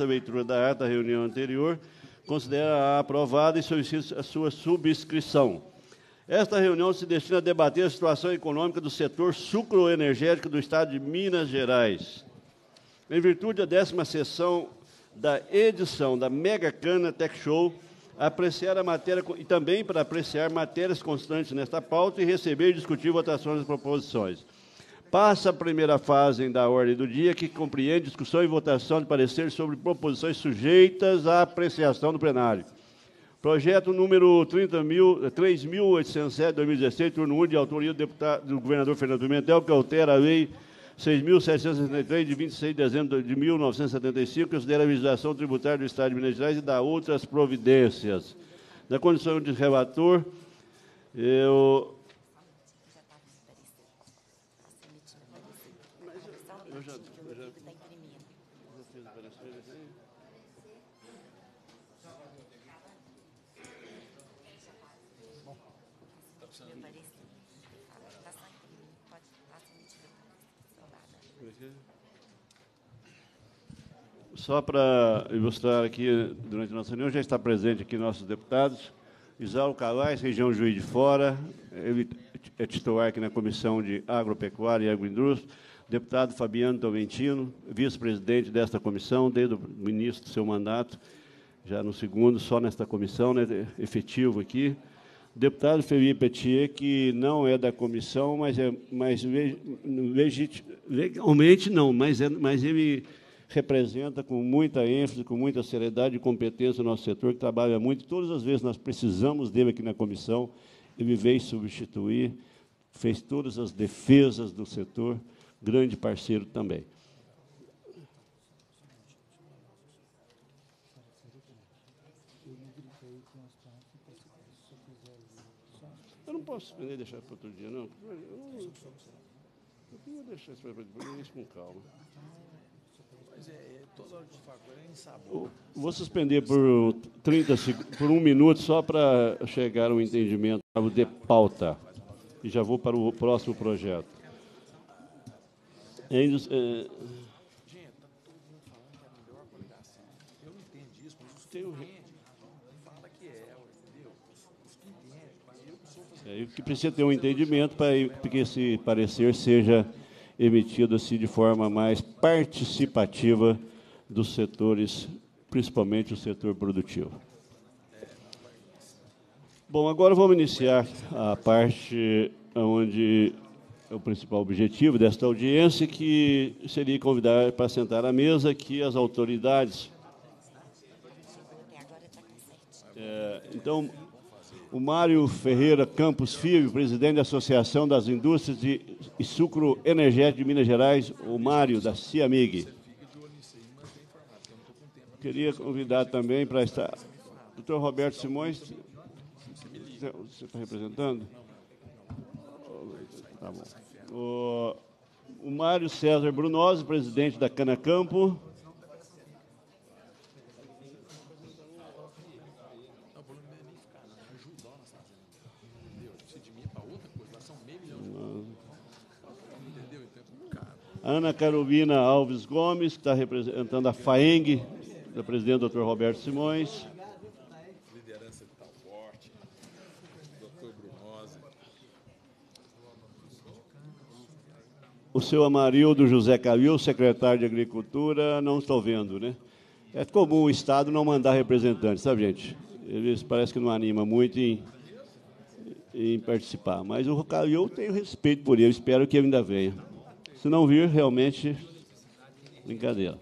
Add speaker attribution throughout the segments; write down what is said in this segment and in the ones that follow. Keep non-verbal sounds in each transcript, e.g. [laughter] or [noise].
Speaker 1: A leitura da ata da reunião anterior considera aprovada e solicita a sua subscrição. Esta reunião se destina a debater a situação econômica do setor sucroenergético do Estado de Minas Gerais. Em virtude da décima sessão da edição da Mega Cana Tech Show, apreciar a matéria e também para apreciar matérias constantes nesta pauta e receber e discutir votações das proposições passa a primeira fase da ordem do dia, que compreende discussão e votação de parecer sobre proposições sujeitas à apreciação do plenário. Projeto número 3.807-2016, turno 1, de autoria do, deputado, do governador Fernando Pimentel, que altera a lei 6.763, de 26 de dezembro de 1975, que considera a legislação tributária do Estado de Minas Gerais e dá outras providências. Na condição de relator, eu Só para ilustrar aqui, durante a nossa reunião, já está presente aqui nossos deputados. Isal Calais, região Juiz de Fora, ele é titular aqui na Comissão de Agropecuária e Agroindústria. Deputado Fabiano Tolentino, vice-presidente desta comissão, desde o início do seu mandato, já no segundo, só nesta comissão, né, efetivo aqui. Deputado Felipe Etier, que não é da comissão, mas é mas legalmente não, mas, é, mas ele representa com muita ênfase, com muita seriedade e competência o nosso setor, que trabalha muito. Todas as vezes nós precisamos dele aqui na comissão, ele veio substituir, fez todas as defesas do setor, grande parceiro também. Eu não posso deixar para outro dia, não. Eu, eu, vou deixar isso com calma. É, é vou suspender por 30 por um minuto só para chegar ao entendimento de pauta e já vou para o próximo projeto. É, é, tá é, que precisa ter um entendimento para que esse parecer seja emitido-se assim, de forma mais participativa dos setores, principalmente o setor produtivo. Bom, agora vamos iniciar a parte onde é o principal objetivo desta audiência, que seria convidar para sentar à mesa aqui as autoridades. É, então, o Mário Ferreira Campos Filho, presidente da Associação das Indústrias de Sucro Energético de Minas Gerais, o Mário, da CIAMIG. Queria convidar também para estar. Doutor Roberto Simões, você está representando? Tá bom. O, o Mário César Brunose, presidente da Cana Campo. Ana Carolina Alves Gomes, que está representando a FAENG, da presidente Dr. Roberto Simões. Liderança de Talforte, tá Dr. Brunose. O seu Amarildo José Cavil, secretário de Agricultura, não estou vendo, né? É comum o Estado não mandar representantes, sabe, gente? Eles parece que não anima muito em, em participar. Mas o Calil, eu tenho respeito por ele, espero que ele ainda venha. Se não vir, realmente, brincadeira.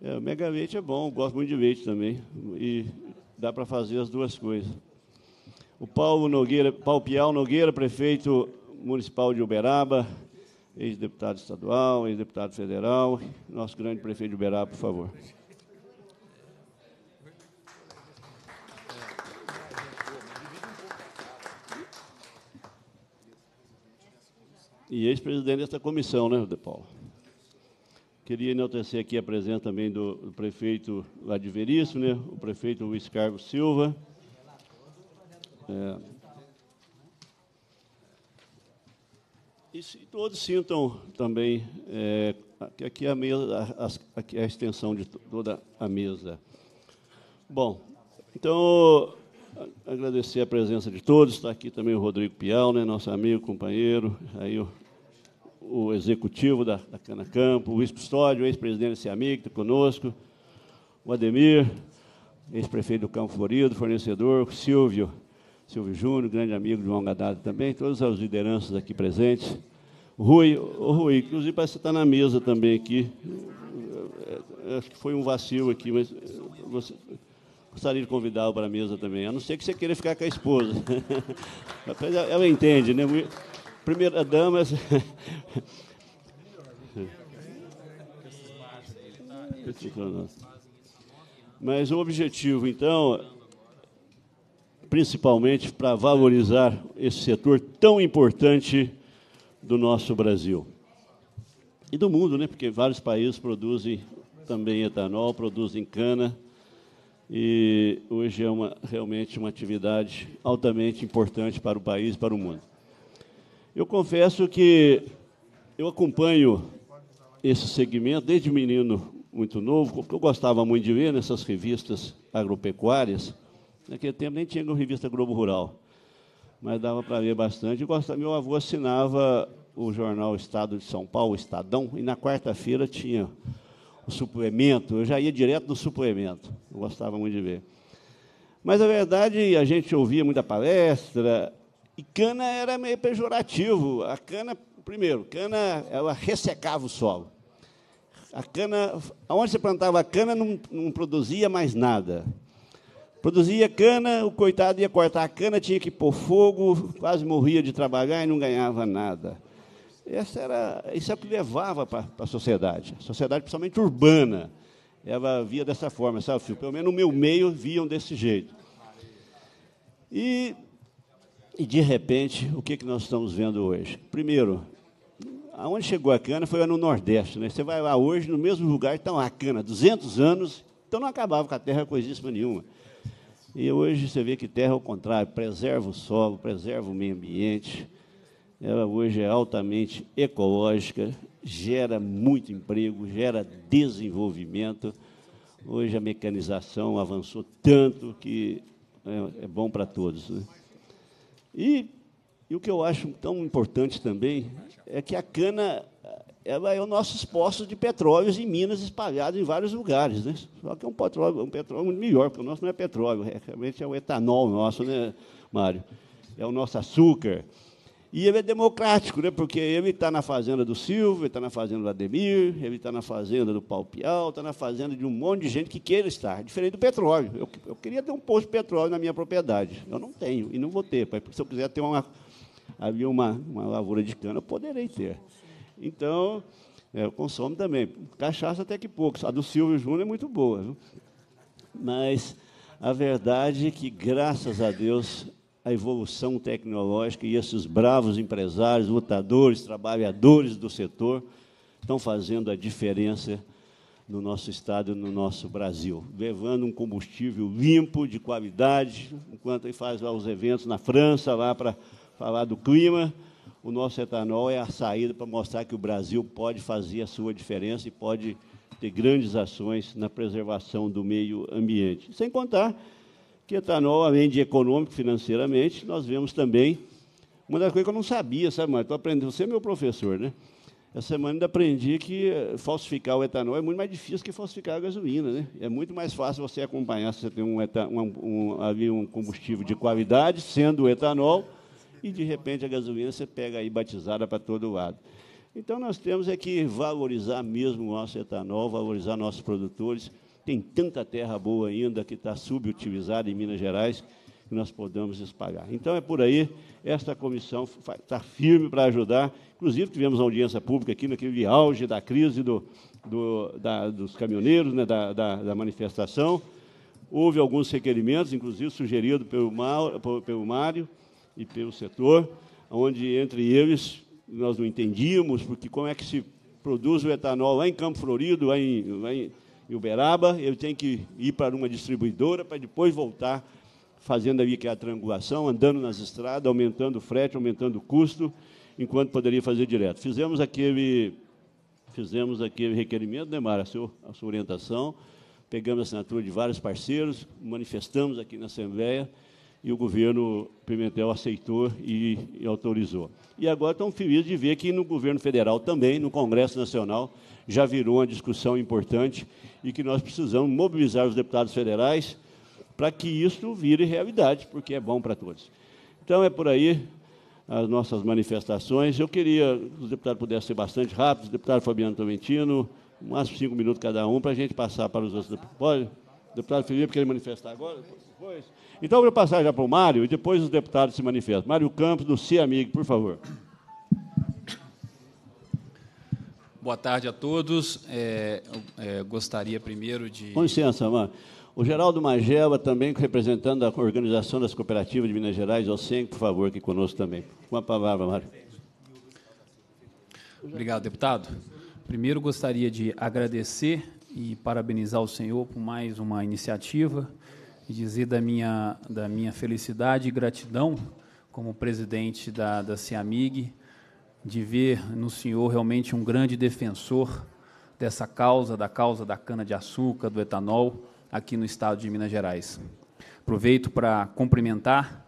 Speaker 1: É, o mega leite é bom, gosto muito de leite também. E dá para fazer as duas coisas. O Paulo Nogueira, Paulo Pial Nogueira, prefeito municipal de Uberaba, ex-deputado estadual, ex-deputado federal, nosso grande prefeito de Uberaba, por favor. e ex-presidente dessa comissão, né, De Paulo? Queria enaltecer aqui a presença também do, prefeito lá né, o prefeito Luiz Carlos Silva. É. E se todos sintam também, é, aqui, a mesa, a, aqui a extensão de toda a mesa. Bom, então agradecer a presença de todos. Está aqui também o Rodrigo Pial, né, nosso amigo, companheiro, aí o, o executivo da, da Cana Campo, o ex Custódio, ex-presidente desse amigo, está conosco, o Ademir, ex-prefeito do Campo Florido, fornecedor, o Silvio, Silvio Júnior, grande amigo de longa data também, todas as lideranças aqui presentes. Rui, Rui, inclusive parece que está na mesa também aqui. É, é, acho que foi um vacilo aqui, mas você, Gostaria de convidá-lo para a mesa também, a não ser que você queira ficar com a esposa. [laughs] Ela entende, né? Primeira dama.
Speaker 2: [laughs]
Speaker 1: Mas o objetivo, então, principalmente para valorizar esse setor tão importante do nosso Brasil. E do mundo, né? Porque vários países produzem também etanol, produzem cana e hoje é uma, realmente uma atividade altamente importante para o país, para o mundo. Eu confesso que eu acompanho esse segmento desde menino muito novo, porque eu gostava muito de ver nessas revistas agropecuárias. Naquele tempo nem tinha revista Globo Rural, mas dava para ver bastante. Gostava, meu avô assinava o jornal Estado de São Paulo, Estadão, e na quarta-feira tinha o suplemento, eu já ia direto do suplemento, eu gostava muito de ver. Mas a verdade, a gente ouvia muita palestra, e cana era meio pejorativo. A cana, primeiro, cana, ela ressecava o solo. A cana, onde você plantava a cana, não, não produzia mais nada. Produzia cana, o coitado ia cortar a cana, tinha que pôr fogo, quase morria de trabalhar e não ganhava nada. Essa era, isso é o que levava para a sociedade, a sociedade principalmente urbana. Ela via dessa forma, sabe, filho? Pelo menos no meu meio viam desse jeito. E, e de repente, o que, que nós estamos vendo hoje? Primeiro, aonde chegou a cana foi no Nordeste. Né? Você vai lá hoje, no mesmo lugar, está uma cana, 200 anos, então não acabava com a terra coisíssima nenhuma. E hoje você vê que terra é o contrário, preserva o solo, preserva o meio ambiente, ela hoje é altamente ecológica, gera muito emprego, gera desenvolvimento. Hoje a mecanização avançou tanto que é, é bom para todos. Né? E, e, o que eu acho tão importante também é que a cana ela é o nosso poço de petróleo em Minas espalhado em vários lugares. Né? Só que é um petróleo, um petróleo melhor, porque o nosso não é petróleo, é, realmente é o etanol nosso, né, Mário? É o nosso açúcar e ele é democrático, né? porque ele está na fazenda do Silvio, ele está na fazenda do Ademir, ele está na fazenda do Pau Pial, está na fazenda de um monte de gente que queira estar, diferente do petróleo. Eu, eu, queria ter um posto de petróleo na minha propriedade. Eu não tenho e não vou ter. Se eu quiser ter uma, havia uma, uma lavoura de cana, eu poderei ter. Então, é, eu consumo também. Cachaça até que pouco. A do Silvio Júnior é muito boa. Viu? Mas a verdade é que, graças a Deus, a evolução tecnológica e esses bravos empresários, lutadores, trabalhadores do setor estão fazendo a diferença no nosso estado e no nosso Brasil, levando um combustível limpo, de qualidade, enquanto ele faz lá os eventos na França, lá para falar do clima, o nosso etanol é a saída para mostrar que o Brasil pode fazer a sua diferença e pode ter grandes ações na preservação do meio ambiente. Sem contar que etanol, além de econômico financeiramente, nós vemos também uma das coisas que eu não sabia, sabe, estou Aprendendo, você é meu professor, né? Essa semana ainda aprendi que eh, falsificar o etanol é muito mais difícil que falsificar a gasolina, né? É muito mais fácil você acompanhar se você tem um, etan, um, um, um combustível de qualidade, sendo o etanol, e de repente a gasolina você pega aí batizada para todo lado. Então nós temos é que valorizar mesmo o nosso etanol, valorizar nossos produtores tem tanta terra boa ainda que está subutilizada em Minas Gerais que nós podemos espalhar. Então é por aí, esta comissão está firme para ajudar. Inclusive, tivemos audiência pública aqui naquele auge da crise do, do, da, dos caminhoneiros, né, da, da, da, manifestação. Houve alguns requerimentos, inclusive sugerido pelo, Mauro, pelo Mário e pelo setor, onde entre eles nós não entendíamos, porque como é que se produz o etanol lá em Campo Florido, lá em, lá em em Uberaba, ele tem que ir para uma distribuidora para depois voltar fazendo ali que é a triangulação, andando nas estradas, aumentando o frete, aumentando o custo, enquanto poderia fazer direto. Fizemos aquele, fizemos aquele requerimento, né, Mara, a, seu, a sua orientação, pegamos a assinatura de vários parceiros, manifestamos aqui na Assembleia, e o governo Pimentel aceitou e, e, autorizou. E agora estamos felizes de ver que no governo federal também, no Congresso Nacional, já virou uma discussão importante e que nós precisamos mobilizar os deputados federais para que isso vire realidade, porque é bom para todos. Então, é por aí as nossas manifestações. Eu queria que os deputados pudessem ser bastante rápidos, deputado Fabiano Tomentino, mais cinco minutos cada um, para a gente passar para os outros deputados. deputado Felipe quer manifestar agora? Depois. Então, eu vou passar já para o Mário e depois os deputados se manifestam. Mário Campos, do CIAMIG, por favor.
Speaker 3: Boa tarde a todos. É, é, gostaria primeiro de. Com licença,
Speaker 1: Amar. O Geraldo Magela, também representando a Organização das Cooperativas de Minas Gerais, OSEM, por favor, aqui conosco também. Com a palavra, Mário.
Speaker 3: Obrigado, deputado. Primeiro, gostaria de agradecer e parabenizar o senhor por mais uma iniciativa e dizer da minha, da minha felicidade e gratidão como presidente da, da CIAMIG de ver no senhor realmente um grande defensor dessa causa, da causa da cana-de-açúcar, do etanol, aqui no estado de Minas Gerais. Aproveito para cumprimentar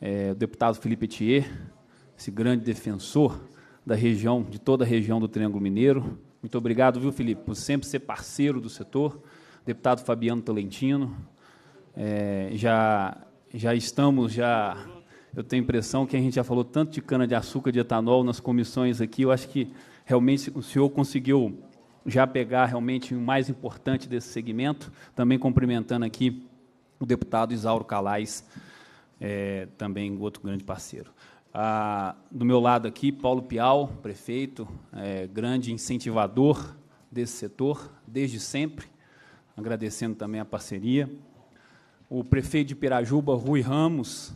Speaker 3: é, o deputado Felipe Thier, esse grande defensor da região, de toda a região do Triângulo Mineiro. Muito obrigado, viu, Felipe, por sempre ser parceiro do setor. Deputado Fabiano Tolentino, é, já, já estamos já eu tenho a impressão que a gente já falou tanto de cana-de-açúcar, de etanol nas comissões aqui, eu acho que realmente o senhor conseguiu já pegar realmente o mais importante desse segmento. Também cumprimentando aqui o deputado Isauro Calais, é, também outro grande parceiro. Ah, do meu lado aqui, Paulo Pial, prefeito, é, grande incentivador desse setor, desde sempre, agradecendo também a parceria. O prefeito de Pirajuba, Rui Ramos,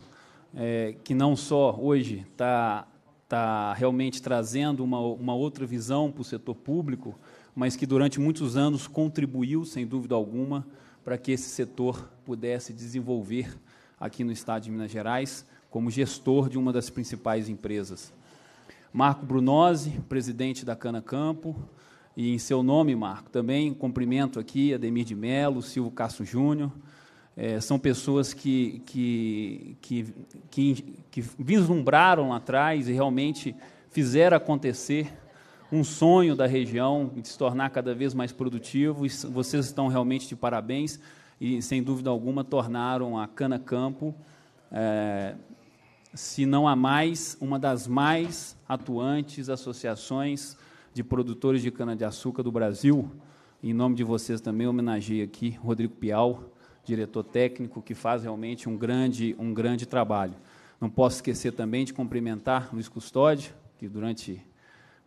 Speaker 3: é, que não só hoje está tá realmente trazendo uma, uma outra visão para o setor público, mas que durante muitos anos contribuiu, sem dúvida alguma, para que esse setor pudesse desenvolver aqui no Estado de Minas Gerais, como gestor de uma das principais empresas. Marco Brunose, presidente da Cana Campo, e em seu nome, Marco, também cumprimento aqui Ademir de Melo, Silvio Castro Júnior, é, são pessoas que, que, que, que, que vislumbraram lá atrás e realmente fizeram acontecer um sonho da região de se tornar cada vez mais produtivo. E vocês estão realmente de parabéns e, sem dúvida alguma, tornaram a Cana Campo, é, se não a mais, uma das mais atuantes associações de produtores de cana-de-açúcar do Brasil. Em nome de vocês também homenageei aqui Rodrigo Pial, diretor técnico, que faz realmente um grande, um grande trabalho. Não posso esquecer também de cumprimentar Luiz Custódio, que durante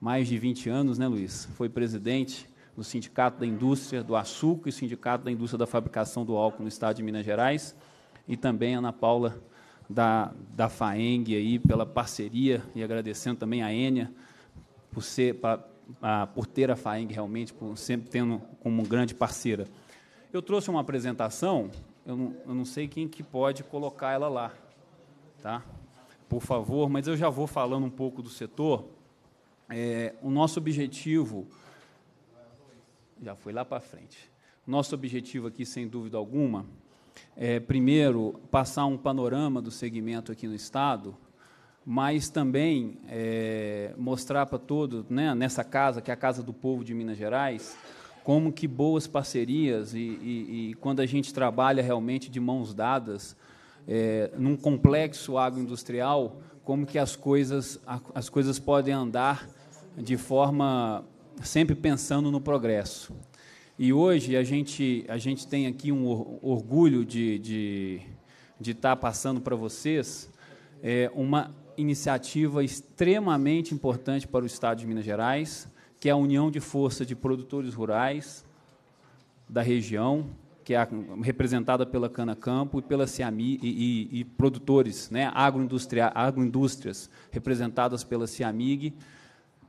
Speaker 3: mais de 20 anos, né, Luiz, foi presidente do Sindicato da Indústria do Açúcar e Sindicato da Indústria da Fabricação do Álcool no Estado de Minas Gerais, e também Ana Paula da, da FAENG aí pela parceria e agradecendo também a Enia por ser pra, a, por ter a FAENG realmente por sempre tendo como grande parceira. Eu trouxe uma apresentação, eu não, eu não sei quem que pode colocar ela lá, tá? Por favor, mas eu já vou falando um pouco do setor. É, o nosso objetivo já foi lá para frente. Nosso objetivo aqui, sem dúvida alguma, é, primeiro, passar um panorama do segmento aqui no Estado, mas também é, mostrar para todos, né, nessa casa, que é a Casa do Povo de Minas Gerais, como que boas parcerias e, e, e quando a gente trabalha realmente de mãos dadas é, num complexo agroindustrial, como que as coisas, as coisas podem andar de forma sempre pensando no progresso. E hoje a gente, a gente tem aqui um orgulho de, de, de estar tá passando para vocês é, uma iniciativa extremamente importante para o Estado de Minas Gerais, que é a união de força de produtores rurais da região, que é representada pela Cana Campo e pela Ciami e, e, e produtores, né, agroindústria, agroindústrias representadas pela Ciamig.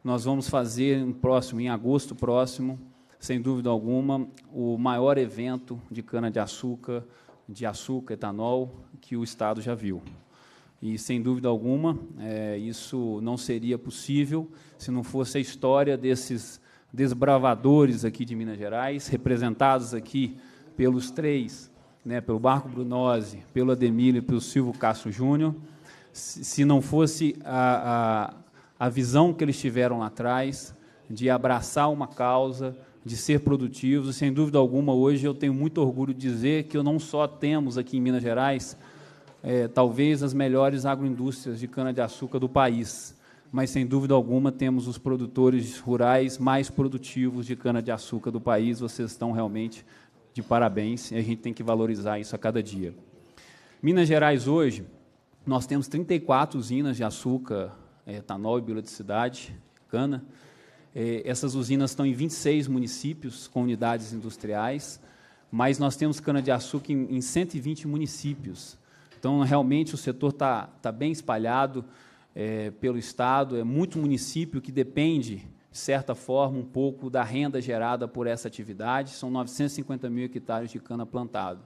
Speaker 3: Nós vamos fazer próximo, em agosto próximo, sem dúvida alguma, o maior evento de cana de açúcar, de açúcar etanol que o estado já viu. E, sem dúvida alguma, é, isso não seria possível se não fosse a história desses desbravadores aqui de Minas Gerais, representados aqui pelos três, né, pelo Barco Brunose, pelo Ademílio e pelo Silvio Castro Júnior. Se, não fosse a, a, a visão que eles tiveram lá atrás de abraçar uma causa, de ser produtivos, e, sem dúvida alguma, hoje eu tenho muito orgulho de dizer que não só temos aqui em Minas Gerais é, talvez as melhores agroindústrias de cana-de-açúcar do país, mas sem dúvida alguma temos os produtores rurais mais produtivos de cana-de-açúcar do país. Vocês estão realmente de parabéns e a gente tem que valorizar isso a cada dia. Minas Gerais, hoje, nós temos 34 usinas de açúcar, é, etanol e biodiversidade, cana. É, essas usinas estão em 26 municípios com unidades industriais, mas nós temos cana-de-açúcar em 120 municípios. Então, realmente, o setor está tá bem espalhado é, pelo Estado, é muito município que depende, de certa forma, um pouco da renda gerada por essa atividade. São 950 mil hectares de cana plantado.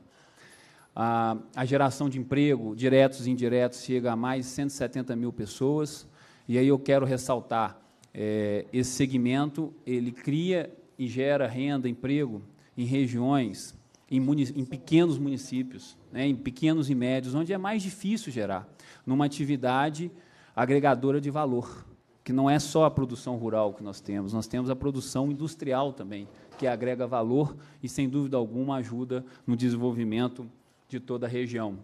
Speaker 3: A, a geração de emprego, diretos e indiretos, chega a mais de 170 mil pessoas. E aí eu quero ressaltar, é, esse segmento, ele cria e gera renda, emprego em regiões em, munic em pequenos municípios, né, em pequenos e médios, onde é mais difícil gerar, numa atividade agregadora de valor, que não é só a produção rural que nós temos, nós temos a produção industrial também, que agrega valor e, sem dúvida alguma, ajuda no desenvolvimento de toda a região.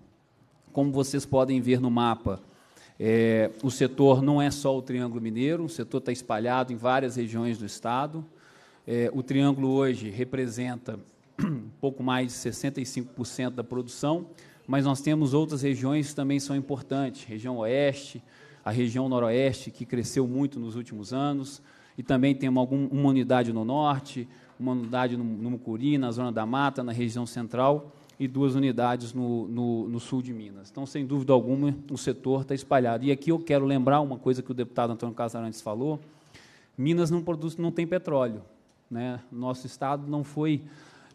Speaker 3: Como vocês podem ver no mapa, é, o setor não é só o Triângulo Mineiro, o setor está espalhado em várias regiões do Estado. É, o Triângulo hoje representa um pouco mais de 65% da produção, mas nós temos outras regiões que também são importantes, região oeste, a região noroeste, que cresceu muito nos últimos anos, e também temos algum, uma unidade no norte, uma unidade no, no Mucuri, na Zona da Mata, na região central, e duas unidades no, no, no, sul de Minas. Então, sem dúvida alguma, o setor está espalhado. E aqui eu quero lembrar uma coisa que o deputado Antônio Casarantes falou: Minas não produz, não tem petróleo. Né? Nosso estado não foi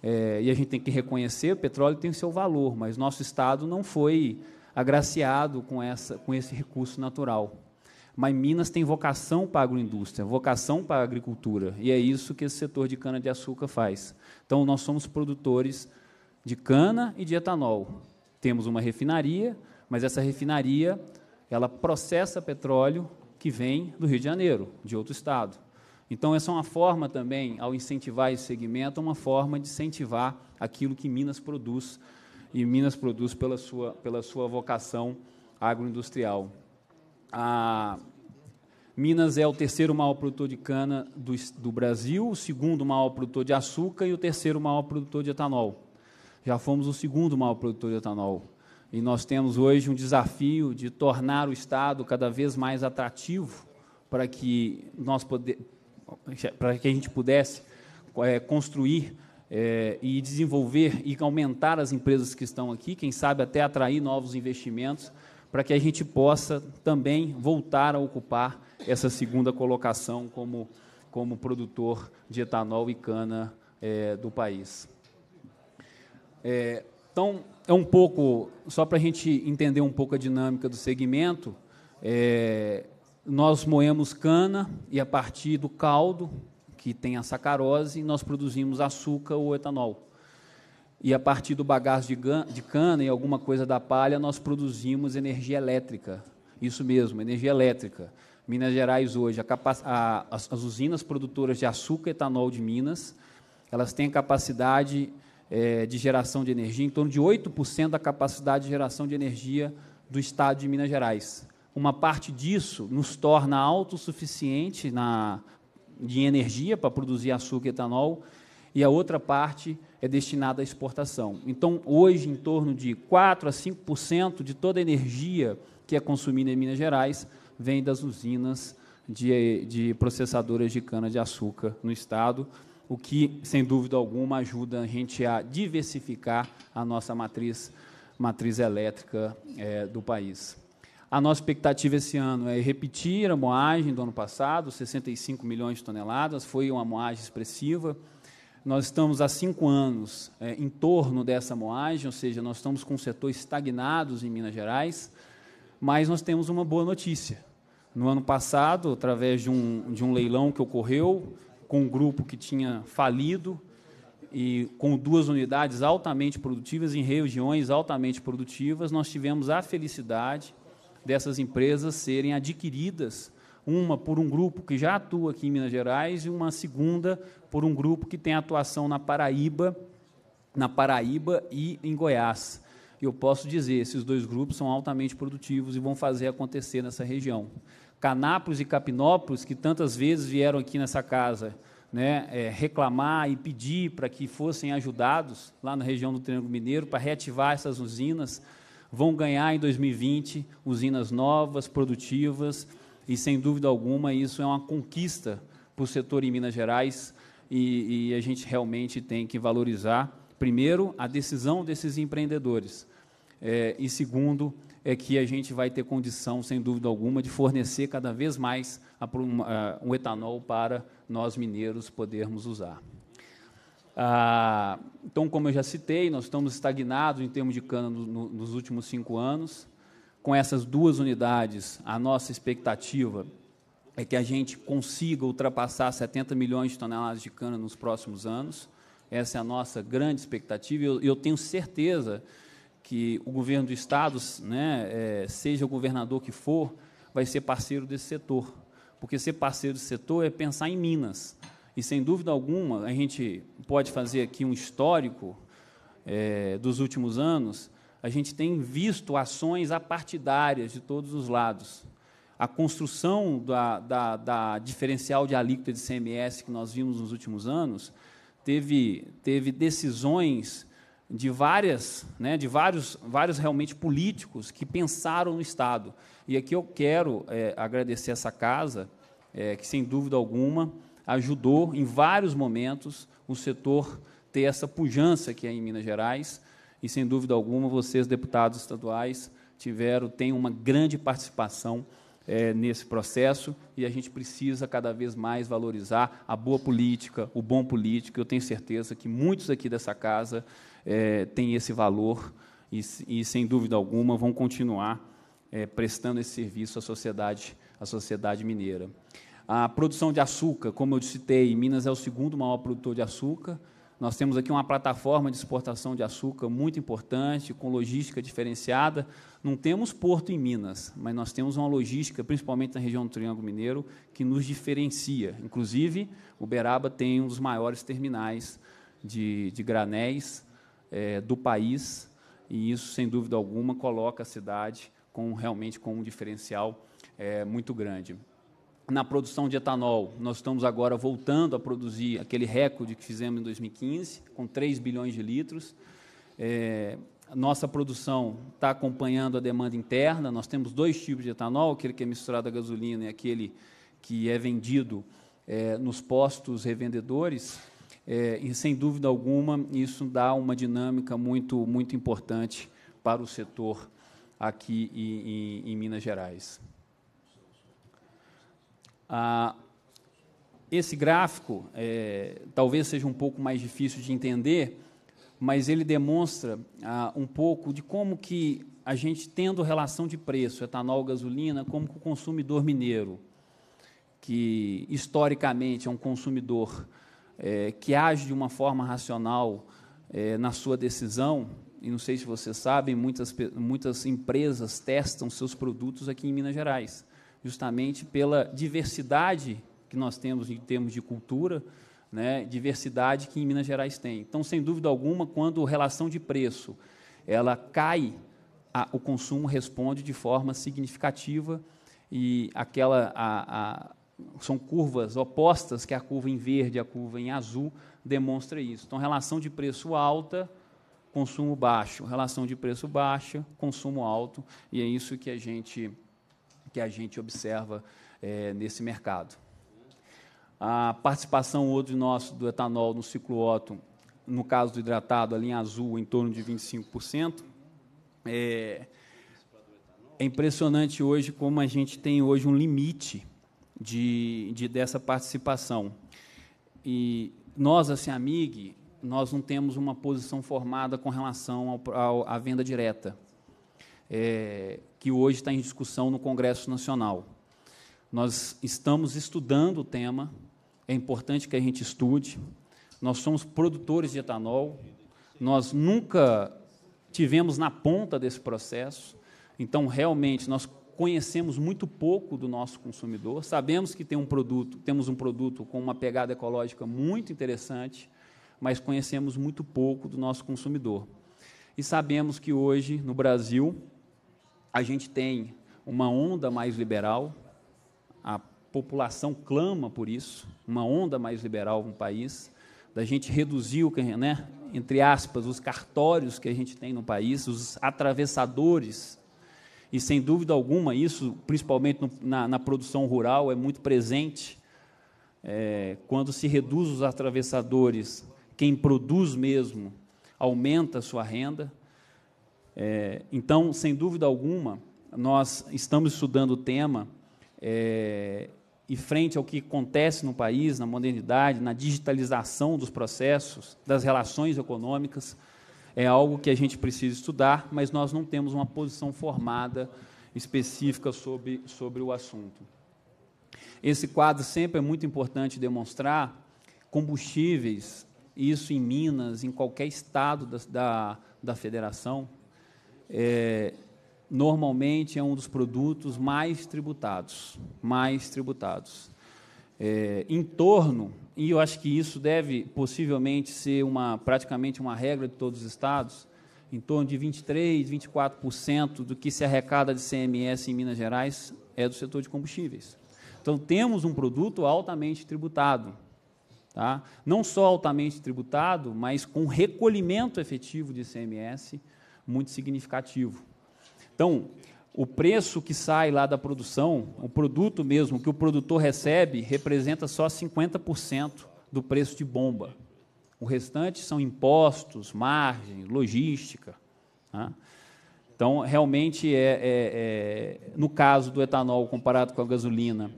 Speaker 3: é, e a gente tem que reconhecer, o petróleo tem o seu valor, mas nosso Estado não foi agraciado com, essa, com esse recurso natural. Mas Minas tem vocação para a agroindústria, vocação para a agricultura, e é isso que esse setor de cana-de-açúcar faz. Então, nós somos produtores de cana e de etanol. Temos uma refinaria, mas essa refinaria ela processa petróleo que vem do Rio de Janeiro, de outro estado. Então, essa é uma forma também, ao incentivar esse segmento, é uma forma de incentivar aquilo que Minas produz, e Minas produz pela sua, pela sua vocação agroindustrial. A Minas é o terceiro maior produtor de cana do, do Brasil, o segundo maior produtor de açúcar e o terceiro maior produtor de etanol. Já fomos o segundo maior produtor de etanol. E nós temos hoje um desafio de tornar o Estado cada vez mais atrativo para que nós poder, para que a gente pudesse eh, construir eh, e desenvolver e aumentar as empresas que estão aqui, quem sabe até atrair novos investimentos, para que a gente possa também voltar a ocupar essa segunda colocação como, como produtor de etanol e cana é, do país. então, é um pouco, só para a gente entender um pouco a dinâmica do segmento, é, nós moemos cana e a partir do caldo, que tem a sacarose, nós produzimos açúcar ou etanol. E a partir do bagaço de, de cana e alguma coisa da palha, nós produzimos energia elétrica. Isso mesmo, energia elétrica. Minas Gerais hoje, a a, as, as, usinas produtoras de açúcar e etanol de Minas, elas têm capacidade é, de geração de energia em torno de 8% da capacidade de geração de energia do estado de Minas Gerais uma parte disso nos torna autossuficiente na, de energia para produzir açúcar e etanol, e a outra parte é destinada à exportação. Então, hoje, em torno de 4 a 5% de toda a energia que é consumida em Minas Gerais vem das usinas de, de processadoras de cana-de-açúcar no Estado, o que, sem dúvida alguma, ajuda a gente a diversificar a nossa matriz, matriz elétrica é, do país. A nossa expectativa esse ano é repetir a moagem do ano passado, 65 milhões de toneladas, foi uma moagem expressiva. Nós estamos há cinco anos é, em torno dessa moagem, ou seja, nós estamos com o setor estagnados em Minas Gerais, mas nós temos uma boa notícia. No ano passado, através de um, de um leilão que ocorreu, com um grupo que tinha falido, e com duas unidades altamente produtivas, em regiões altamente produtivas, nós tivemos a felicidade dessas empresas serem adquiridas, uma por um grupo que já atua aqui em Minas Gerais e uma segunda por um grupo que tem atuação na Paraíba, na Paraíba e em Goiás. E eu posso dizer, esses dois grupos são altamente produtivos e vão fazer acontecer nessa região. Canápolis e Capinópolis, que tantas vezes vieram aqui nessa casa né, é, reclamar e pedir para que fossem ajudados lá na região do Triângulo Mineiro para reativar essas usinas, vão ganhar em 2020 usinas novas, produtivas, e sem dúvida alguma isso é uma conquista para o setor em Minas Gerais e, e a gente realmente tem que valorizar, primeiro, a decisão desses empreendedores, é, e segundo, é que a gente vai ter condição, sem dúvida alguma, de fornecer cada vez mais a, a, o etanol para nós mineiros podermos usar. Ah, então, como eu já citei, nós estamos estagnados em termos de cana no, no, nos últimos cinco anos. Com essas duas unidades, a nossa expectativa é que a gente consiga ultrapassar 70 milhões de toneladas de cana nos próximos anos. Essa é a nossa grande expectativa. E eu, eu, tenho certeza que o governo do Estado, né, é, seja o governador que for, vai ser parceiro desse setor. Porque ser parceiro desse setor é pensar em Minas e sem dúvida alguma, a gente pode fazer aqui um histórico é, dos últimos anos. A gente tem visto ações apartidárias de todos os lados. A construção da, da, da diferencial de alíquota de CMS que nós vimos nos últimos anos teve, teve decisões de várias, né, de vários, vários realmente políticos que pensaram no Estado. E aqui eu quero é, agradecer essa casa, é, que sem dúvida alguma ajudou em vários momentos o setor ter essa pujança que é em Minas Gerais, e sem dúvida alguma vocês, deputados estaduais, tiveram, têm uma grande participação é, nesse processo e a gente precisa cada vez mais valorizar a boa política, o bom político. Eu tenho certeza que muitos aqui dessa casa é, têm esse valor e, e, sem dúvida alguma, vão continuar é, prestando esse serviço à sociedade, à sociedade mineira. A produção de açúcar, como eu citei, Minas é o segundo maior produtor de açúcar. Nós temos aqui uma plataforma de exportação de açúcar muito importante, com logística diferenciada. Não temos porto em Minas, mas nós temos uma logística, principalmente na região do Triângulo Mineiro, que nos diferencia. Inclusive, Uberaba tem um dos maiores terminais de, de granéis é, do país, e isso, sem dúvida alguma, coloca a cidade com realmente com um diferencial é, muito grande na produção de etanol, nós estamos agora voltando a produzir aquele recorde que fizemos em 2015, com 3 bilhões de litros. É, nossa produção está acompanhando a demanda interna. Nós temos dois tipos de etanol: aquele que é misturado à gasolina e aquele que é vendido é, nos postos revendedores. É, e, sem dúvida alguma, isso dá uma dinâmica muito, muito importante para o setor aqui em, em, em Minas Gerais. Ah, esse gráfico é, talvez seja um pouco mais difícil de entender, mas ele demonstra ah, um pouco de como que a gente tendo relação de preço, etanol, gasolina, como que o consumidor mineiro, que historicamente é um consumidor é, que age de uma forma racional é, na sua decisão, e não sei se vocês sabem, muitas, muitas empresas testam seus produtos aqui em Minas Gerais justamente pela diversidade que nós temos em termos de cultura, né, diversidade que em Minas Gerais tem. Então, sem dúvida alguma, quando a relação de preço ela cai, a, o consumo responde de forma significativa e aquela a, a, são curvas opostas que a curva em verde e a curva em azul demonstra isso. Então, relação de preço alta, consumo baixo, relação de preço baixa, consumo alto, e é isso que a gente que a gente observa é, nesse mercado. A participação hoje nosso do etanol no ciclo Otto no caso do hidratado, a linha azul, em torno de 25%. É, é impressionante hoje como a gente tem hoje um limite de, de dessa participação. E nós, a assim, CEAMIG, nós não temos uma posição formada com relação ao, à venda direta é, que hoje está em discussão no Congresso Nacional. Nós estamos estudando o tema, é importante que a gente estude. Nós somos produtores de etanol, nós nunca tivemos na ponta desse processo, então realmente nós conhecemos muito pouco do nosso consumidor. Sabemos que tem um produto, temos um produto com uma pegada ecológica muito interessante, mas conhecemos muito pouco do nosso consumidor. E sabemos que hoje no Brasil a gente tem uma onda mais liberal, a população clama por isso, uma onda mais liberal no país, da gente reduzir, o, né, entre aspas, os cartórios que a gente tem no país, os atravessadores, e sem dúvida alguma isso, principalmente no, na, na, produção rural, é muito presente. É, quando se reduz os atravessadores, quem produz mesmo aumenta a sua renda, é, então, sem dúvida alguma, nós estamos estudando o tema é, e frente ao que acontece no país, na modernidade, na digitalização dos processos, das relações econômicas, é algo que a gente precisa estudar, mas nós não temos uma posição formada específica sobre, sobre o assunto. Esse quadro sempre é muito importante demonstrar combustíveis, isso em Minas, em qualquer estado da, da, da federação, é, normalmente é um dos produtos mais tributados, mais tributados. É, em torno, e eu acho que isso deve possivelmente ser uma, praticamente uma regra de todos os estados, em torno de 23%, 24% do que se arrecada de CMS em Minas Gerais é do setor de combustíveis. Então, temos um produto altamente tributado. Tá? Não só altamente tributado, mas com recolhimento efetivo de CMS muito significativo. Então, o preço que sai lá da produção, o produto mesmo que o produtor recebe, representa só 50% do preço de bomba. O restante são impostos, margem, logística. Né? Então, realmente, é, é, é, no caso do etanol comparado com a gasolina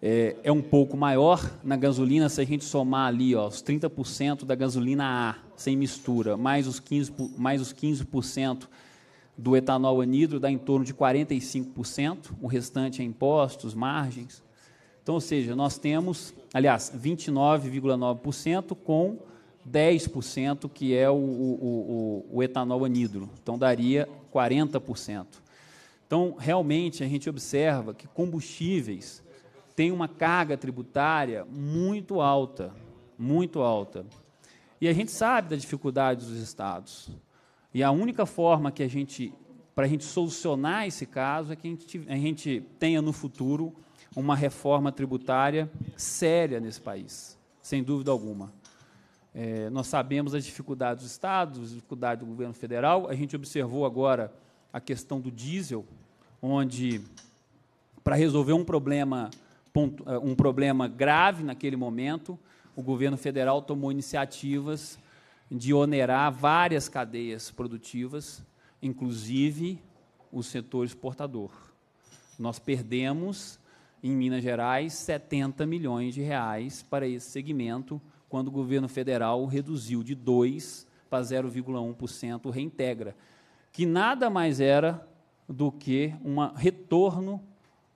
Speaker 3: é, é, um pouco maior na gasolina, se a gente somar ali ó, os 30% da gasolina A, sem mistura, mais os 15%, mais os 15 do etanol anidro, dá em torno de 45%, o restante é impostos, margens. Então, ou seja, nós temos, aliás, 29,9% com 10%, que é o, o, o, o etanol anidro. Então, daria 40%. Então, realmente, a gente observa que combustíveis tem uma carga tributária muito alta, muito alta. E a gente sabe da dificuldade dos estados. E a única forma que a gente para a gente solucionar esse caso é que a gente, a gente tenha no futuro uma reforma tributária séria nesse país, sem dúvida alguma. É, nós sabemos as dificuldades dos estados, a dificuldade do governo federal. A gente observou agora a questão do diesel, onde, para resolver um problema eh, um problema grave naquele momento, o governo federal tomou iniciativas de onerar várias cadeias produtivas, inclusive o setor exportador. Nós perdemos, em Minas Gerais, 70 milhões de reais para esse segmento, quando o governo federal reduziu de 2% para 0,1% reintegra, que nada mais era do que um retorno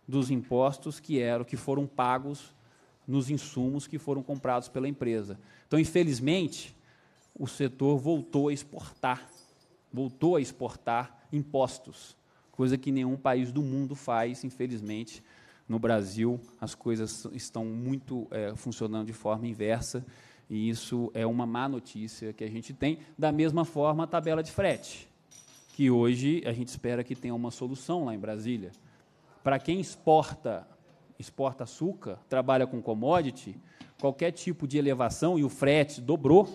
Speaker 3: dos impostos que eram que foram pagos nos insumos que foram comprados pela empresa. Então, infelizmente, o setor voltou a exportar, voltou a exportar impostos, coisa que nenhum país do mundo faz, infelizmente. No Brasil, as coisas estão muito é, funcionando de forma inversa, e isso é uma má notícia que a gente tem. Da mesma forma, a tabela de frete, que hoje a gente espera que tenha uma solução lá em Brasília para quem exporta, exporta açúcar, trabalha com commodity, qualquer tipo de elevação e o frete dobrou,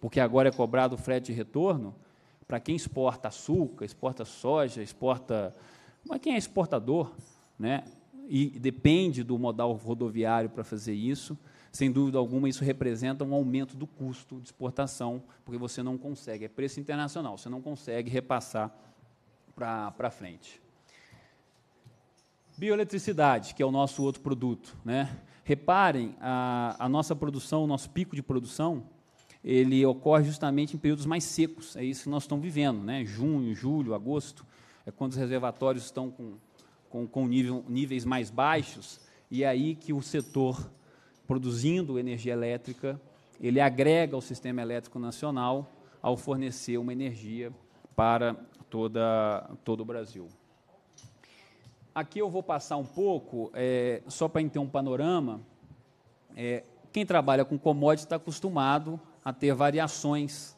Speaker 3: porque agora é cobrado o frete de retorno, para quem exporta açúcar, exporta soja, exporta. Mas quem é exportador, né? E depende do modal rodoviário para fazer isso. Sem dúvida alguma, isso representa um aumento do custo de exportação, porque você não consegue, é preço internacional, você não consegue repassar para frente. Bioeletricidade, que é o nosso outro produto. Né? Reparem, a, a nossa produção, o nosso pico de produção, ele ocorre justamente em períodos mais secos. É isso que nós estamos vivendo, né? junho, julho, agosto, é quando os reservatórios estão com, com, com nível, níveis mais baixos, e é aí que o setor produzindo energia elétrica, ele agrega ao sistema elétrico nacional ao fornecer uma energia para toda, todo o Brasil. Aqui eu vou passar um pouco, é, só para ter um panorama. É, quem trabalha com commodity está acostumado a ter variações.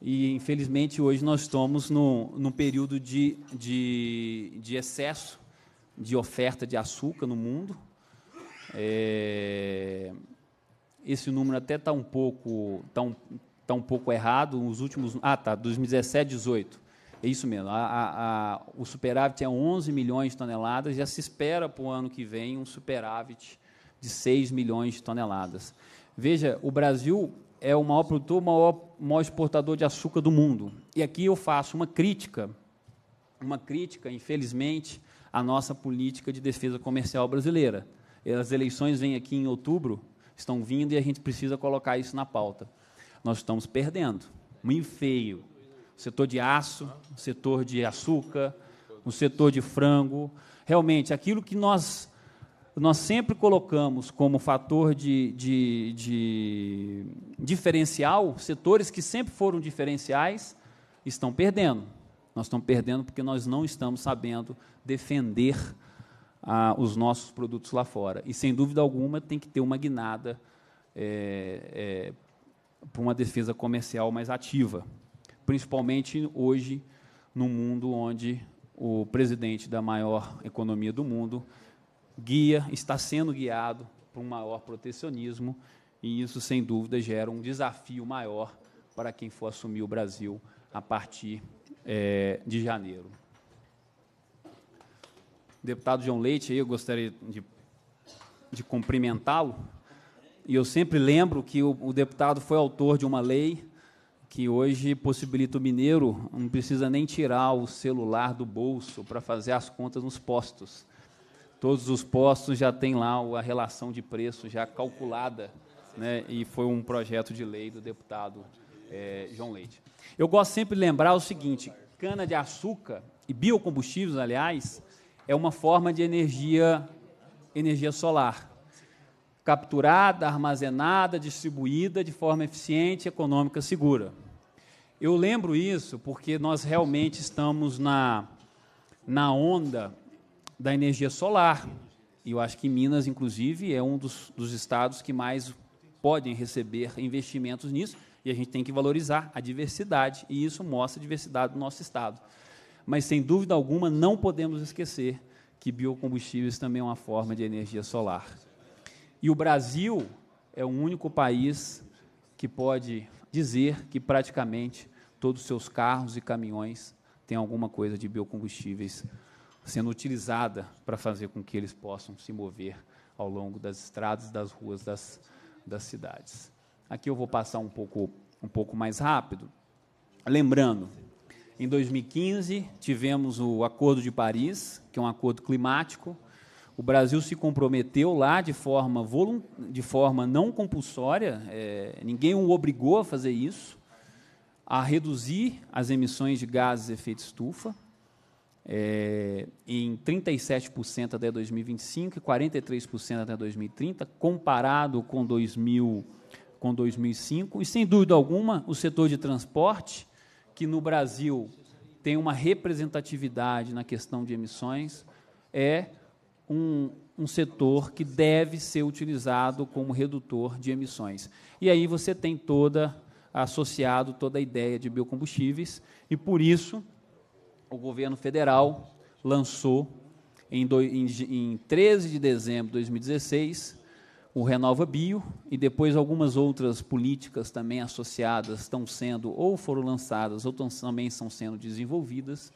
Speaker 3: E, infelizmente, hoje nós estamos num, no período de, de, de excesso de oferta de açúcar no mundo. É, esse número até está um pouco tá um, está um pouco errado. Os últimos. Ah, tá. 2017, 2018 é isso mesmo. A, a, a, o superávit é 11 milhões de toneladas, já se espera para o ano que vem um superávit de 6 milhões de toneladas. Veja, o Brasil é o maior produtor, o maior, maior exportador de açúcar do mundo. E aqui eu faço uma crítica, uma crítica, infelizmente, à nossa política de defesa comercial brasileira. As eleições vêm aqui em outubro, estão vindo e a gente precisa colocar isso na pauta. Nós estamos perdendo. Muito feio o setor de aço, o setor de açúcar, o setor de frango. Realmente, aquilo que nós, nós sempre colocamos como fator de, de, de diferencial, setores que sempre foram diferenciais, estão perdendo. Nós estamos perdendo porque nós não estamos sabendo defender ah, os nossos produtos lá fora. E, sem dúvida alguma, tem que ter uma guinada é, eh, é, eh, para uma defesa comercial mais ativa principalmente hoje, no mundo onde o presidente da maior economia do mundo guia, está sendo guiado para um maior protecionismo, e isso, sem dúvida, gera um desafio maior para quem for assumir o Brasil a partir é, de janeiro. Deputado João Leite, eu gostaria de, de cumprimentá-lo. E eu sempre lembro que o, o deputado foi autor de uma lei que hoje possibilita o mineiro, não precisa nem tirar o celular do bolso para fazer as contas nos postos. Todos os postos já tem lá a relação de preço já calculada, né? e foi um projeto de lei do deputado é, João Leite. Eu gosto sempre de lembrar o seguinte, cana-de-açúcar e biocombustíveis, aliás, é uma forma de energia, energia solar capturada, armazenada, distribuída de forma eficiente, econômica, segura. Eu lembro isso porque nós realmente estamos na, na onda da energia solar. E eu acho que Minas, inclusive, é um dos, dos estados que mais podem receber investimentos nisso. E a gente tem que valorizar a diversidade. E isso mostra a diversidade do nosso estado. Mas, sem dúvida alguma, não podemos esquecer que biocombustíveis também é uma forma de energia solar. E o Brasil é o único país que pode dizer que praticamente todos os seus carros e caminhões têm alguma coisa de biocombustíveis sendo utilizada para fazer com que eles possam se mover ao longo das estradas, das ruas, das, das cidades. Aqui eu vou passar um pouco, um pouco mais rápido. Lembrando, em 2015 tivemos o Acordo de Paris, que é um acordo climático. O Brasil se comprometeu lá de forma, de forma não compulsória, é, ninguém o obrigou a fazer isso a reduzir as emissões de gases de efeito estufa é, em 37% até 2025 e 43% até 2030, comparado com, 2000, com 2005. E, sem dúvida alguma, o setor de transporte, que no Brasil tem uma representatividade na questão de emissões, é um, um setor que deve ser utilizado como redutor de emissões. E aí você tem toda associado toda a ideia de biocombustíveis e por isso o governo federal lançou em, do, em, em 13 de dezembro de 2016 o Renova Bio e depois algumas outras políticas também associadas estão sendo ou foram lançadas ou também estão sendo desenvolvidas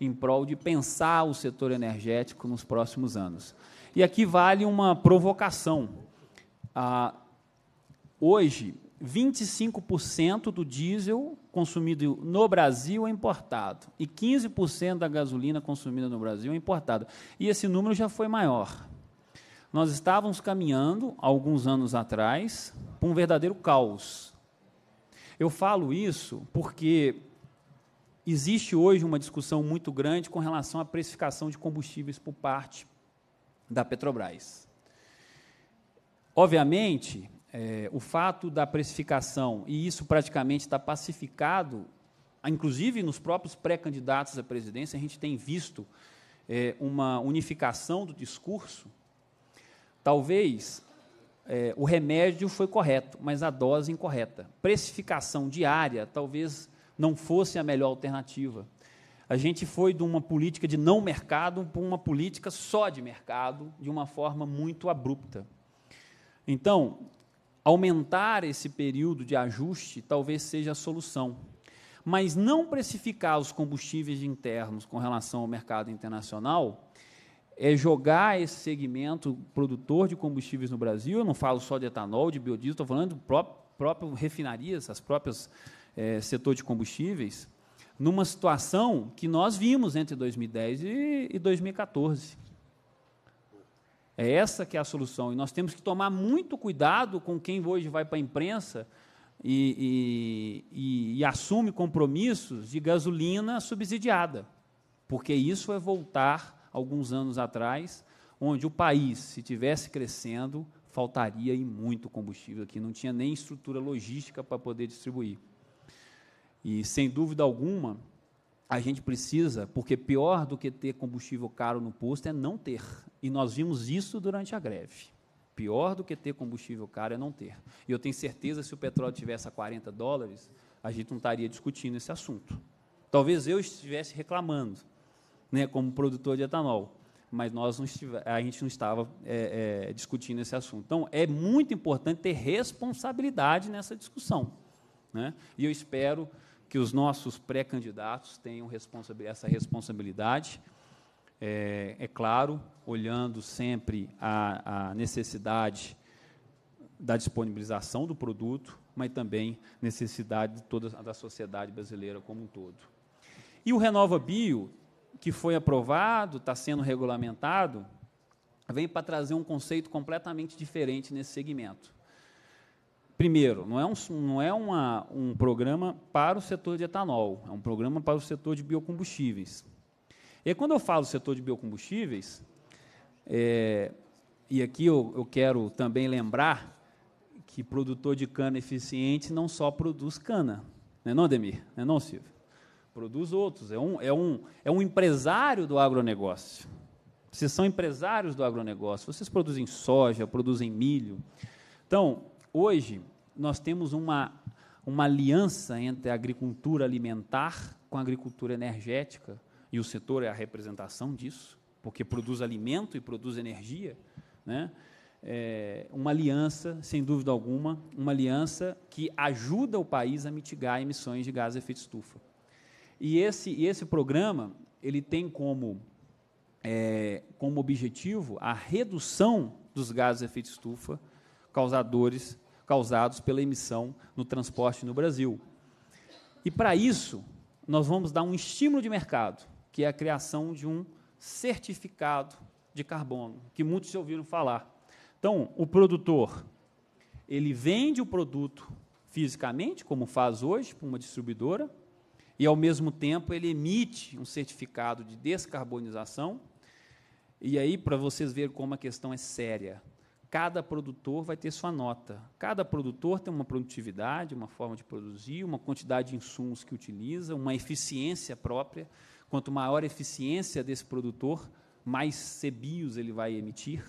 Speaker 3: em prol de pensar o setor energético nos próximos anos. E aqui vale uma provocação. Ah, hoje, 25% do diesel consumido no Brasil é importado e 15% da gasolina consumida no Brasil é importada. E esse número já foi maior. Nós estávamos caminhando, alguns anos atrás, para um verdadeiro caos. Eu falo isso porque existe hoje uma discussão muito grande com relação à precificação de combustíveis por parte da Petrobras. Obviamente, é, o fato da precificação, e isso praticamente está pacificado, inclusive nos próprios pré-candidatos à presidência, a gente tem visto é, uma unificação do discurso. Talvez é, o remédio foi correto, mas a dose incorreta. Precificação diária talvez não fosse a melhor alternativa. A gente foi de uma política de não mercado para uma política só de mercado, de uma forma muito abrupta. Então, Aumentar esse período de ajuste talvez seja a solução, mas não precificar os combustíveis internos com relação ao mercado internacional é jogar esse segmento produtor de combustíveis no Brasil. Eu não falo só de etanol, de biodiesel, estou falando de próprio, próprio refinarias, as próprias é, setor de combustíveis, numa situação que nós vimos entre 2010 e, e 2014. É essa que é a solução. E nós temos que tomar muito cuidado com quem hoje vai para a imprensa e, e, e, assume compromissos de gasolina subsidiada, porque isso é voltar alguns anos atrás, onde o país, se tivesse crescendo, faltaria e muito combustível aqui, não tinha nem estrutura logística para poder distribuir. E sem dúvida alguma, a gente precisa, porque pior do que ter combustível caro no posto é não ter. E nós vimos isso durante a greve. Pior do que ter combustível caro é não ter. E eu tenho certeza se o petróleo tivesse a 40 dólares, a gente não estaria discutindo esse assunto. Talvez eu estivesse reclamando, né, como produtor de etanol, mas nós não a gente não estava é, é, discutindo esse assunto. Então, é muito importante ter responsabilidade nessa discussão. Né? E eu espero que os nossos pré-candidatos tenham essa responsabilidade. É, é, claro, olhando sempre a, a necessidade da disponibilização do produto, mas também necessidade de toda da sociedade brasileira como um todo. E o Renova Bio, que foi aprovado, está sendo regulamentado, vem para trazer um conceito completamente diferente nesse segmento primeiro, não é, um, não é uma, um programa para o setor de etanol, é um programa para o setor de biocombustíveis. E quando eu falo setor de biocombustíveis, é, e aqui eu, eu quero também lembrar que produtor de cana eficiente não só produz cana, né não é não, Demir? Não é não, Silvio? Produz outros, é um, é, um, é um empresário do agronegócio. Vocês são empresários do agronegócio, vocês produzem soja, produzem milho. Então, hoje, nós temos uma, uma aliança entre a agricultura alimentar com a agricultura energética, e o setor é a representação disso, porque produz alimento e produz energia, né? É uma aliança, sem dúvida alguma, uma aliança que ajuda o país a mitigar emissões de gases de efeito estufa. E esse, esse programa ele tem como, é, como objetivo a redução dos gases de efeito estufa causadores causados pela emissão no transporte no Brasil. E para isso, nós vamos dar um estímulo de mercado, que é a criação de um certificado de carbono, que muitos já ouviram falar. Então, o produtor, ele vende o produto fisicamente, como faz hoje, para uma distribuidora, e, ao mesmo tempo, ele emite um certificado de descarbonização. E aí, para vocês verem como a questão é séria, Cada produtor vai ter sua nota. Cada produtor tem uma produtividade, uma forma de produzir, uma quantidade de insumos que utiliza, uma eficiência própria. Quanto maior a eficiência desse produtor, mais CBIOS ele vai emitir.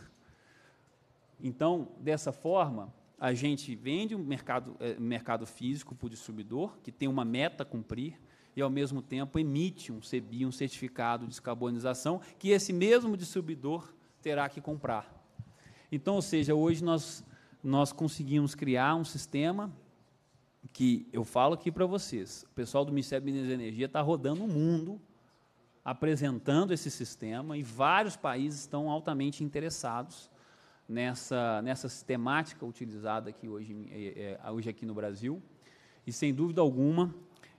Speaker 3: Então, dessa forma, a gente vende o um mercado, eh, mercado físico para o distribuidor, que tem uma meta a cumprir, e, ao mesmo tempo, emite um CBI, um certificado de descarbonização, que esse mesmo distribuidor terá que comprar. Então, ou seja, hoje nós, nós conseguimos criar um sistema que eu falo aqui para vocês. O pessoal do Ministério de Minas e Energia está rodando o mundo apresentando esse sistema e vários países estão altamente interessados nessa, nessa sistemática utilizada aqui hoje, é, é, hoje aqui no Brasil. E, sem dúvida alguma,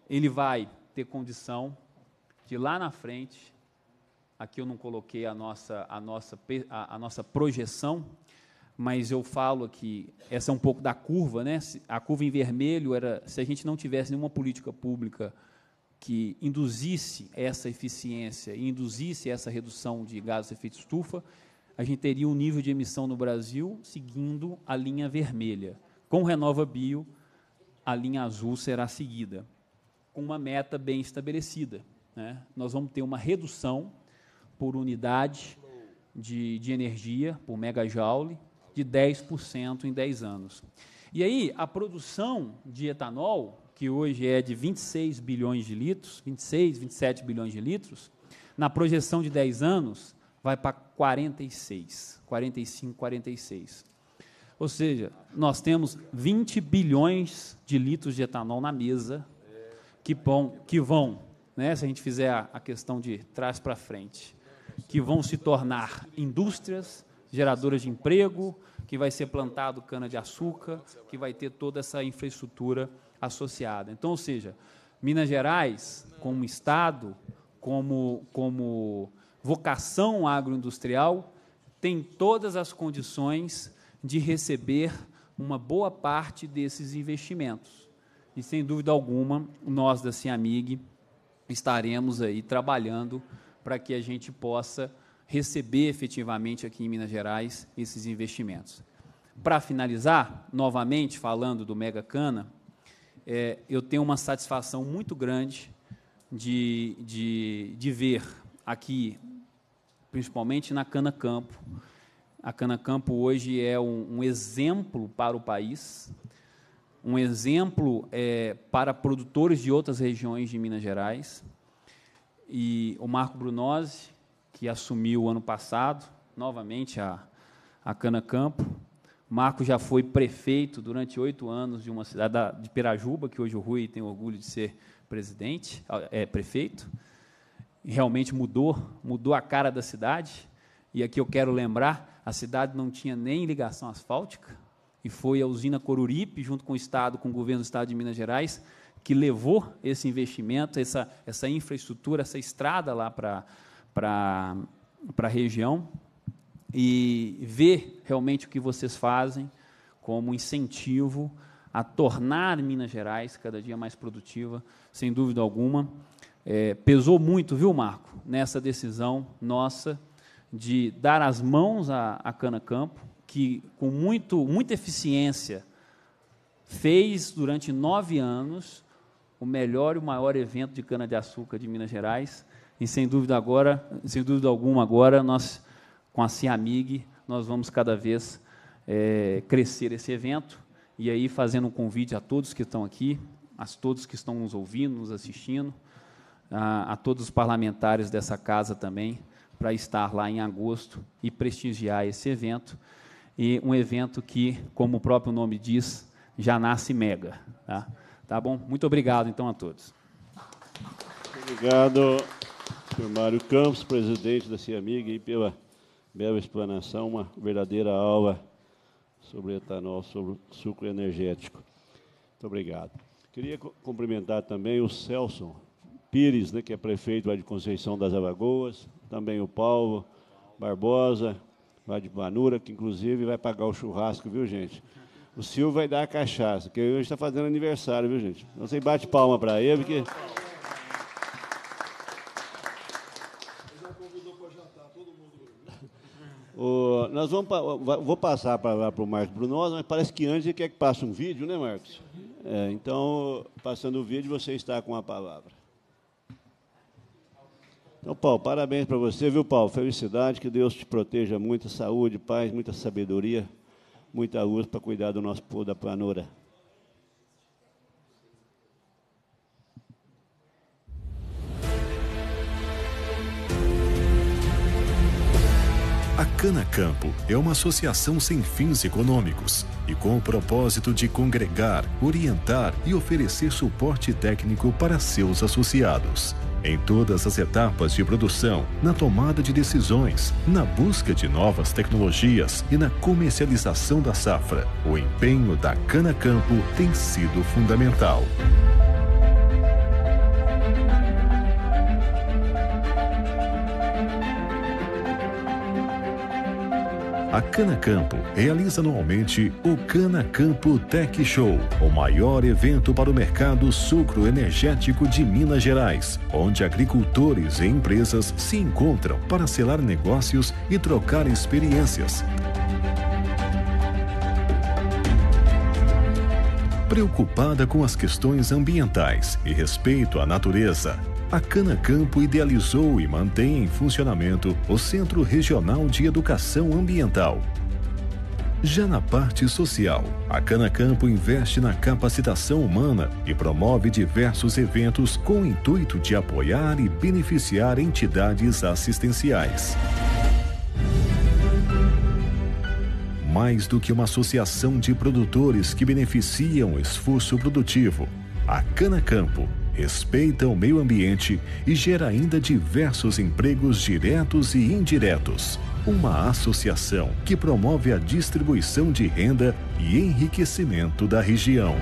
Speaker 3: ele vai ter condição de lá na frente, aqui eu não coloquei a nossa, a nossa, a, a nossa projeção, mas eu falo aqui, essa é um pouco da curva, né? A curva em vermelho era se a gente não tivesse nenhuma política pública que induzisse essa eficiência e induzisse essa redução de gases de efeito estufa, a gente teria um nível de emissão no Brasil seguindo a linha vermelha. Com o Renova Bio, a linha azul será seguida, com uma meta bem estabelecida. Né? Nós vamos ter uma redução por unidade de, de energia, por megajoule, de 10% em 10 anos. E aí, a produção de etanol, que hoje é de 26 bilhões de litros, 26, 27 bilhões de litros, na projeção de 10 anos, vai para 46, 45, 46. Ou seja, nós temos 20 bilhões de litros de etanol na mesa que vão, que vão né, se a gente fizer a questão de trás para frente, que vão se tornar indústrias, geradoras de emprego, que vai ser plantado cana-de-açúcar, que vai ter toda essa infraestrutura associada. Então, ou seja, Minas Gerais, como Estado, como, como vocação agroindustrial, tem todas as condições de receber uma boa parte desses investimentos. E, sem dúvida alguma, nós da Ciamig estaremos aí trabalhando para que a gente possa receber efetivamente aqui em Minas Gerais esses investimentos. Para finalizar, novamente falando do Mega Cana, é, eu tenho uma satisfação muito grande de, de, de ver aqui, principalmente na Cana Campo. A Cana Campo hoje é um, um exemplo para o país, um exemplo é, para produtores de outras regiões de Minas Gerais. E o Marco Brunose que assumiu o ano passado, novamente a, a Cana Campo. Marco já foi prefeito durante oito anos de uma cidade de Perajuba, que hoje o Rui tem orgulho de ser presidente, ah, é prefeito. Realmente mudou, mudou a cara da cidade. E aqui eu quero lembrar, a cidade não tinha nem ligação asfáltica, e foi a usina Coruripe, junto com o Estado, com o governo do Estado de Minas Gerais, que levou esse investimento, essa, essa infraestrutura, essa estrada lá para para a região e ver realmente o que vocês fazem como incentivo a tornar Minas Gerais cada dia mais produtiva, sem dúvida alguma. É, pesou muito, viu, Marco, nessa decisão nossa de dar as mãos à, à Cana Campo, que com muito, muita eficiência fez durante nove anos o melhor e o maior evento de cana-de-açúcar de Minas Gerais, e sem dúvida agora, sem dúvida alguma agora, nós com a CIAMIG, nós vamos cada vez é, crescer esse evento. E aí fazendo um convite a todos que estão aqui, a todos que estão nos ouvindo, nos assistindo, a, a todos os parlamentares dessa casa também, para estar lá em agosto e prestigiar esse evento. E um evento que, como o próprio nome diz, já nasce mega. Tá, tá bom? Muito obrigado, então, a todos. Obrigado. Sr. Mário
Speaker 1: Campos, presidente da CIAMIG, e pela bela explanação, uma verdadeira aula sobre etanol, sobre suco energético. Muito obrigado. Queria cumprimentar também o Celso Pires, né, que é prefeito lá de Conceição das Alagoas, também o Paulo Barbosa, lá de Banura, que inclusive vai pagar o churrasco, viu, gente? O Silvio vai dar a cachaça, que hoje está fazendo aniversário, viu, gente? Então, você bate palma para ele, porque... mudou nós vamos, vou passar para lá para o Marcos Brunosa, mas parece que antes ele quer que passe um vídeo, né, Marcos? É, então, passando o vídeo, você está com a palavra. Então, Paulo, parabéns para você, viu, Paulo? Felicidade, que Deus te proteja, muita saúde, paz, muita sabedoria, muita luz para cuidar do nosso povo da planura.
Speaker 4: A Cana Campo é uma associação sem fins econômicos e com o propósito de congregar, orientar e oferecer suporte técnico para seus associados. Em todas as etapas de produção, na tomada de decisões, na busca de novas tecnologias e na comercialização da safra, o empenho da Cana Campo tem sido fundamental. A Cana Campo realiza anualmente o Cana Campo Tech Show, o maior evento para o mercado sucroenergético de Minas Gerais, onde agricultores e empresas se encontram para selar negócios e trocar experiências. Preocupada com as questões ambientais e respeito à natureza, a Cana Campo idealizou e mantém em funcionamento o Centro Regional de Educação Ambiental. Já na parte social, a Cana Campo investe na capacitação humana e promove diversos eventos com o intuito de apoiar e beneficiar entidades assistenciais. mais do que uma associação de produtores que beneficiam o esforço produtivo. A Cana Campo respeita o meio ambiente e gera ainda diversos empregos diretos e indiretos. Uma associação que promove a distribuição de renda e enriquecimento da região.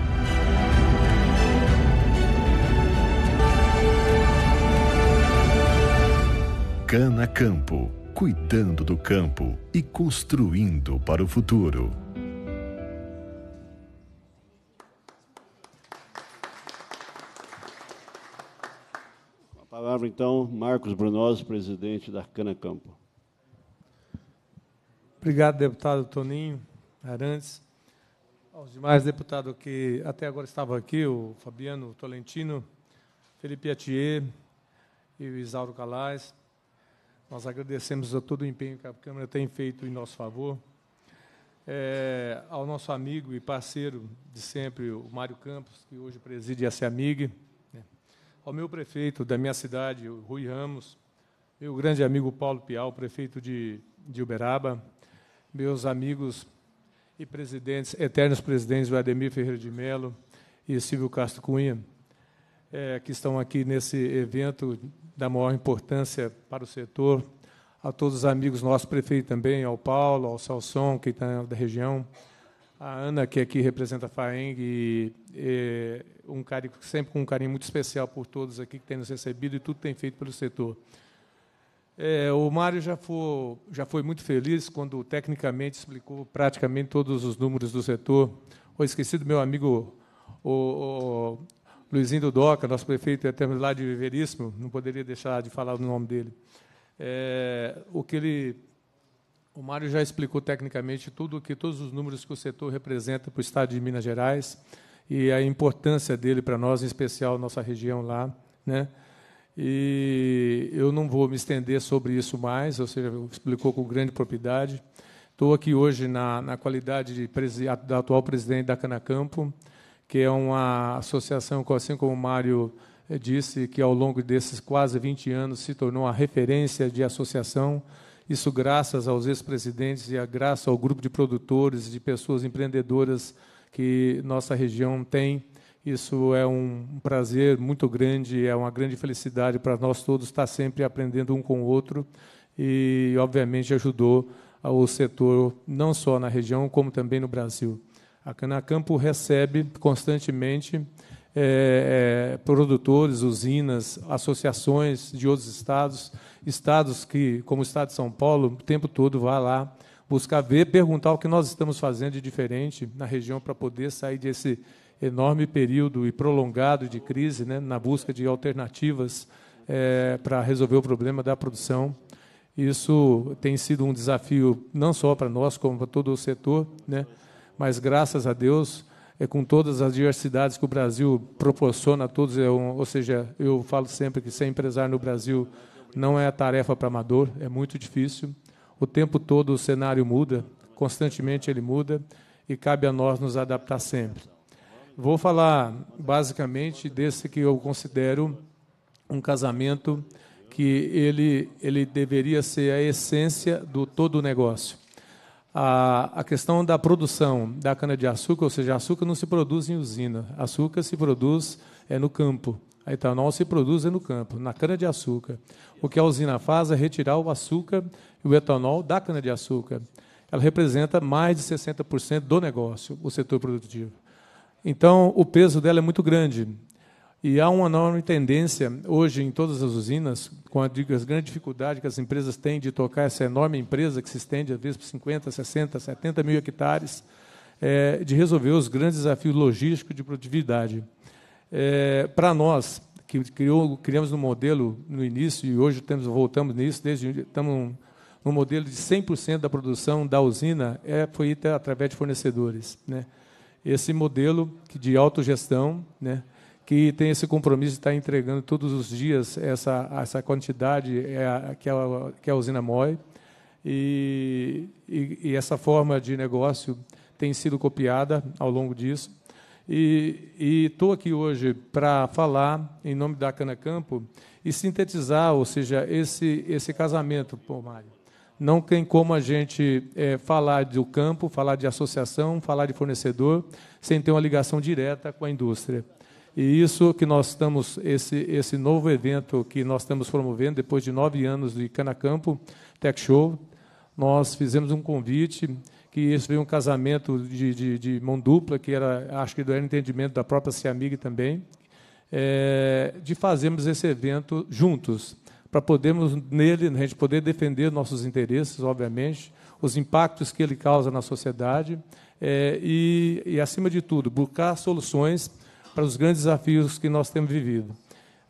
Speaker 4: Cana Campo, cuidando do campo e construindo para o futuro.
Speaker 1: palavra, então, Marcos Brunoso,
Speaker 5: presidente da Cana Campo. Obrigado, deputado Toninho Arantes. Aos demais deputados que até agora estavam aqui, o Fabiano Tolentino, Felipe Atier e o Isauro Calais. Nós agradecemos a todo o empenho que a Câmara tem feito em nosso favor. É, ao nosso amigo e parceiro de sempre, o Mário Campos, que hoje preside a SEAMIG ao meu prefeito da minha cidade, Rui Ramos, meu grande amigo Paulo Pial, prefeito de, de Uberaba, meus amigos e presidentes, eternos presidentes, Vladimir Ferreira de Melo e Silvio Castro Cunha, é, que estão aqui nesse evento da maior importância para o setor, a todos os amigos, nosso prefeito também, ao Paulo, ao Salson, que está da região, a Ana, que aqui representa a FAENG, e, e, um carinho, sempre com um carinho muito especial por todos aqui que têm nos recebido e tudo tem feito pelo setor. É, o Mário já foi, já foi muito feliz quando tecnicamente explicou praticamente todos os números do setor. Eu esqueci do meu amigo o, o Luizinho do Doca, nosso prefeito até lá de Veríssimo, não poderia deixar de falar o nome dele. É, o que ele o Mário já explicou tecnicamente tudo o que todos os números que o setor representa para o Estado de Minas Gerais e a importância dele para nós, em especial nossa região lá, né? E eu não vou me estender sobre isso mais, ou seja, explicou com grande propriedade. Estou aqui hoje na, na qualidade de da atual presidente da Canacampo, que é uma associação, assim como o Mário eh, disse, que ao longo desses quase 20 anos se tornou a referência de associação isso graças aos ex-presidentes e a graça ao grupo de produtores, de pessoas empreendedoras que nossa região tem. Isso é um prazer muito grande, é uma grande felicidade para nós todos estar sempre aprendendo um com o outro e, obviamente, ajudou ao setor não só na região, como também no Brasil. A Canacampo recebe constantemente é, é, produtores, usinas, associações de outros estados, estados que, como o estado de São Paulo, o tempo todo vá lá buscar ver, perguntar o que nós estamos fazendo de diferente na região para poder sair desse enorme período e prolongado de crise, né, na busca de alternativas é, para resolver o problema da produção. Isso tem sido um desafio não só para nós, como para todo o setor, né, mas graças a Deus é, com todas as diversidades que o Brasil proporciona a todos. É um, ou seja, eu falo sempre que ser empresário no Brasil não é a tarefa para amador, é muito difícil. O tempo todo o cenário muda, constantemente ele muda, e cabe a nós nos adaptar sempre. Vou falar basicamente desse que eu considero um casamento que ele, ele deveria ser a essência do todo o negócio a, a questão da produção da cana-de-açúcar, ou seja, açúcar não se produz em usina, açúcar se produz é, no campo. A etanol se produz é, no campo, na cana-de-açúcar. O que a usina faz é retirar o açúcar e o etanol da cana-de-açúcar. Ela representa mais de 60% do negócio, o setor produtivo. Então, o peso dela é muito grande. E há uma enorme tendência, hoje, em todas as usinas, com a, digo, as grande dificuldade que as empresas têm de tocar essa enorme empresa que se estende, às vezes, por 50, 60, 70 mil hectares, é, de resolver os grandes desafios logísticos de produtividade. É, Para nós, que criou, criamos um modelo no início, e hoje temos, voltamos nisso, desde estamos no modelo de 100% da produção da usina é, foi através de fornecedores. Né? Esse modelo de autogestão, né? que tem esse compromisso de estar entregando todos os dias essa, essa quantidade é a, que, a, é que a usina MOI. E, e, e, essa forma de negócio tem sido copiada ao longo disso. E estou aqui hoje para falar em nome da Cana Campo e sintetizar, ou seja, esse, esse casamento, pô, Mário. Não tem como a gente é, falar do campo, falar de associação, falar de fornecedor, sem ter uma ligação direta com a indústria. E isso que nós estamos, esse, esse novo evento que nós estamos promovendo, depois de nove anos de Canacampo Tech Show, nós fizemos um convite que isso veio um casamento de, de, de, mão dupla, que era, acho que era entendimento da própria Ciamig também, é, de fazermos esse evento juntos, para podermos nele, a gente poder defender nossos interesses, obviamente, os impactos que ele causa na sociedade, é, e, e, acima de tudo, buscar soluções para os grandes desafios que nós temos vivido.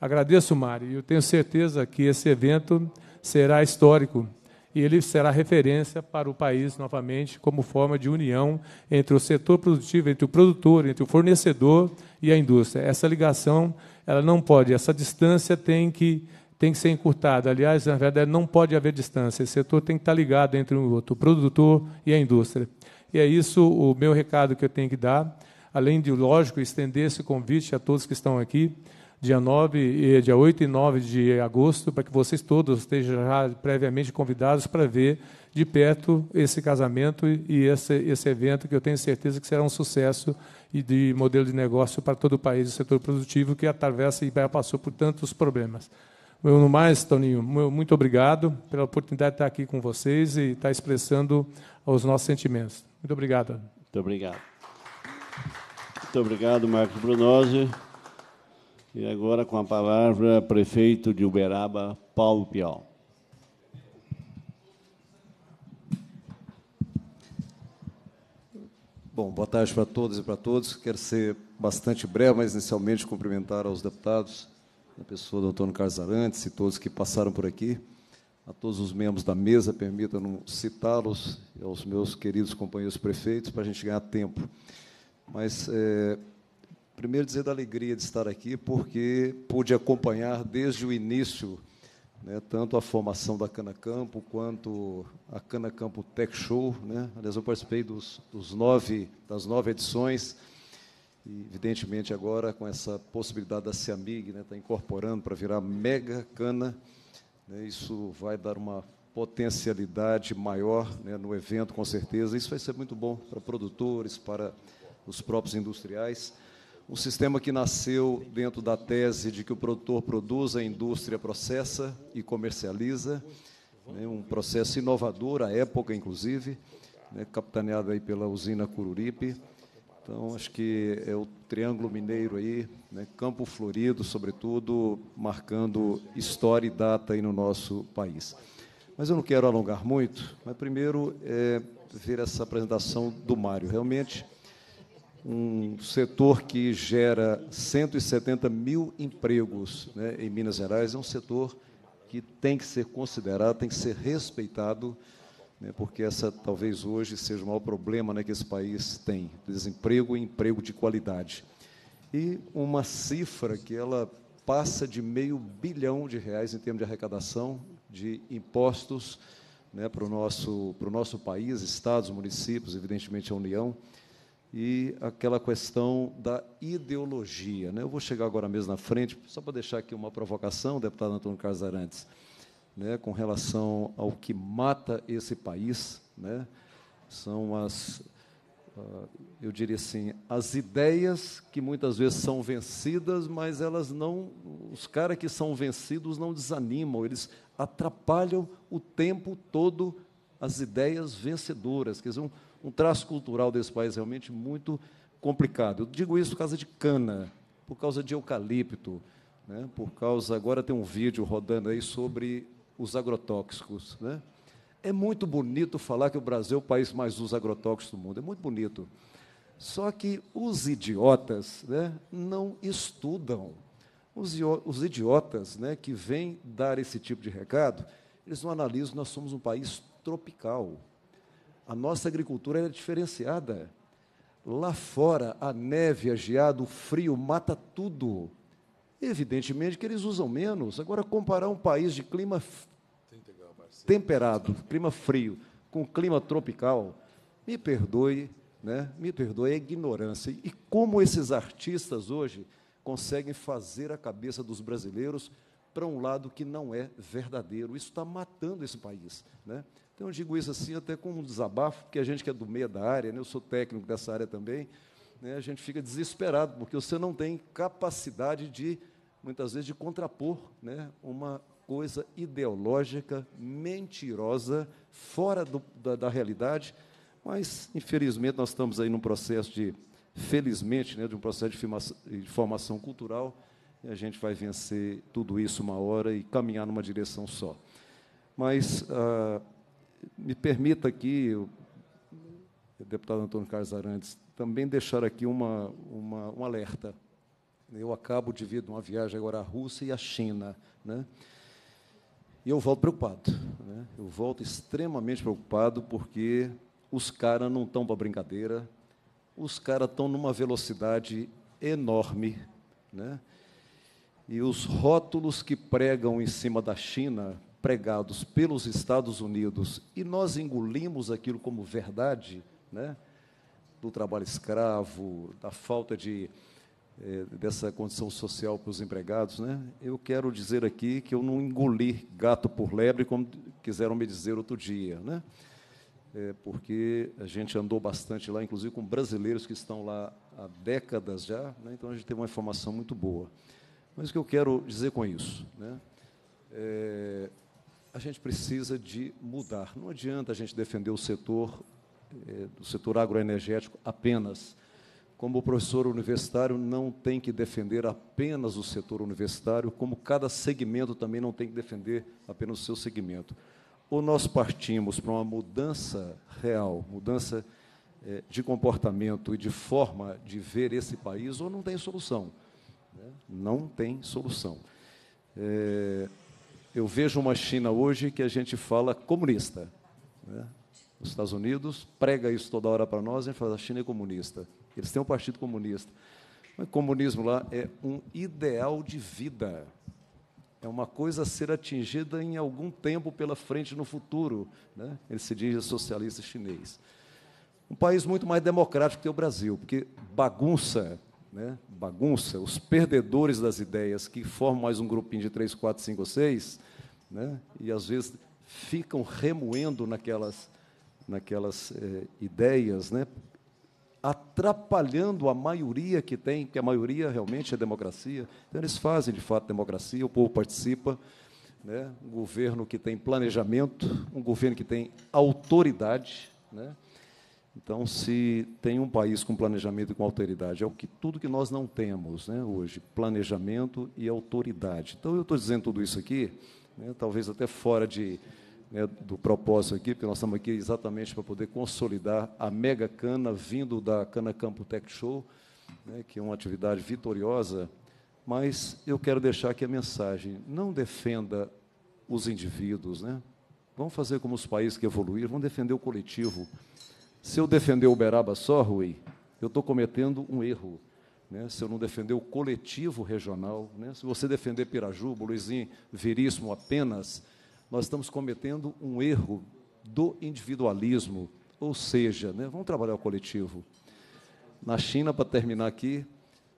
Speaker 5: Agradeço, Mário, e eu tenho certeza que esse evento será histórico e ele será referência para o país novamente como forma de união entre o setor produtivo, entre o produtor, entre o fornecedor e a indústria. Essa ligação, ela não pode, essa distância tem que tem que ser encurtada. Aliás, na verdade, não pode haver distância. Esse setor tem que estar ligado entre um outro, o produtor e a indústria. E é isso o meu recado que eu tenho que dar. Além de, lógico, estender esse convite a todos que estão aqui, dia 9 eh, e dia 8 e 9 de agosto, para que vocês todos estejam já previamente convidados para ver de perto esse casamento e esse, esse evento que eu tenho certeza que será um sucesso e de modelo de negócio para todo o país, o setor produtivo que atravessa e já passou por tantos problemas. Eu, no mais, Toninho, muito obrigado pela oportunidade de estar aqui com vocês e estar expressando os nossos sentimentos. Muito obrigado. Muito
Speaker 1: obrigado. Muito obrigado, Marcos Brunose. E agora, com a palavra, prefeito de Uberaba, Paulo Pial.
Speaker 6: Bom, boa tarde para todas e para todos. Quero ser bastante breve, mas inicialmente cumprimentar aos deputados, a pessoa do Antônio Carlos Arantes e todos que passaram por aqui. A todos os membros da mesa, permitam citá-los, aos meus queridos companheiros prefeitos, para a gente ganhar tempo. Mas é, primeiro dizer da alegria de estar aqui, porque pude acompanhar desde o início né, tanto a formação da Cana Campo quanto a Cana Campo Tech Show. Né? Aliás, eu participei dos, dos nove, das nove edições. E, evidentemente, agora com essa possibilidade da CIAMIG né, tá incorporando para virar mega cana, né, isso vai dar uma potencialidade maior né, no evento, com certeza. Isso vai ser muito bom para produtores, para os próprios industriais. Um sistema que nasceu dentro da tese de que o produtor produz, a indústria processa e comercializa, né, um processo inovador à época, inclusive, né, capitaneado aí pela usina Cururipe. Então, acho que é o Triângulo Mineiro aí, né, Campo Florido, sobretudo, marcando história e data aí no nosso país. Mas eu não quero alongar muito, mas primeiro é ver essa apresentação do Mário. Realmente, um setor que gera 170 mil empregos né, em Minas Gerais, é um setor que tem que ser considerado, tem que ser respeitado, né, porque essa talvez hoje seja o maior problema né, que esse país tem, desemprego e emprego de qualidade. E uma cifra que ela passa de meio bilhão de reais em termos de arrecadação de impostos né, para o nosso, nosso país, estados, municípios, evidentemente a União, e aquela questão da ideologia. Né? Eu vou chegar agora mesmo na frente, só para deixar aqui uma provocação, deputado Antônio Carlos Arantes, né, com relação ao que mata esse país, né? são as, ah, eu diria assim, as ideias que muitas vezes são vencidas, mas elas não, os caras que são vencidos não desanimam, eles atrapalham o tempo todo as ideias vencedoras, quer dizer, um, um traço cultural desse país realmente muito complicado. Eu digo isso por causa de cana, por causa de eucalipto, né? por causa. Agora tem um vídeo rodando aí sobre os agrotóxicos. Né? É muito bonito falar que o Brasil é o país mais usa agrotóxicos do mundo, é muito bonito. Só que os idiotas né, não estudam. Os, os idiotas né, que vêm dar esse tipo de recado, eles não analisam, nós somos um país tropical. A nossa agricultura era é diferenciada. Lá fora, a neve, a geada, o frio mata tudo. Evidentemente que eles usam menos. Agora, comparar um país de clima temperado, clima frio, com clima tropical, me perdoe, né? me perdoe a ignorância. E como esses artistas hoje conseguem fazer a cabeça dos brasileiros para um lado que não é verdadeiro. Isso está matando esse país. Né? Então, eu digo isso assim até com um desabafo, porque a gente que é do meio da área, né, eu sou técnico dessa área também, né, a gente fica desesperado, porque você não tem capacidade de, muitas vezes, de contrapor né, uma coisa ideológica, mentirosa, fora do, da, da, realidade, mas, infelizmente, nós estamos aí num processo de, felizmente, né, de um processo de formação, de formação cultural, e a gente vai vencer tudo isso uma hora e caminhar numa direção só. Mas, ah, me permita aqui, o deputado Antônio Carlos Arantes, também deixar aqui uma, uma, um alerta. Eu acabo de vir de uma viagem agora à Rússia e à China, né? E eu volto preocupado, né? Eu volto extremamente preocupado porque os caras não estão para brincadeira, os caras estão numa velocidade enorme, né? E os rótulos que pregam em cima da China pregados pelos Estados Unidos e nós engolimos aquilo como verdade, né? do trabalho escravo, da falta de, eh, dessa condição social para os empregados, né? eu quero dizer aqui que eu não engoli gato por lebre, como quiseram me dizer outro dia, né? É, porque a gente andou bastante lá, inclusive com brasileiros que estão lá há décadas já, né? então a gente tem uma informação muito boa. Mas o que eu quero dizer com isso? Né? É, a gente precisa de mudar. Não adianta a gente defender o setor, eh, setor agroenergético apenas. Como o professor universitário, não tem que defender apenas o setor universitário, como cada segmento também não tem que defender apenas o seu segmento. Ou nós partimos para uma mudança real, mudança eh, de comportamento e de forma de ver esse país, ou não tem solução. Né? Não tem solução. É, eu vejo uma China hoje que a gente fala comunista. Né? Os Estados Unidos prega isso toda hora para nós, a gente fala, a China é comunista. Eles têm um partido comunista. Mas comunismo lá é um ideal de vida. É uma coisa a ser atingida em algum tempo pela frente no futuro. Né? Ele se diz socialista chinês. Um país muito mais democrático que o Brasil, porque bagunça né, bagunça, os perdedores das ideias, que formam mais um grupinho de três, quatro, cinco seis, né, e às vezes ficam remoendo naquelas, naquelas é, ideias, né, atrapalhando a maioria que tem, que a maioria realmente é democracia. Então, eles fazem, de fato, democracia, o povo participa. Né? Um governo que tem planejamento, um governo que tem autoridade. Né? Então, se tem um país com planejamento e com autoridade, é o que tudo que nós não temos né, hoje, planejamento e autoridade. Então, eu estou dizendo tudo isso aqui, né, talvez até fora de, né, do propósito aqui, porque nós estamos aqui exatamente para poder consolidar a mega cana vindo da Cana Campo Tech Show, né, que é uma atividade vitoriosa, mas eu quero deixar aqui a mensagem, não defenda os indivíduos, né? vamos fazer como os países que evoluíram, vamos defender o coletivo, se eu defender Uberaba só, Rui, eu estou cometendo um erro. Né? Se eu não defender o coletivo regional, né? se você defender Pirajuba, Luizinho, Veríssimo apenas, nós estamos cometendo um erro do individualismo. Ou seja, né? vamos trabalhar o coletivo. Na China, para terminar aqui,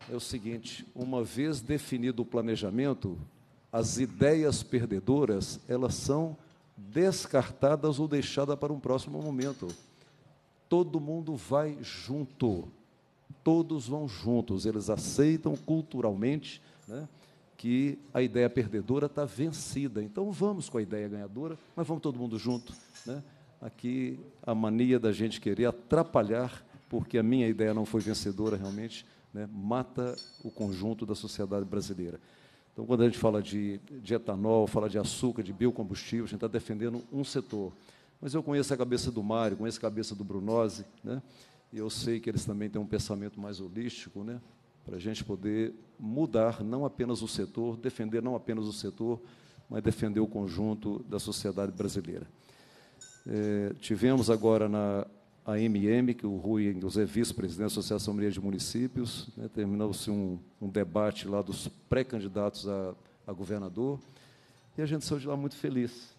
Speaker 6: é o seguinte: uma vez definido o planejamento, as ideias perdedoras elas são descartadas ou deixadas para um próximo momento todo mundo vai junto, todos vão juntos, eles aceitam culturalmente né, que a ideia perdedora está vencida. Então vamos com a ideia ganhadora, mas vamos todo mundo junto. Né? Aqui a mania da gente querer atrapalhar, porque a minha ideia não foi vencedora realmente, né, mata o conjunto da sociedade brasileira. Então, quando a gente fala de, de etanol, fala de açúcar, de biocombustível, a gente está defendendo um setor. Mas eu conheço a cabeça do Mário, conheço a cabeça do Brunose, né? e eu sei que eles também têm um pensamento mais holístico, né? para a gente poder mudar não apenas o setor, defender não apenas o setor, mas defender o conjunto da sociedade brasileira. É, tivemos agora na AMM, que o Rui Engels é vice-presidente da Associação Mineira de Municípios, né, terminou-se um, um, debate lá dos pré-candidatos a, a governador, e a gente saiu de lá muito feliz,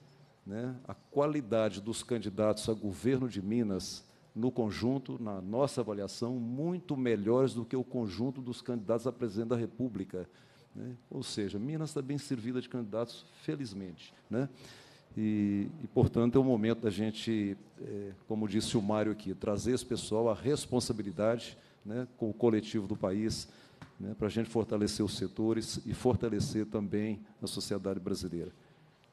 Speaker 6: né, a qualidade dos candidatos a governo de Minas, no conjunto, na nossa avaliação, muito melhores do que o conjunto dos candidatos a presidente da República. Né? Ou seja, Minas está bem servida de candidatos, felizmente. Né? E, e, portanto, é o momento da gente, é, como disse o Mário aqui, trazer esse pessoal a responsabilidade né, com o coletivo do país, né, para a gente fortalecer os setores e fortalecer também a sociedade brasileira.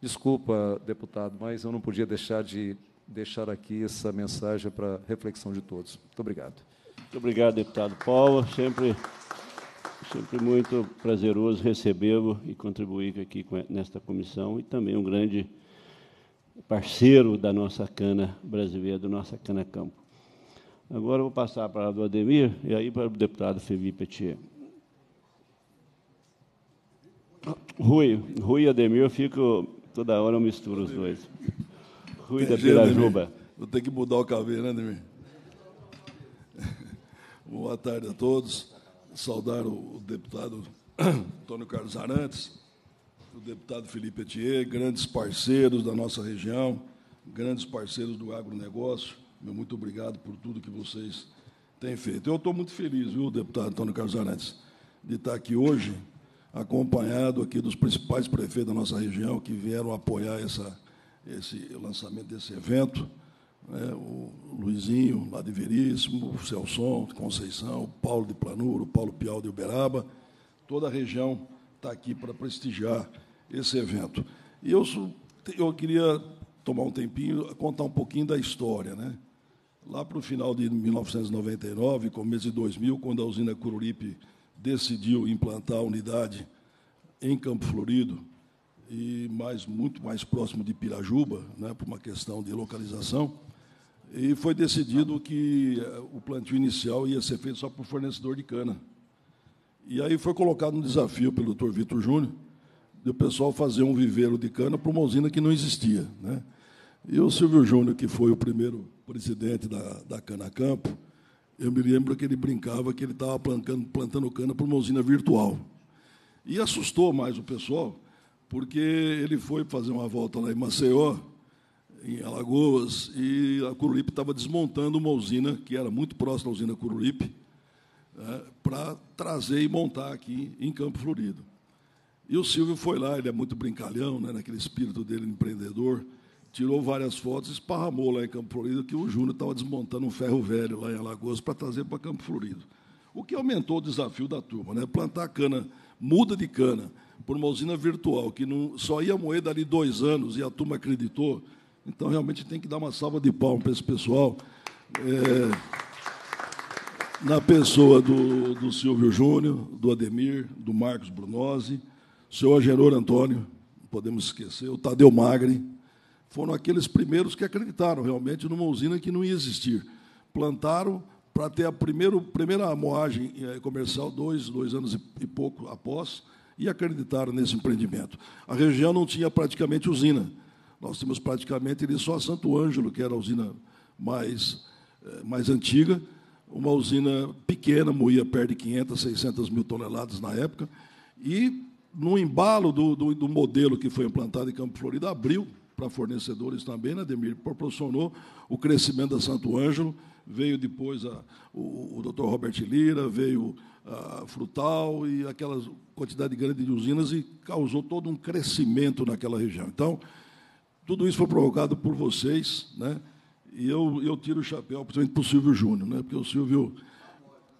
Speaker 6: Desculpa, deputado, mas eu não podia deixar de deixar aqui essa mensagem para reflexão de todos. Muito obrigado.
Speaker 1: Muito obrigado, deputado Paulo. Sempre, sempre muito prazeroso recebê-lo e contribuir aqui com, nesta comissão e também um grande parceiro da nossa cana brasileira, do nossa cana campo. Agora vou passar a palavra do Ademir e aí para o deputado Felipe Petier. Rui, Rui Ademir, eu fico Toda hora eu misturo os dois. [laughs] Rui da né, Pirajuba. Vou ter que mudar o cabelo, né, Demir?
Speaker 7: [laughs] Boa tarde a todos. Saudar o deputado
Speaker 6: [coughs] Antônio
Speaker 7: Carlos Arantes, o deputado Felipe Etier, grandes parceiros da nossa região, grandes parceiros do agronegócio. Meu muito obrigado por tudo que vocês têm feito. Eu estou muito feliz, viu, deputado Antônio Carlos Arantes, de estar aqui hoje acompanhado aqui dos principais prefeitos da nossa região que vieram apoiar essa, esse lançamento desse evento. Né? O Luizinho, lá de Veríssimo, o Celson, de Conceição, o Paulo de Planuro, o Paulo Pial de Uberaba. Toda a região está aqui para prestigiar esse evento. E eu, eu queria tomar um tempinho contar um pouquinho da história. Né? Lá para o final de 1999, começo de 2000, quando a usina Cururipe decidiu implantar a unidade em Campo Florido e mais muito mais próximo de Pirajuba, né, por uma questão de localização. E foi decidido que eh, o plantio inicial ia ser feito só por fornecedor de cana. E aí foi colocado um desafio pelo Dr. Vitor Júnior do pessoal fazer um viveiro de cana para uma usina que não existia, né? E o Silvio Júnior, que foi o primeiro presidente da, da Cana Campo, eu me lembro que ele brincava que ele estava plantando, plantando cana para uma usina virtual. E assustou mais o pessoal, porque ele foi fazer uma volta lá em Maceió, em Alagoas, e a Curulipe estava desmontando uma usina, que era muito próxima à usina Curulipe, né, para trazer e montar aqui em Campo Florido. E o Silvio foi lá, ele é muito brincalhão, né, naquele espírito dele empreendedor, tirou várias fotos, esparramou lá em Campo Florido, que o Júnior estava desmontando um ferro velho lá em Alagoas para trazer para Campo Florido. O que aumentou o desafio da turma, né? Plantar cana, muda de cana, por uma usina virtual, que não, só ia moer dali dois anos e a turma acreditou. Então, realmente, tem que dar uma salva de palmas para esse pessoal. É, na pessoa do, do Silvio Júnior, do Ademir, do Marcos Brunose, o senhor Geror Antônio, não podemos esquecer, o Tadeu Magri, foram aqueles primeiros que acreditaram realmente numa usina que não ia existir. Plantaram para ter a primeiro, primeira moagem eh, comercial dois, dois anos e pouco após, e acreditaram nesse empreendimento. A região não tinha praticamente usina. Nós tínhamos praticamente ali só Santo Ângelo, que era a usina mais, eh, mais antiga, uma usina pequena, moía perto de 500, 600 mil toneladas na época, e no embalo do, do, do modelo que foi implantado em Campo Florido, abriu para fornecedores também, né, Demir Proporcionou o crescimento da Santo Ângelo, veio depois a, o, o doutor Robert Lira, veio a Frutal e aquela quantidade grande de usinas e causou todo um crescimento naquela região. Então, tudo isso foi provocado por vocês, né? E eu, eu tiro o chapéu, principalmente para o Silvio Júnior, né? Porque o Silvio.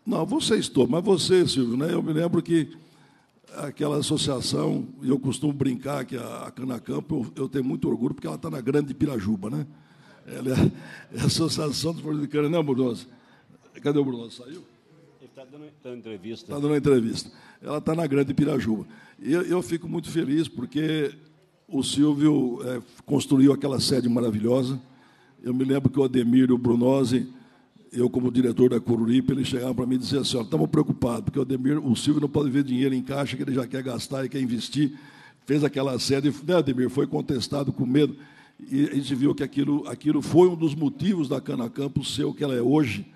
Speaker 7: Não, você estou, mas você, Silvio, né? Eu me lembro que aquela associação, e eu costumo brincar que a, a Canacampo, eu, eu tenho muito orgulho, porque ela está na grande Pirajuba, né? Ela é, [laughs] é a Associação dos Produtores de Cana, né, não, Brunoso? Cadê o
Speaker 1: Brunoso? Saiu? Ele está dando, tá entrevista. Está dando
Speaker 7: entrevista. Ela está na grande Pirajuba. E eu, eu, fico muito feliz, porque o Silvio é, construiu aquela sede maravilhosa. Eu me lembro que o Ademir e o Brunose eu, como diretor da Coruripe, ele chegava para mim e dizia assim: estamos preocupados, porque o Ademir, o Silvio não pode ver dinheiro em caixa, que ele já quer gastar e quer investir. Fez aquela sede, né, Ademir? Foi contestado com medo. E a gente viu que aquilo, aquilo foi um dos motivos da Cana Campos ser o que ela é hoje.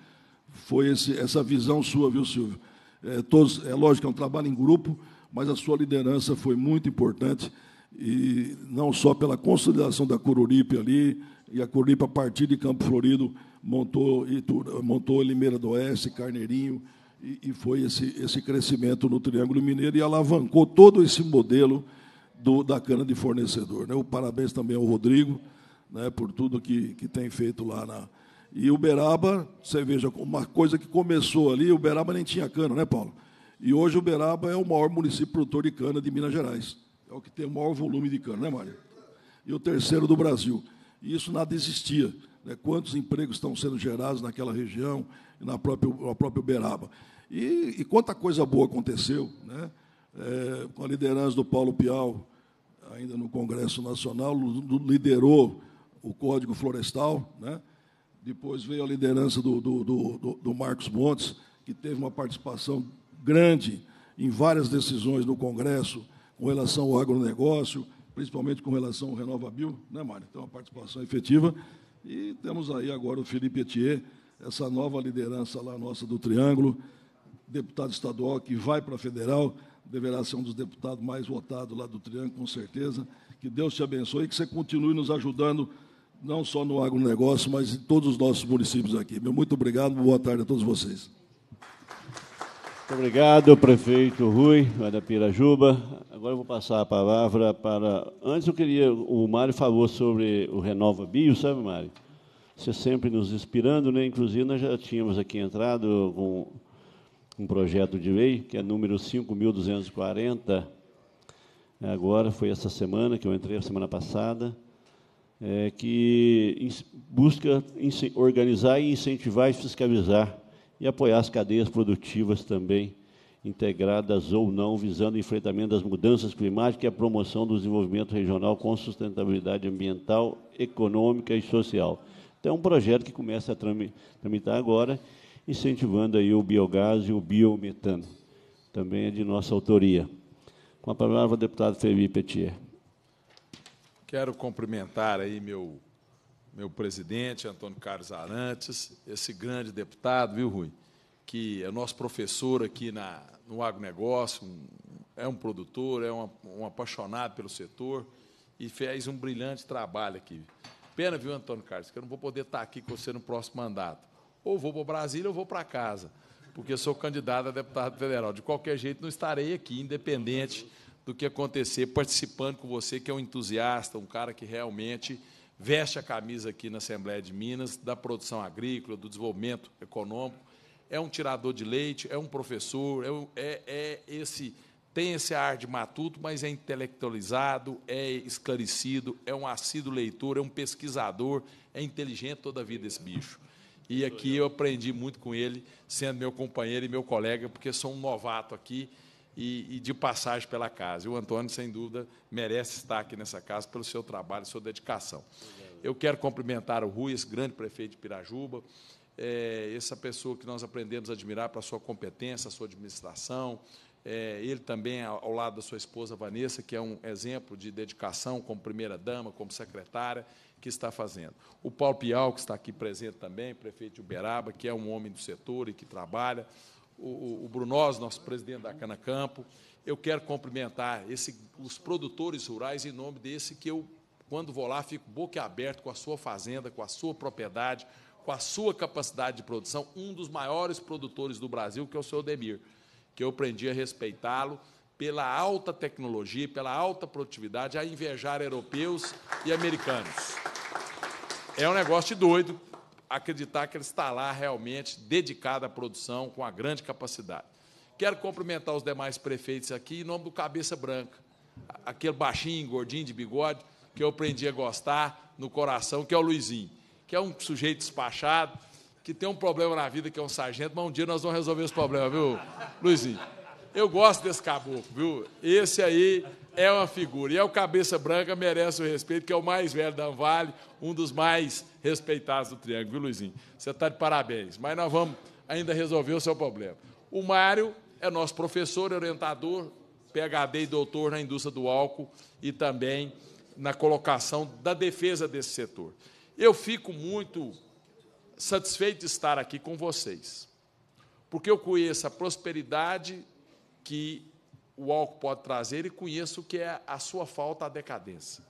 Speaker 7: Foi esse, essa visão sua, viu, Silvio? É, todos, é lógico que é um trabalho em grupo, mas a sua liderança foi muito importante, e não só pela consolidação da Coruripe ali, e a Coruripe, a partir de Campo Florido, montou, montou Limeira do Oeste, Carneirinho, e, e, foi esse, esse crescimento no Triângulo Mineiro e alavancou todo esse modelo do, da cana de fornecedor. Né? O parabéns também ao Rodrigo né, por tudo que, que tem feito lá na. E Uberaba, você veja, uma coisa que começou ali, Uberaba nem tinha cana, né, Paulo? E hoje Uberaba é o maior município produtor de cana de Minas Gerais. É o que tem o maior volume de cana, né, Mário? E o terceiro do Brasil. E isso nada existia né, quantos empregos estão sendo gerados naquela região e na própria, na própria Uberaba. E, e quanta coisa boa aconteceu, né? É, com a liderança do Paulo Piau, ainda no Congresso Nacional, liderou o Código Florestal, né? depois veio a liderança do, do, do, do Marcos Montes, que teve uma participação grande em várias decisões no Congresso com relação ao agronegócio, principalmente com relação ao Renovabil, né, Mário? Então, uma participação efetiva. E temos aí agora o Felipe Etier, essa nova liderança lá nossa do Triângulo, deputado estadual que vai para a federal, deverá ser um dos deputados mais votados lá do Triângulo, com certeza. Que Deus te abençoe e que você continue nos ajudando, não só no agronegócio, mas em todos os nossos municípios aqui. Meu muito obrigado, boa tarde a todos vocês.
Speaker 1: Muito obrigado, prefeito Rui, da Pirajuba. Agora eu vou passar a palavra para. Antes eu queria. O Mário falou sobre o Renova Bio, sabe, Mário? Você sempre nos inspirando, né? Inclusive, nós já tínhamos aqui entrado com um projeto de lei, que é número 5.240. Agora, foi essa semana, que eu entrei a semana passada. É, que busca organizar e incentivar e fiscalizar e apoiar as cadeias produtivas também, integradas ou não, visando o enfrentamento das mudanças climáticas e a promoção do desenvolvimento regional com sustentabilidade ambiental, econômica e social. Então, é um projeto que começa a tramitar agora, incentivando aí o biogás e o biometano. Também é de nossa autoria. Com a palavra, o deputado Felipe Petier.
Speaker 2: Quero cumprimentar aí meu meu presidente, Antônio Carlos Arantes, esse grande deputado, viu, Rui? Que é nosso professor aqui na, no agronegócio, um, é um produtor, é um, um apaixonado pelo setor e fez um brilhante trabalho aqui. Pena, viu, Antônio Carlos, que eu não vou poder estar aqui com você no próximo mandato. Ou vou para Brasília ou vou para casa, porque sou candidato a deputado federal. De qualquer jeito, não estarei aqui, independente do que acontecer, participando com você, que é um entusiasta, um cara que realmente veste a camisa aqui na Assembleia de Minas, da produção agrícola, do desenvolvimento econômico, é um tirador de leite, é um professor, é, é, é esse tem esse ar de matuto, mas é intelectualizado, é esclarecido, é um assíduo leitor, é um pesquisador, é inteligente toda a vida esse bicho. E aqui eu aprendi muito com ele, sendo meu companheiro e meu colega, porque sou um novato aqui e, e, de passagem pela casa. E o Antônio, sem dúvida, merece estar aqui nessa casa pelo seu trabalho, sua dedicação. Eu quero cumprimentar o Rui, esse grande prefeito de Pirajuba, é, essa pessoa que nós aprendemos a admirar para sua competência, a sua administração, é, ele também, ao lado da sua esposa Vanessa, que é um exemplo de dedicação como primeira-dama, como secretária, que está fazendo. O Paulo Pial, que está aqui presente também, prefeito de Uberaba, que é um homem do setor e que trabalha o, o Brunós, nosso presidente da Cana Campo. Eu quero cumprimentar esse, os produtores rurais em nome desse que eu, quando vou lá, fico boca aberto com a sua fazenda, com a sua propriedade, com a sua capacidade de produção, um dos maiores produtores do Brasil, que é o seu Demir, que eu aprendi a respeitá-lo pela alta tecnologia, pela alta produtividade, a invejar europeus e americanos. É um negócio de doido, acreditar que ele está lá realmente dedicado à produção, com a grande capacidade. Quero cumprimentar os demais prefeitos aqui em nome do Cabeça Branca, aquele baixinho, gordinho de bigode, que eu aprendi a gostar no coração, que é o Luizinho, que é um sujeito despachado, que tem um problema na vida, que é um sargento, mas um dia nós vamos resolver esse problema, viu, Luizinho? Eu gosto desse caboclo, viu? Esse aí é uma figura. E é o Cabeça Branca, merece o respeito, que é o mais velho da Vale, um dos mais respeitados do Triângulo, viu, Luizinho? Você está de parabéns. Mas nós vamos ainda resolver o seu problema. O Mário é nosso professor, orientador, PHD e doutor na indústria do álcool e também na colocação da defesa desse setor. Eu fico muito satisfeito de estar aqui com vocês, porque eu conheço a prosperidade que o álcool pode trazer e conheça o que é a sua falta à decadência.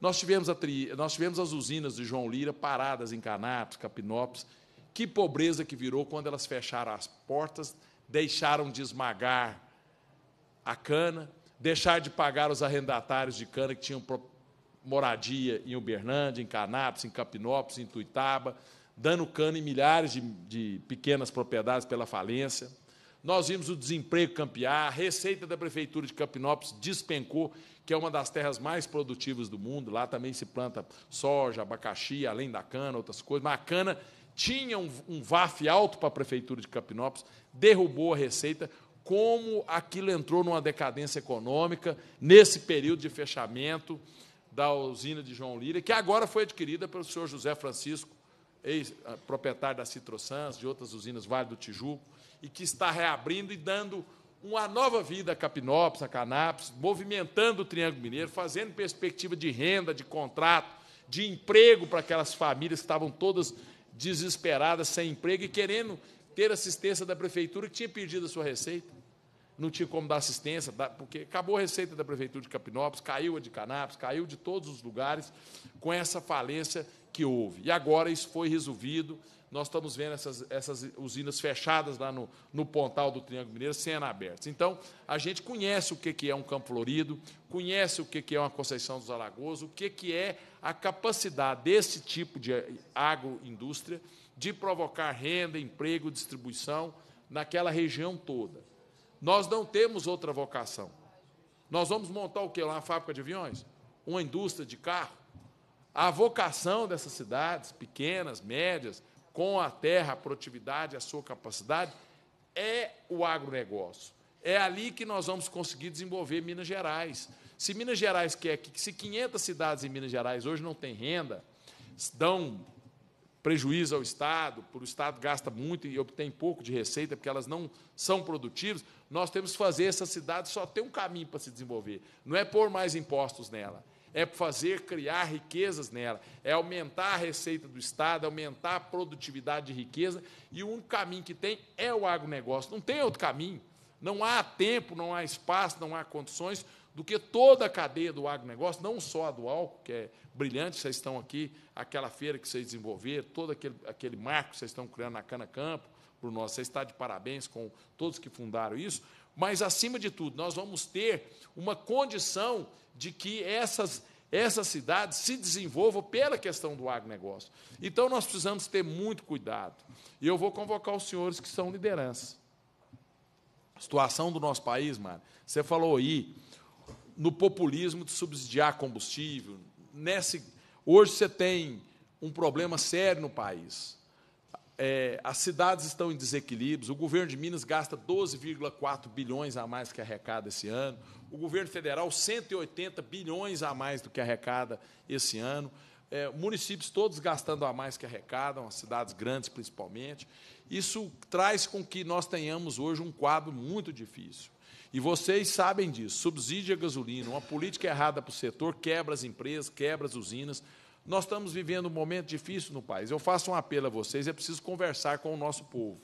Speaker 2: Nós tivemos, tri... Nós tivemos as usinas de João Lira paradas em Canapes, Capinópolis. Que pobreza que virou quando elas fecharam as portas, deixaram de esmagar a cana, deixar de pagar os arrendatários de cana que tinham moradia em Uberlândia, em Canapes, em Capinópolis, em Tuitaba, dando cana em milhares de, de pequenas propriedades pela falência. Nós vimos o desemprego campear, a receita da prefeitura de Campinópolis despencou, que é uma das terras mais produtivas do mundo. Lá também se planta soja, abacaxi, além da cana, outras coisas. Mas a cana tinha um, um VAF alto para a prefeitura de Campinópolis, derrubou a receita. Como aquilo entrou numa decadência econômica nesse período de fechamento da usina de João Lira, que agora foi adquirida pelo senhor José Francisco, ex-proprietário da Citrosans, de outras usinas Vale do Tijuco e que está reabrindo e dando uma nova vida a Capinópolis, a Canápolis, movimentando o Triângulo Mineiro, fazendo perspectiva de renda, de contrato, de emprego para aquelas famílias que estavam todas desesperadas, sem emprego e querendo ter assistência da prefeitura que tinha perdido a sua receita. Não tinha como dar assistência, porque acabou a receita da prefeitura de Capinópolis, caiu a de Canápolis, caiu de todos os lugares com essa falência que houve. E agora isso foi resolvido nós estamos vendo essas, essas usinas fechadas lá no, no Pontal do Triângulo Mineiro, sendo abertas Então, a gente conhece o que é um Campo Florido, conhece o que é uma Conceição dos Alagoas, o que é a capacidade desse tipo de agroindústria de provocar renda, emprego, distribuição naquela região toda. Nós não temos outra vocação. Nós vamos montar o quê? Uma fábrica de aviões? Uma indústria de carro? A vocação dessas cidades, pequenas, médias, com a terra, a produtividade, a sua capacidade, é o agronegócio. É ali que nós vamos conseguir desenvolver Minas Gerais. Se Minas Gerais quer que, se 500 cidades em Minas Gerais hoje não têm renda, dão prejuízo ao Estado, por o Estado gasta muito e obtém pouco de receita, porque elas não são produtivas, nós temos que fazer essa cidade só ter um caminho para se desenvolver. Não é pôr mais impostos nela, é fazer criar riquezas nela, é aumentar a receita do Estado, aumentar a produtividade de riqueza, e um caminho que tem é o agronegócio. Não tem outro caminho. Não há tempo, não há espaço, não há condições do que toda a cadeia do agronegócio, não só a do álcool, que é brilhante, vocês estão aqui, aquela feira que vocês desenvolveram, todo aquele, aquele marco que vocês estão criando na Cana Campo, para nós, você está de parabéns com todos que fundaram isso, mas, acima de tudo, nós vamos ter uma condição de que essas essas cidades se desenvolva pela questão do agronegócio. Então, nós precisamos ter muito cuidado. E eu vou convocar os senhores que são liderança. A situação do nosso país, Mário, você falou aí no populismo de subsidiar combustível. Nesse, hoje você tem um problema sério no país é, as cidades estão em desequilíbrio, o governo de Minas gasta 12,4 bilhões a mais que arrecada esse ano, o governo federal 180 bilhões a mais do que arrecada esse ano, é, municípios todos gastando a mais que arrecadam, as cidades grandes principalmente. Isso traz com que nós tenhamos hoje um quadro muito difícil. E vocês sabem disso. Subsídio a gasolina, uma política errada para o setor, quebra as empresas, quebra as usinas, nós estamos vivendo um momento difícil no país. Eu faço um apelo a vocês, é preciso conversar com o nosso povo.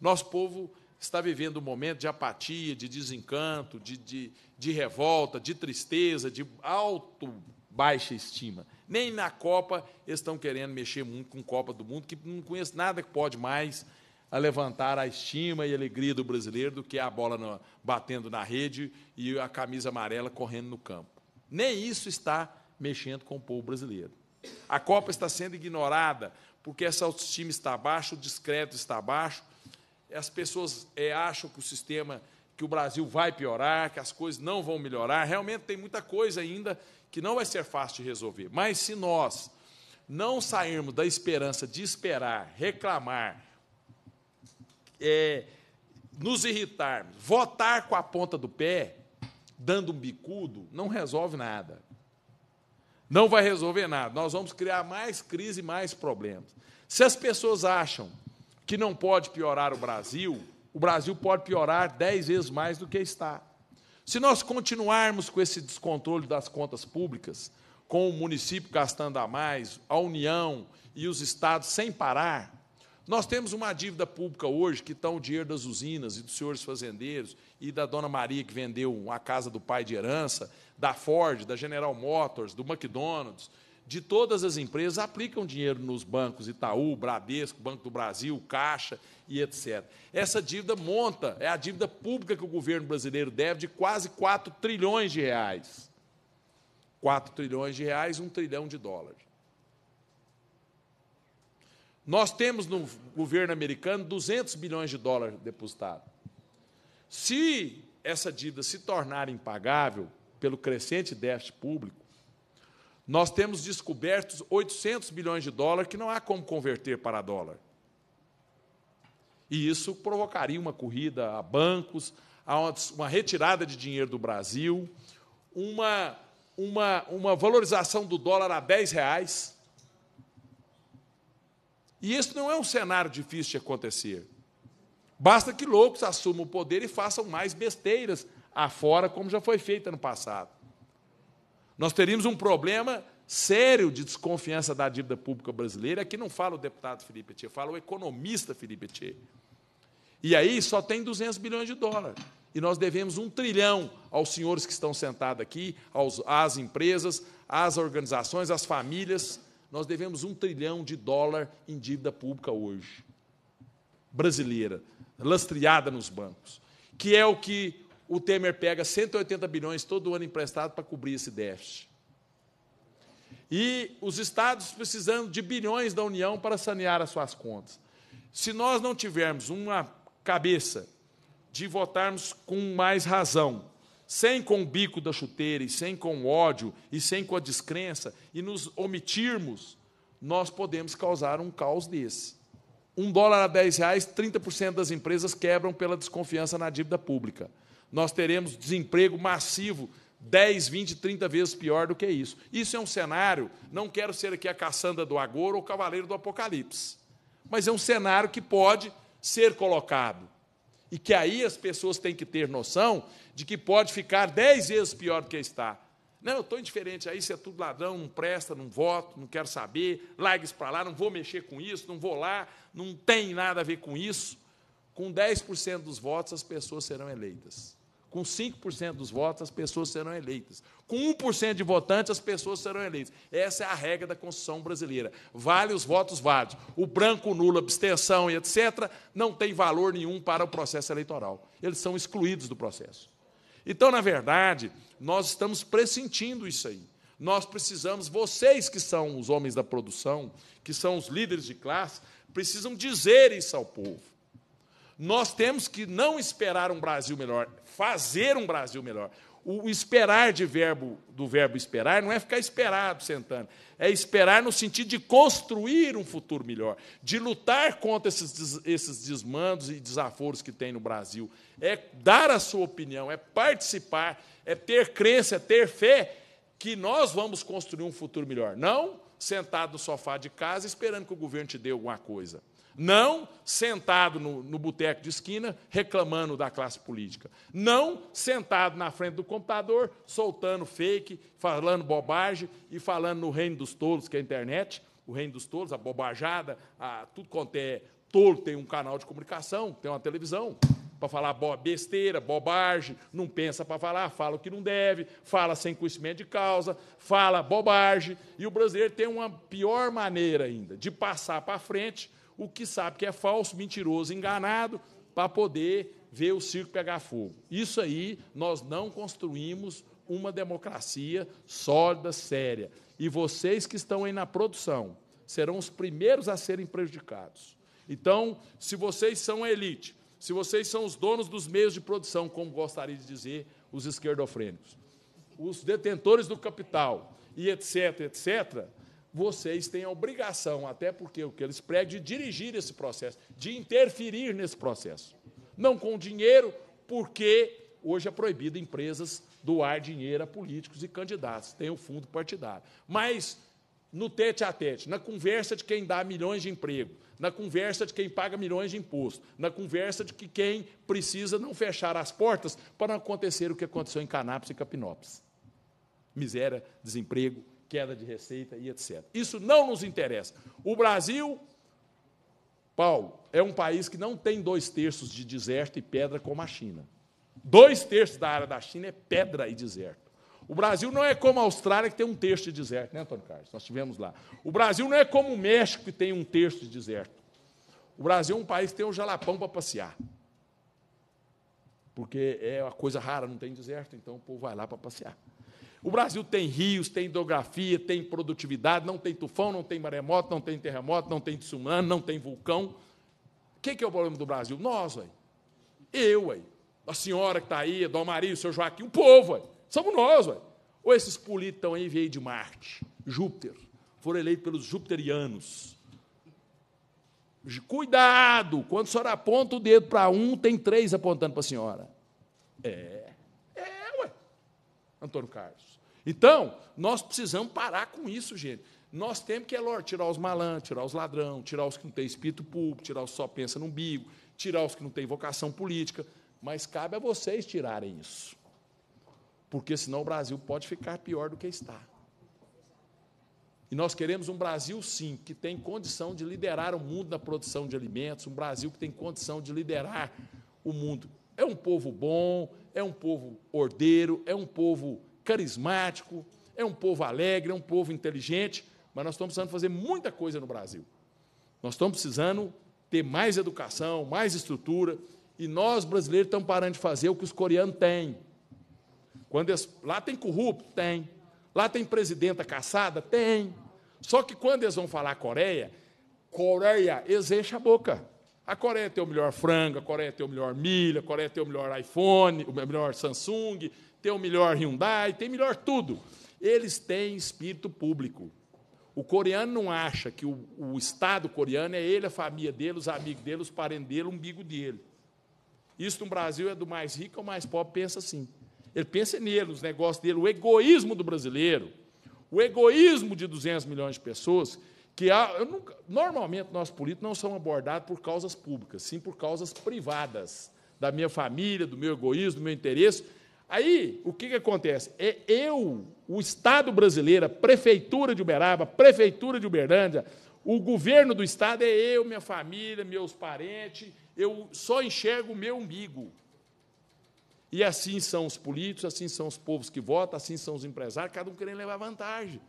Speaker 2: Nosso povo está vivendo um momento de apatia, de desencanto, de, de, de revolta, de tristeza, de alto baixa estima. Nem na Copa estão querendo mexer muito com Copa do Mundo, que não conheço nada que pode mais a levantar a estima e a alegria do brasileiro do que a bola no, batendo na rede e a camisa amarela correndo no campo. Nem isso está mexendo com o povo brasileiro. A Copa está sendo ignorada porque essa autoestima está baixa, o discreto está baixo, as pessoas é, acham que o sistema, que o Brasil vai piorar, que as coisas não vão melhorar. Realmente tem muita coisa ainda que não vai ser fácil de resolver. Mas se nós não sairmos da esperança de esperar, reclamar, é, nos irritarmos, votar com a ponta do pé, dando um bicudo, não resolve nada não vai resolver nada. Nós vamos criar mais crise, mais problemas. Se as pessoas acham que não pode piorar o Brasil, o Brasil pode piorar dez vezes mais do que está. Se nós continuarmos com esse descontrole das contas públicas, com o município gastando a mais, a União e os estados sem parar, nós temos uma dívida pública hoje que está o dinheiro das usinas e dos senhores fazendeiros e da dona Maria que vendeu a casa do pai de herança, da Ford, da General Motors, do McDonald's, de todas as empresas aplicam dinheiro nos bancos Itaú, Bradesco, Banco do Brasil, Caixa e etc. Essa dívida monta, é a dívida pública que o governo brasileiro deve de quase 4 trilhões de reais. 4 trilhões de reais, 1 trilhão de dólares. Nós temos no governo americano 200 bilhões de dólares depositados. Se essa dívida se tornar impagável pelo crescente déficit público, nós temos descobertos 800 bilhões de dólares que não há como converter para dólar. E isso provocaria uma corrida a bancos, uma retirada de dinheiro do Brasil, uma, uma, uma valorização do dólar a 10 reais e isso não é um cenário difícil de acontecer. Basta que loucos assumam o poder e façam mais besteiras afora, como já foi feito no passado. Nós teríamos um problema sério de desconfiança da dívida pública brasileira. Aqui não fala o deputado Felipe Etier, fala o economista Felipe Etier. E aí só tem 200 bilhões de dólares. E nós devemos um trilhão aos senhores que estão sentados aqui, aos, às empresas, às organizações, às famílias, nós devemos um trilhão de dólar em dívida pública hoje, brasileira, lastreada nos bancos, que é o que o Temer pega 180 bilhões todo ano emprestado para cobrir esse déficit. E os estados precisando de bilhões da União para sanear as suas contas. Se nós não tivermos uma cabeça de votarmos com mais razão sem com o bico da chuteira, e sem com o ódio, e sem com a descrença, e nos omitirmos, nós podemos causar um caos desse. Um dólar a 10 reais, 30% das empresas quebram pela desconfiança na dívida pública. Nós teremos desemprego massivo, 10, 20, 30 vezes pior do que isso. Isso é um cenário, não quero ser aqui a caçanda do agora ou o cavaleiro do apocalipse, mas é um cenário que pode ser colocado. E que aí as pessoas têm que ter noção de que pode ficar dez vezes pior do que está. Não, eu estou indiferente aí isso, é tudo ladrão, não presta, não voto, não quero saber, larga isso para lá, não vou mexer com isso, não vou lá, não tem nada a ver com isso. Com 10% dos votos, as pessoas serão eleitas. Com 5% dos votos, as pessoas serão eleitas. Com 1% de votantes, as pessoas serão eleitas. Essa é a regra da Constituição brasileira. Vale os votos válidos. O branco, nulo, abstenção e etc., não tem valor nenhum para o processo eleitoral. Eles são excluídos do processo. Então, na verdade, nós estamos pressentindo isso aí. Nós precisamos, vocês que são os homens da produção, que são os líderes de classe, precisam dizer isso ao povo. Nós temos que não esperar um Brasil melhor, fazer um Brasil melhor. O esperar de verbo do verbo esperar não é ficar esperado sentando, é esperar no sentido de construir um futuro melhor, de lutar contra esses, esses desmandos e desaforos que tem no Brasil, é dar a sua opinião, é participar, é ter crença, é ter fé que nós vamos construir um futuro melhor, não sentado no sofá de casa esperando que o governo te dê alguma coisa. Não sentado no, no boteco de esquina reclamando da classe política. Não sentado na frente do computador soltando fake, falando bobagem e falando no reino dos tolos, que é a internet, o reino dos tolos, a bobajada, a, tudo quanto é tolo tem um canal de comunicação, tem uma televisão para falar besteira, bobagem, não pensa para falar, fala o que não deve, fala sem conhecimento de causa, fala bobagem. E o brasileiro tem uma pior maneira ainda de passar para frente o que sabe que é falso, mentiroso, enganado, para poder ver o circo pegar fogo. Isso aí nós não construímos uma democracia sólida, séria. E vocês que estão aí na produção serão os primeiros a serem prejudicados. Então, se vocês são a elite, se vocês são os donos dos meios de produção, como gostaria de dizer os esquerdofrênicos, os detentores do capital e etc, etc, vocês têm a obrigação, até porque o que eles pregam, de dirigir esse processo, de interferir nesse processo. Não com dinheiro, porque hoje é proibido empresas doar dinheiro a políticos e candidatos, tem o fundo partidário. Mas no tete a tete, na conversa de quem dá milhões de emprego, na conversa de quem paga milhões de imposto, na conversa de que quem precisa não fechar as portas para não acontecer o que aconteceu em Canápolis e Capinópolis. Miséria, desemprego, queda de receita e etc. Isso não nos interessa. O Brasil, Paulo, é um país que não tem dois terços de deserto e pedra como a China. Dois terços da área da China é pedra e deserto. O Brasil não é como a Austrália, que tem um terço de deserto, né, Antônio Carlos? Nós tivemos lá. O Brasil não é como o México, que tem um terço de deserto. O Brasil é um país que tem um jalapão para passear. Porque é uma coisa rara, não tem deserto, então o povo vai lá para passear. O Brasil tem rios, tem hidrografia, tem produtividade, não tem tufão, não tem maremoto, não tem terremoto, não tem tsunami, não tem vulcão. Quem que é o problema do Brasil? Nós, aí. Eu, aí. A senhora que está aí, a Dom Maria, o seu Joaquim, o povo, aí. Somos nós, aí. Ou esses políticos estão aí veio de Marte, Júpiter, foram eleitos pelos jupiterianos. Cuidado! Quando a senhora aponta o dedo para um, tem três apontando para a senhora. É. É, ué. Antônio Carlos. Então, nós precisamos parar com isso, gente. Nós temos que, é Lord, tirar os malandros, tirar os ladrão, tirar os que não têm espírito público, tirar os que só pensam no umbigo, tirar os que não têm vocação política. Mas cabe a vocês tirarem isso. Porque senão o Brasil pode ficar pior do que está. E nós queremos um Brasil, sim, que tem condição de liderar o mundo na produção de alimentos, um Brasil que tem condição de liderar o mundo. É um povo bom, é um povo ordeiro, é um povo carismático, é um povo alegre, é um povo inteligente, mas nós estamos precisando fazer muita coisa no Brasil. Nós estamos precisando ter mais educação, mais estrutura, e nós, brasileiros, estamos parando de fazer o que os coreanos têm. Quando eles, lá tem corrupto? Tem. Lá tem presidenta caçada? Tem. Só que quando eles vão falar Coreia, Coreia, eles enchem a boca. A Coreia tem o melhor frango, a Coreia tem o melhor milho, a Coreia tem o melhor iPhone, o melhor Samsung, tem o melhor Hyundai, tem melhor tudo. Eles têm espírito público. O coreano não acha que o, o Estado coreano é ele, a família dele, os amigos dele, os parentes dele, o umbigo dele. Isso no Brasil é do mais rico ao mais pobre, pensa assim. Ele pensa nele, nos negócios dele, o egoísmo do brasileiro, o egoísmo de 200 milhões de pessoas, que há, nunca, normalmente nossos políticos não são abordados por causas públicas, sim por causas privadas, da minha família, do meu egoísmo, do meu interesse, Aí, o que, que acontece? É eu, o Estado brasileiro, a Prefeitura de Uberaba, a Prefeitura de Uberlândia, o governo do Estado é eu, minha família, meus parentes, eu só enxergo o meu umbigo. E assim são os políticos, assim são os povos que votam, assim são os empresários, cada um querendo levar vantagem.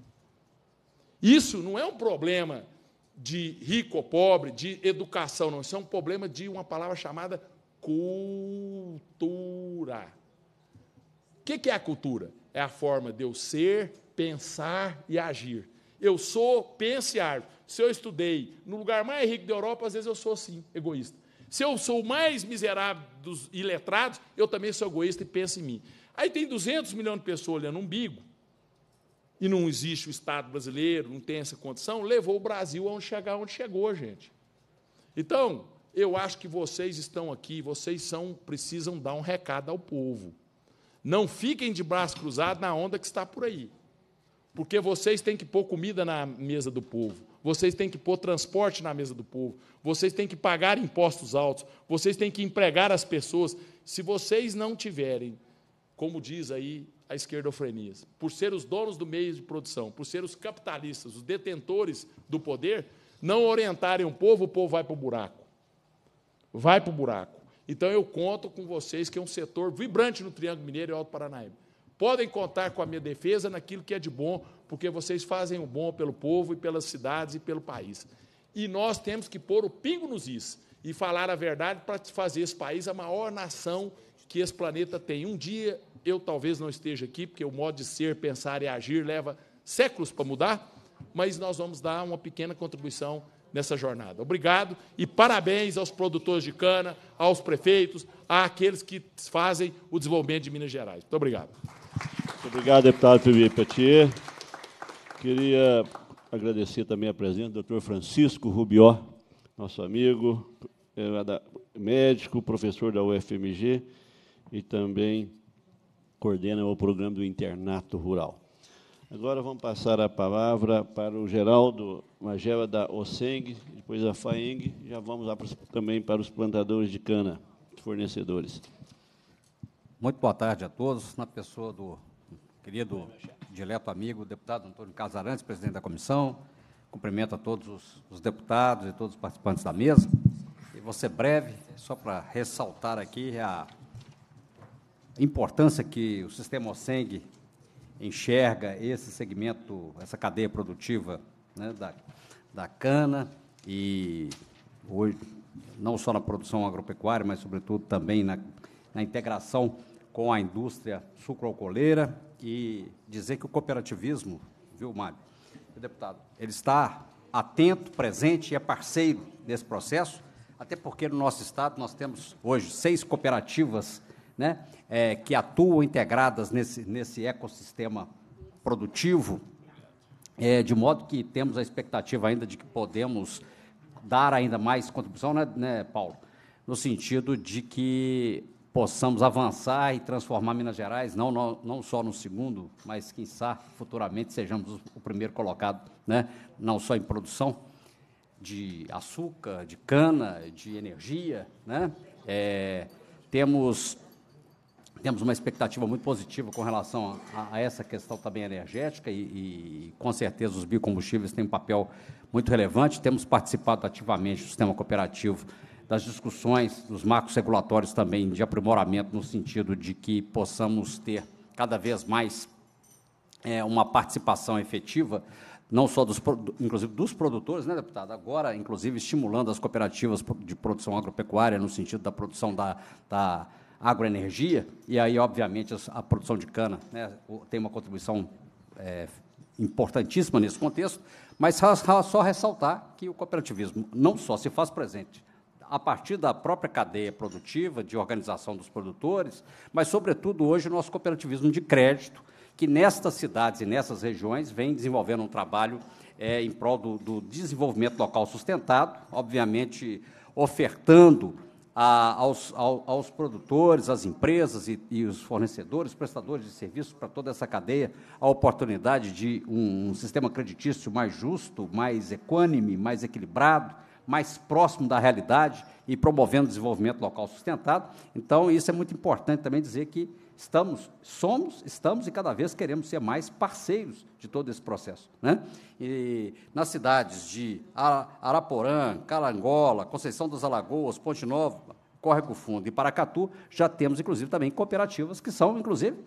Speaker 2: Isso não é um problema de rico ou pobre, de educação, não. Isso é um problema de uma palavra chamada cultura que, que é a cultura? É a forma de eu ser, pensar e agir. Eu sou, penso e ar. Se eu estudei no lugar mais rico da Europa, às vezes eu sou assim, egoísta. Se eu sou o mais miserável dos iletrados, eu também sou egoísta e penso em mim. Aí tem 200 milhões de pessoas olhando o umbigo, e não existe o Estado brasileiro, não tem essa condição, levou o Brasil a chegar onde chegou, gente. Então, eu acho que vocês estão aqui, vocês são, precisam dar um recado ao povo. Não fiquem de braço cruzado na onda que está por aí. Porque vocês têm que pôr comida na mesa do povo, vocês têm que pôr transporte na mesa do povo, vocês têm que pagar impostos altos, vocês têm que empregar as pessoas. Se vocês não tiverem, como diz aí a esquerdofrenia, por ser os donos do meio de produção, por ser os capitalistas, os detentores do poder, não orientarem o povo, o povo vai para o buraco. Vai para o buraco. Então eu conto com vocês que é um setor vibrante no Triângulo Mineiro e Alto Paranaíba. Podem contar com a minha defesa naquilo que é de bom, porque vocês fazem o bom pelo povo e pelas cidades e pelo país. E nós temos que pôr o pingo nos is e falar a verdade para fazer esse país a maior nação que esse planeta tem. Um dia eu talvez não esteja aqui, porque o modo de ser, pensar e agir leva séculos para mudar, mas nós vamos dar uma pequena contribuição nessa jornada. Obrigado e parabéns aos produtores de cana, aos prefeitos, àqueles que fazem o desenvolvimento de Minas Gerais. Muito obrigado.
Speaker 1: Muito obrigado, deputado Felipe Petier. Queria agradecer também a presença do doutor Francisco Rubió, nosso amigo, é, médico, professor da UFMG e também coordena o programa do internato rural. Agora vamos passar a palavra para o Geraldo Magela da OSENG, depois a FAENG, já vamos lá também para os plantadores de
Speaker 8: cana, fornecedores. Muito boa tarde a todos, na pessoa do querido dileto amigo, deputado Antônio Casarantes, presidente da comissão, cumprimento a todos os, os deputados e todos os participantes da mesa. E vou ser breve, só para ressaltar aqui a importância que o sistema OSENG enxerga esse segmento, essa cadeia produtiva né, da, da cana e hoje não só na produção agropecuária, mas sobretudo também na, na integração com a indústria sucroalcooleira e dizer que o cooperativismo, viu, Mário, deputado, ele está atento, presente e é parceiro nesse processo, até porque no nosso estado nós temos hoje seis cooperativas né, é, que atuam integradas nesse, nesse ecossistema produtivo, é, de modo que temos a expectativa ainda de que podemos dar ainda mais contribuição, né, né Paulo? No sentido de que possamos avançar e transformar Minas Gerais, não, não, não só no segundo, mas, quem sabe futuramente sejamos o primeiro colocado, né, não só em produção de açúcar, de cana, de energia. Né? É, temos temos uma expectativa muito positiva com relação a, a essa questão também energética e, e, com certeza, os biocombustíveis têm um papel muito relevante. Temos participado ativamente do sistema cooperativo das discussões dos marcos regulatórios também de aprimoramento no sentido de que possamos ter cada vez mais é, uma participação efetiva não só dos, inclusive dos produtores, né, deputado? Agora, inclusive, estimulando as cooperativas de produção agropecuária no sentido da produção da, da agroenergia, e aí, obviamente, a produção de cana né, tem uma contribuição é, importantíssima nesse contexto, mas só ressaltar que o cooperativismo não só se faz presente a partir da própria cadeia produtiva, de organização dos produtores, mas, sobretudo, hoje, o nosso cooperativismo de crédito, que nestas cidades e nessas regiões vem desenvolvendo um trabalho é, em prol do, do desenvolvimento local sustentado, obviamente ofertando a, aos, ao, aos, produtores, às empresas e, e, os fornecedores, prestadores de serviços para toda essa cadeia, a oportunidade de um, um sistema creditício mais justo, mais equânime, mais equilibrado, mais próximo da realidade e promovendo o desenvolvimento local sustentado. Então, isso é muito importante também dizer que Estamos, somos, estamos e cada vez queremos ser mais parceiros de todo esse processo. Né? E nas cidades de Araporã, Calangola, Conceição das Alagoas, Ponte Nova, Córrego Fundo e Paracatu, já temos, inclusive, também cooperativas que são, inclusive,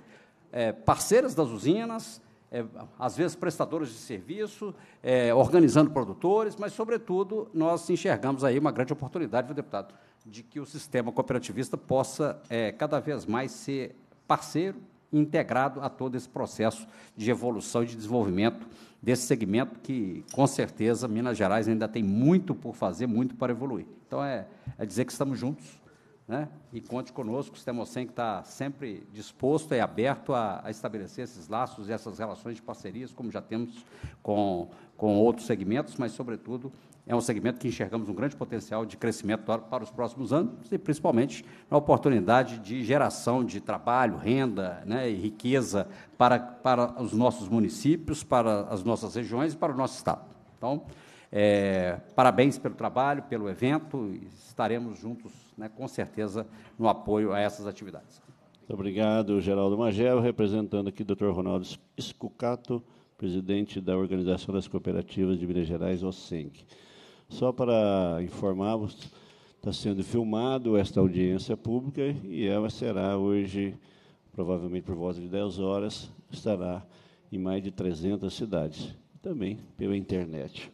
Speaker 8: é, parceiras das usinas, é, às vezes prestadoras de serviço, é, organizando produtores, mas, sobretudo, nós enxergamos aí uma grande oportunidade, viu, deputado, de que o sistema cooperativista possa é, cada vez mais ser parceiro integrado a todo esse processo de evolução e de desenvolvimento desse segmento que, com certeza, Minas Gerais ainda tem muito por fazer, muito para evoluir. Então, é, é dizer que estamos juntos né? e conte conosco, o Sistema OCEN que está sempre disposto e aberto a, a, estabelecer esses laços e essas relações de parcerias, como já temos com, com outros segmentos, mas, sobretudo, é um segmento que enxergamos um grande potencial de crescimento para os próximos anos e, principalmente, na oportunidade de geração de trabalho, renda né, e riqueza para, para os nossos municípios, para as nossas regiões e para o nosso Estado. Então, é, parabéns pelo trabalho, pelo evento, e estaremos juntos, né, com certeza, no apoio a essas atividades. Muito obrigado, Geraldo
Speaker 1: Magel, representando aqui o Dr. Ronaldo Escucato, presidente da Organização das Cooperativas de Minas Gerais, OSENC. Só para informarmos, está sendo filmado esta audiência pública e ela será hoje, provavelmente por volta de 10 horas, estará em mais de 300 cidades, também pela internet.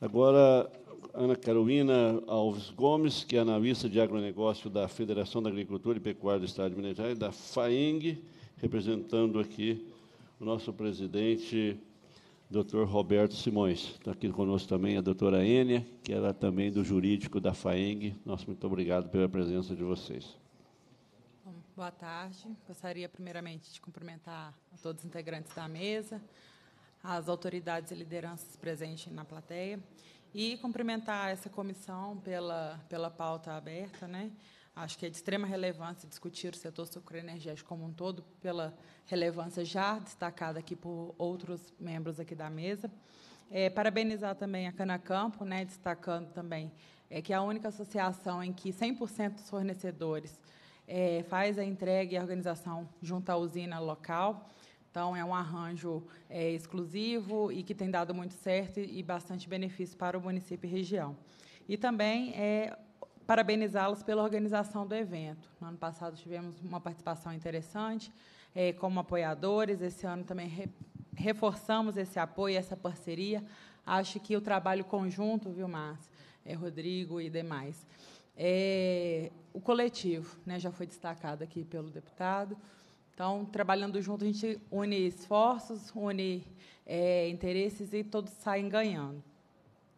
Speaker 1: Agora, Ana Carolina Alves Gomes, que é analista de agronegócio da Federação da Agricultura e Pecuária do Estado de Minas Gerais, da FAENG, representando aqui o nosso presidente Dr. Roberto Simões. Está aqui conosco também a doutora Enia, que era é também do jurídico da FAENG. Nosso muito obrigado pela presença de vocês.
Speaker 9: Bom, boa tarde. Gostaria, primeiramente, de cumprimentar a todos os integrantes da mesa, as autoridades e lideranças presentes na plateia, e cumprimentar essa comissão pela, pela pauta aberta, né? Acho que é de extrema relevância discutir o setor energético como um todo, pela relevância já destacada aqui por outros membros aqui da mesa. É, parabenizar também a Canacampo, né, destacando também é, que é a única associação em que 100% dos fornecedores é, faz a entrega e a organização junto à usina local. Então, é um arranjo é, exclusivo e que tem dado muito certo e, e bastante benefício para o município e região. E também é parabenizá-los pela organização do evento. No ano passado tivemos uma participação interessante é, como apoiadores, esse ano também re, reforçamos esse apoio, essa parceria. Acho que o trabalho conjunto, viu, Márcio, é, eh, Rodrigo e demais. É, o coletivo, né, já foi destacado aqui pelo deputado. Então, trabalhando junto, a gente une esforços, une interesses e todos saem ganhando.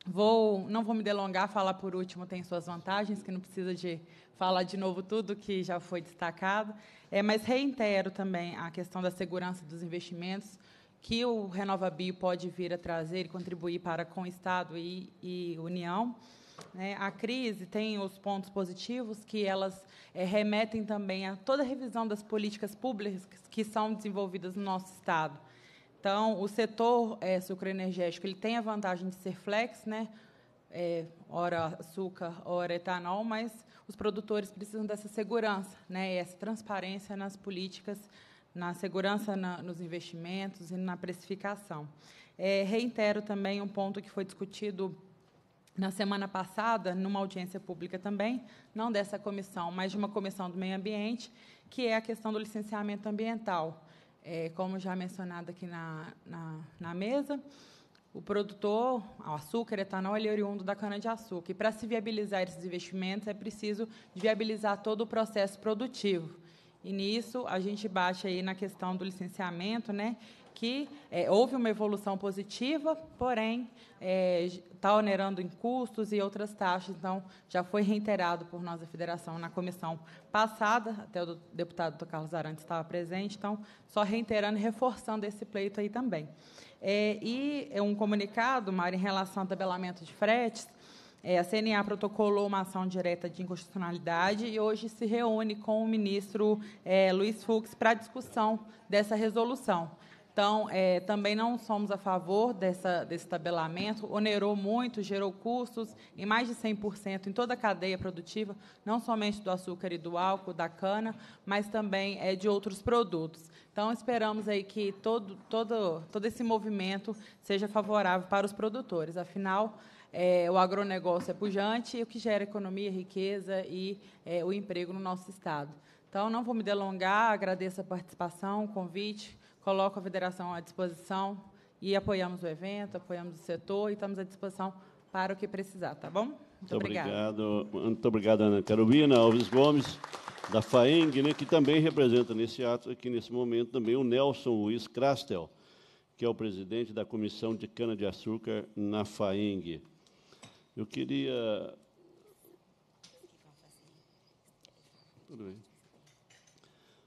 Speaker 9: Vou, não vou me delongar, falar por último tem suas vantagens, que não precisa de falar de novo tudo que já foi destacado, é, mas reitero também a questão da segurança dos investimentos, que o RenovaBio pode vir a trazer e contribuir para com o Estado e, e União. Né? A crise tem os pontos positivos que elas é, remetem também a toda a revisão das políticas públicas que são desenvolvidas no nosso Estado. Então, o setor é, sucroenergético ele tem a vantagem de ser flex, né? É, ora açúcar, ora etanol, mas os produtores precisam dessa segurança, né? E essa transparência nas políticas, na segurança na, nos investimentos e na precificação. É, reitero também um ponto que foi discutido na semana passada, numa audiência pública também, não dessa comissão, mas de uma comissão do meio ambiente, que é a questão do licenciamento ambiental. É, como já mencionado aqui na, na, na mesa, o produtor, o açúcar, etanol, ele é oriundo da cana-de-açúcar. E para se viabilizar esses investimentos, é preciso viabilizar todo o processo produtivo. E nisso a gente bate aí na questão do licenciamento, né? que é, houve uma evolução positiva, porém está é, tá onerando em custos e outras taxas. Então, já foi reiterado por nós a federação na comissão passada, até o deputado Carlos Arantes estava presente, então, só reiterando e reforçando esse pleito aí também. É, e é um comunicado, Mário, em relação ao tabelamento de fretes, é, a CNA protocolou uma ação direta de inconstitucionalidade e hoje se reúne com o ministro é, Luiz Fux para discussão dessa resolução. Então, é, também não somos a favor dessa, desse tabelamento, onerou muito, gerou custos em mais de 100% em toda a cadeia produtiva, não somente do açúcar e do álcool, da cana, mas também é, de outros produtos. Então, esperamos aí que todo, todo, todo esse movimento seja favorável para os produtores. Afinal, é, o agronegócio é pujante, o que gera economia, riqueza e é, o emprego no nosso Estado. Então, não vou me delongar, agradeço a participação, o convite, coloco a federação à disposição e apoiamos o evento, apoiamos o setor e estamos à disposição para o que precisar, tá bom? Muito, obrigado.
Speaker 1: Muito obrigado, Ana Carolina Alves Gomes, da FAENG, né, que também representa nesse ato aqui, nesse momento, também o Nelson Luiz Crastel, que é o presidente da Comissão de Cana-de-Açúcar na FAENG. Eu queria. Tudo bem.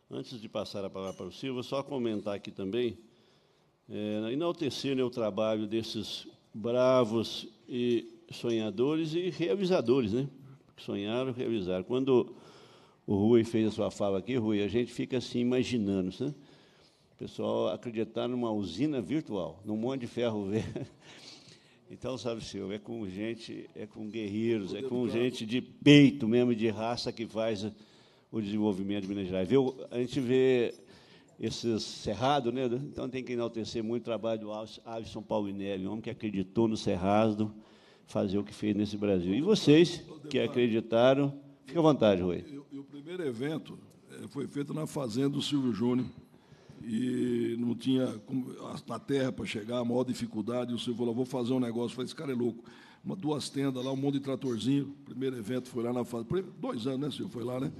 Speaker 1: Antes de passar a palavra para o Silva, só comentar aqui também, é, enaltecer né, o trabalho desses bravos e sonhadores e realizadores, né? Sonharam, realizaram. Quando o Rui fez a sua fala aqui, Rui, a gente fica assim imaginando, né? O pessoal acreditar numa usina virtual, num monte de ferro velho. [laughs] Então, sabe, senhor, é com gente, é com guerreiros, é com gente de peito mesmo, de raça que faz o desenvolvimento de Minas Gerais. Viu? A gente vê esse Cerrado, né? Então tem que enaltecer muito o trabalho do Alisson Paulinelli, um homem que acreditou no Cerrado fazer o que fez nesse Brasil. E vocês que acreditaram, fica à vontade, Rui. E
Speaker 7: o primeiro evento eh, foi feito na fazenda do Silvio Júnior e não tinha na terra para chegar, a maior dificuldade. o senhor falou: vou fazer um negócio. Eu falei: esse cara é louco. Uma, duas tendas lá, um monte de tratorzinho. Primeiro evento foi lá na fase. Dois anos, né, senhor? Foi lá, né?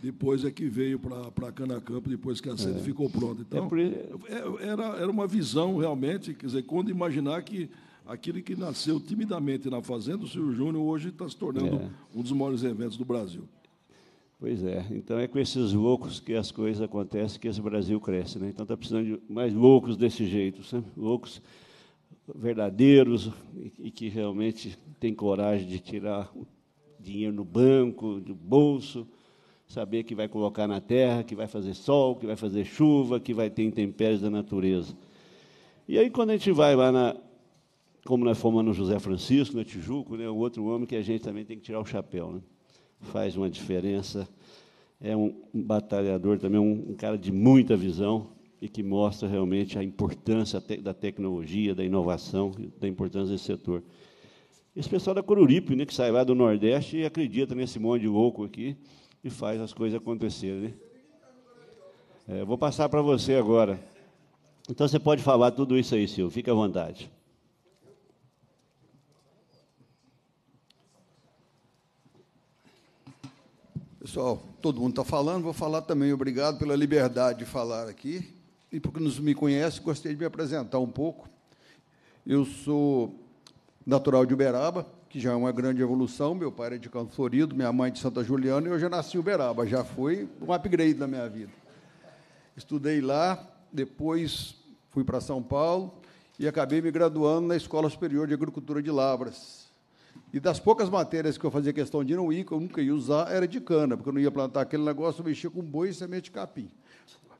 Speaker 7: Depois é que veio para Canacampo, depois que a sede é. ficou pronta. Então, é, é era, era uma visão realmente, quer dizer, quando imaginar que aquilo que nasceu timidamente na Fazenda, o senhor Júnior hoje está se tornando é. um dos maiores eventos do Brasil.
Speaker 1: Pois é, então é com esses loucos que as coisas acontecem, que esse Brasil cresce, né? Então está precisando de mais loucos desse jeito, sabe? loucos verdadeiros e que realmente tem coragem de tirar dinheiro no banco, do bolso, saber que vai colocar na terra, que vai fazer sol, que vai fazer chuva, que vai ter intempéries da natureza. E aí quando a gente vai lá na como nós fomos no José Francisco, na Tijuco, né, outro homem que a gente também tem que tirar o chapéu, né? faz uma diferença. É um batalhador também, um, um cara de muita visão e que mostra realmente a importância te da tecnologia, da inovação, da importância desse setor. Esse pessoal da Coruripe, né, que sai lá do Nordeste e acredita nesse monte de louco aqui e faz as coisas acontecerem. Né? É, vou passar para você agora. Então você pode falar tudo isso aí, Silvio, fique à vontade.
Speaker 10: Pessoal, todo mundo está falando, vou falar também. Obrigado pela liberdade de falar aqui. E porque nos me conhece, gostaria de me apresentar um pouco. Eu sou natural de Uberaba, que já é uma grande evolução. Meu pai é de Campo Florido, minha mãe de Santa Juliana, e eu já nasci em Uberaba. Já foi um upgrade na minha vida. Estudei lá, depois fui para São Paulo e acabei me graduando na Escola Superior de Agricultura de Lavras, e das poucas matérias que eu fazia questão de não ir, que eu nunca ia usar, era de cana, porque eu não ia plantar aquele negócio, eu mexia com boi e semente de capim.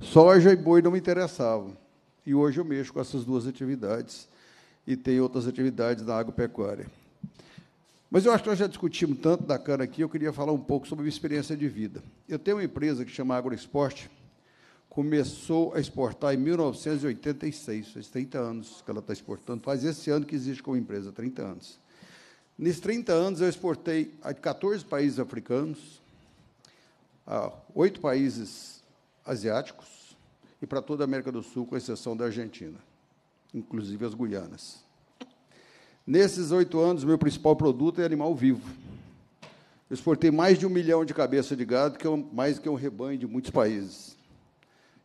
Speaker 10: Soja e boi não me interessavam. E hoje eu mexo com essas duas atividades e tem outras atividades da agropecuária. Mas eu acho que nós já discutimos tanto da cana aqui, eu queria falar um pouco sobre a minha experiência de vida. Eu tenho uma empresa que chama Agroexporte, começou a exportar em 1986, faz 30 anos que ela está exportando, faz esse ano que existe como empresa, 30 anos. Nesses 30 anos, eu exportei a 14 países africanos, a 8 países asiáticos e para toda a América do Sul, com exceção da Argentina, inclusive as Guianas. Nesses oito anos, meu principal produto é animal vivo. Eu exportei mais de um milhão de cabeças de gado, que é mais que um rebanho de muitos países.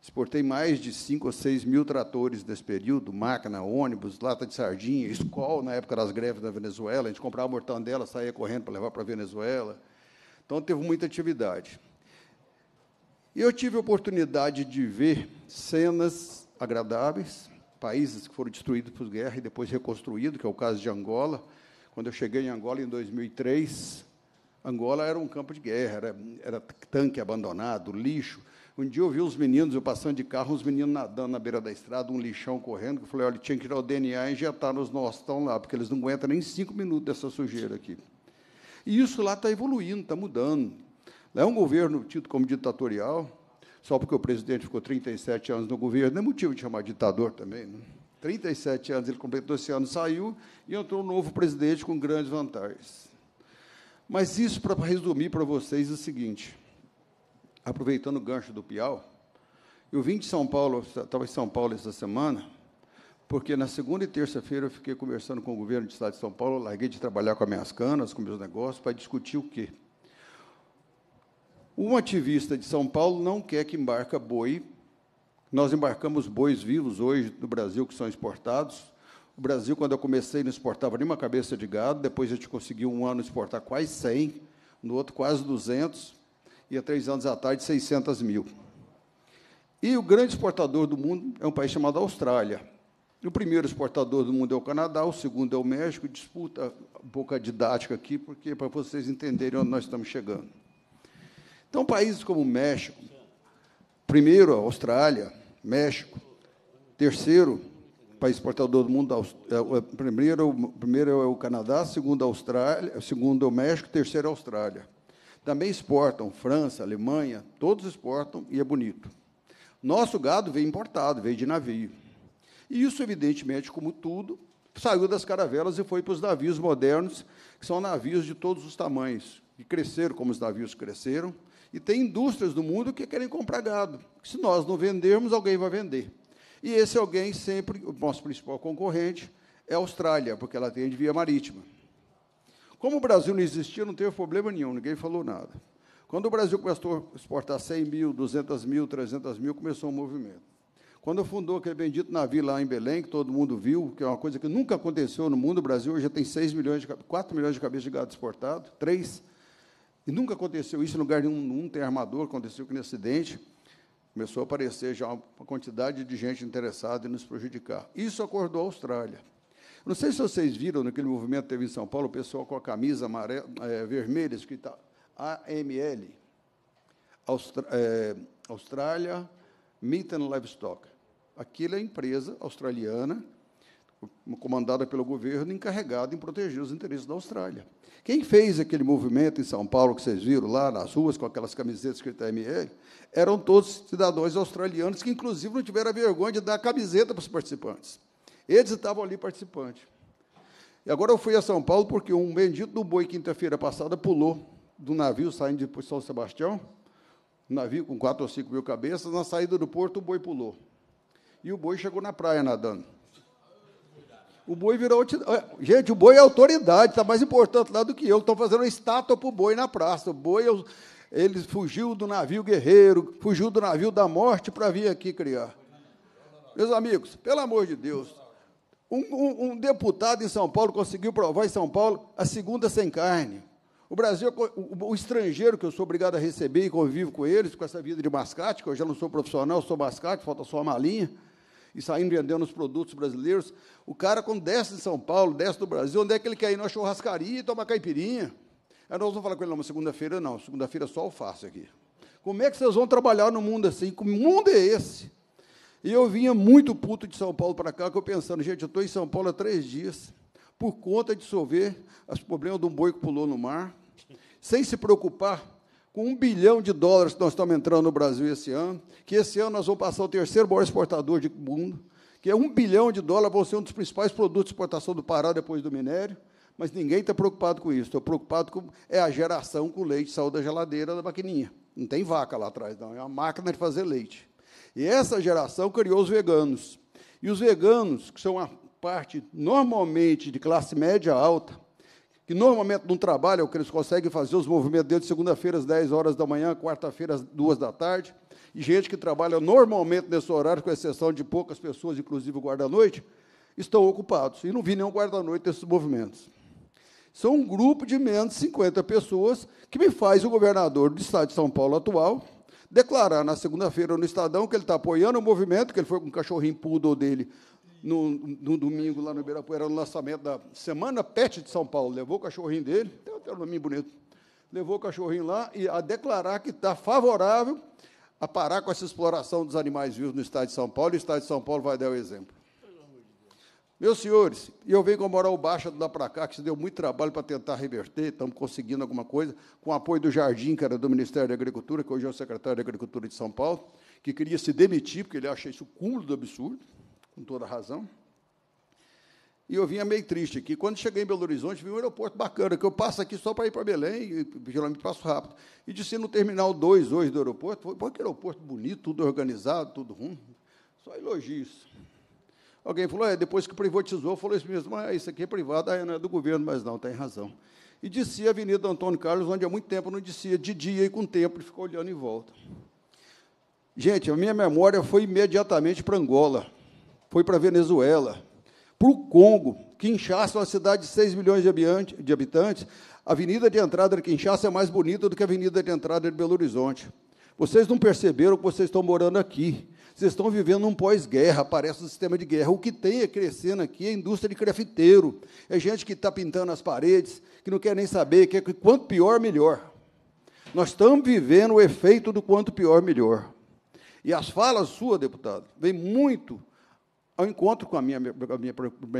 Speaker 10: Exportei mais de 5 ou 6 mil tratores nesse período, máquina, ônibus, lata de sardinha, escol, na época das greves da Venezuela, a gente comprava mortandela, saía correndo para levar para a Venezuela. Então, teve muita atividade. E eu tive a oportunidade de ver cenas agradáveis, países que foram destruídos por guerra e depois reconstruídos, que é o caso de Angola. Quando eu cheguei em Angola, em 2003, Angola era um campo de guerra, era, era tanque abandonado, lixo, um dia eu vi uns meninos, eu passando de carro, uns meninos nadando na beira da estrada, um lixão correndo, que eu falei, olha, tinha que tirar o DNA e injetar nos nossos estão lá, porque eles não aguentam nem cinco minutos dessa sujeira aqui. E isso lá está evoluindo, está mudando. Lá é um governo tido como ditatorial, só porque o presidente ficou 37 anos no governo, não é motivo de chamar de ditador também. Né? 37 anos, ele completou esse ano, saiu e entrou um novo presidente com grandes vantagens. Mas isso para resumir para vocês é o seguinte: aproveitando o gancho do Piau, eu vim de São Paulo, estava em São Paulo essa semana, porque na segunda e terça-feira eu fiquei conversando com o governo do estado de São Paulo, larguei de trabalhar com as minhas canas, com meus negócios, para discutir o quê? Um ativista de São Paulo não quer que embarca boi. Nós embarcamos bois vivos hoje no Brasil que são exportados. O Brasil, quando eu comecei, não exportava nenhuma cabeça de gado. Depois a gente conseguiu um ano exportar quase 100, no outro quase 200 e há três anos atrás de 600 mil. E o grande exportador do mundo é um país chamado Austrália. O primeiro exportador do mundo é o Canadá, o segundo é o México. Disputa um pouco a didática aqui, porque é para vocês entenderem onde nós estamos chegando. Então, países como o México, primeiro a Austrália, México, terceiro país exportador do mundo, é, é, primeiro, primeiro é o Canadá, segundo a Austrália, segundo é o México, terceiro é a Austrália. Também exportam França, Alemanha, todos exportam e é bonito. Nosso gado veio importado, veio de navio. E isso, evidentemente, como tudo, saiu das caravelas e foi para os navios modernos, que são navios de todos os tamanhos, que cresceram como os navios cresceram. E tem indústrias do mundo que querem comprar gado. Se nós não vendermos, alguém vai vender. E esse alguém sempre, o nosso principal concorrente, é a Austrália, porque ela tem de via marítima. Como o Brasil não existia, não teve problema nenhum, ninguém falou nada. Quando o Brasil começou a exportar 100 mil, 200 mil, 300 mil, começou um movimento. Quando fundou aquele bendito navio lá em Belém, que todo mundo viu, que é uma coisa que nunca aconteceu no mundo, o Brasil hoje já tem 6 milhões de, 4 milhões de cabeças de gado exportado, 3, e nunca aconteceu isso em lugar nenhum, não tem armador, aconteceu que no acidente começou a aparecer já uma quantidade de gente interessada em nos prejudicar. Isso acordou a Austrália. Não sei se vocês viram naquele movimento que teve em São Paulo, o pessoal com a camisa amarela, é, vermelha, escrita AML, Austra, é, Austrália Meat and Livestock. Aquilo é a empresa australiana, comandada pelo governo, encarregada em proteger os interesses da Austrália. Quem fez aquele movimento em São Paulo, que vocês viram lá nas ruas, com aquelas camisetas escritas AML eram todos cidadãos australianos que, inclusive, não tiveram a vergonha de dar a camiseta para os participantes. Eles estavam ali participantes. E agora eu fui a São Paulo porque um bendito do boi, quinta-feira passada, pulou do navio saindo de São Sebastião. Um navio com quatro ou cinco mil cabeças. Na saída do porto, o boi pulou. E o boi chegou na praia nadando. O boi virou. É, gente, o boi é autoridade, está mais importante lá do que eu. Estão fazendo uma estátua para o boi na praça. O boi, ele fugiu do navio guerreiro, fugiu do navio da morte para vir aqui criar. Meus amigos, pelo amor de Deus, um, um, um, deputado em São Paulo conseguiu provar em São Paulo a segunda sem carne. O Brasil, o, o, estrangeiro que eu sou obrigado a receber e convivo com eles, com essa vida de mascate, que eu já não sou profissional, sou mascate, falta só a malinha, e saindo vendendo os produtos brasileiros. O cara, quando desce de São Paulo, desce do Brasil, onde é que ele quer ir? Na churrascaria e tomar caipirinha. Aí nós vamos falar com ele, não, segunda-feira não, segunda-feira é só eu faço aqui. Como é que vocês vão trabalhar no mundo assim? Que mundo é esse? E eu vinha muito puto de São Paulo para cá, que eu pensando, gente, eu estou em São Paulo há três dias, por conta de solver os problemas de um boi que pulou no mar, sem se preocupar com um bilhão de dólares que nós estamos entrando no Brasil esse ano, que esse ano nós vamos passar o terceiro maior exportador do mundo, que é um bilhão de dólares, vão ser um dos principais produtos de exportação do Pará depois do minério, mas ninguém está preocupado com isso. Estou preocupado com é a geração com leite saúde da geladeira da maquininha. Não tem vaca lá atrás, não. É uma máquina de fazer leite. E essa geração criou os veganos. E os veganos, que são a parte normalmente de classe média alta, que normalmente não trabalham, que eles conseguem fazer os movimentos deles segunda-feira às 10 horas da manhã, quarta-feira às 2 da tarde, e gente que trabalha normalmente nesse horário, com exceção de poucas pessoas, inclusive o guarda-noite, estão ocupados. E não vi nenhum guarda-noite nesses movimentos. São um grupo de menos de 50 pessoas que me faz o governador do estado de São Paulo atual, declarar na segunda-feira no Estadão que ele está apoiando o movimento, que ele foi com o cachorrinho poodle dele no, no domingo lá no Ibirapuera, no lançamento da Semana Pet de São Paulo. Levou o cachorrinho dele, tem até um nome bonito, levou o cachorrinho lá e a declarar que está favorável a parar com essa exploração dos animais vivos no Estado de São Paulo, e o Estado de São Paulo vai dar o exemplo. Meus senhores, eu venho com a moral baixa do lá para cá, que se deu muito trabalho para tentar reverter, estamos conseguindo alguma coisa, com o apoio do Jardim, que era do Ministério da Agricultura, que hoje é o secretário da Agricultura de São Paulo, que queria se demitir, porque ele acha isso cúmulo do absurdo, com toda razão. E eu vinha meio triste aqui. Quando cheguei em Belo Horizonte, vi um aeroporto bacana, que eu passo aqui só para ir para Belém, e, geralmente passo rápido. E disse no terminal 2 hoje do aeroporto, foi, que aeroporto bonito, tudo organizado, tudo ruim. Só elogios. Alguém falou, é, depois que privatizou, falou isso mesmo, ah, isso aqui é privado, ah, não é do governo, mas não, tem razão. E descia a Avenida Antônio Carlos, onde há muito tempo não descia, de dia e com o tempo, ele ficou olhando em volta. Gente, a minha memória foi imediatamente para Angola, foi para Venezuela, para o Congo, Kinshasa, uma cidade de 6 milhões de habitantes, a avenida de entrada de Kinshasa é mais bonita do que a avenida de entrada de Belo Horizonte. Vocês não perceberam que vocês estão morando aqui. Vocês estão vivendo um pós-guerra, parece um sistema de guerra. O que tem é crescendo aqui é a indústria de grafiteiro. É gente que está pintando as paredes, que não quer nem saber, é que quanto pior, melhor. Nós estamos vivendo o efeito do quanto pior, melhor. E as falas sua, deputado, vêm muito ao encontro com a minha, a minha, minha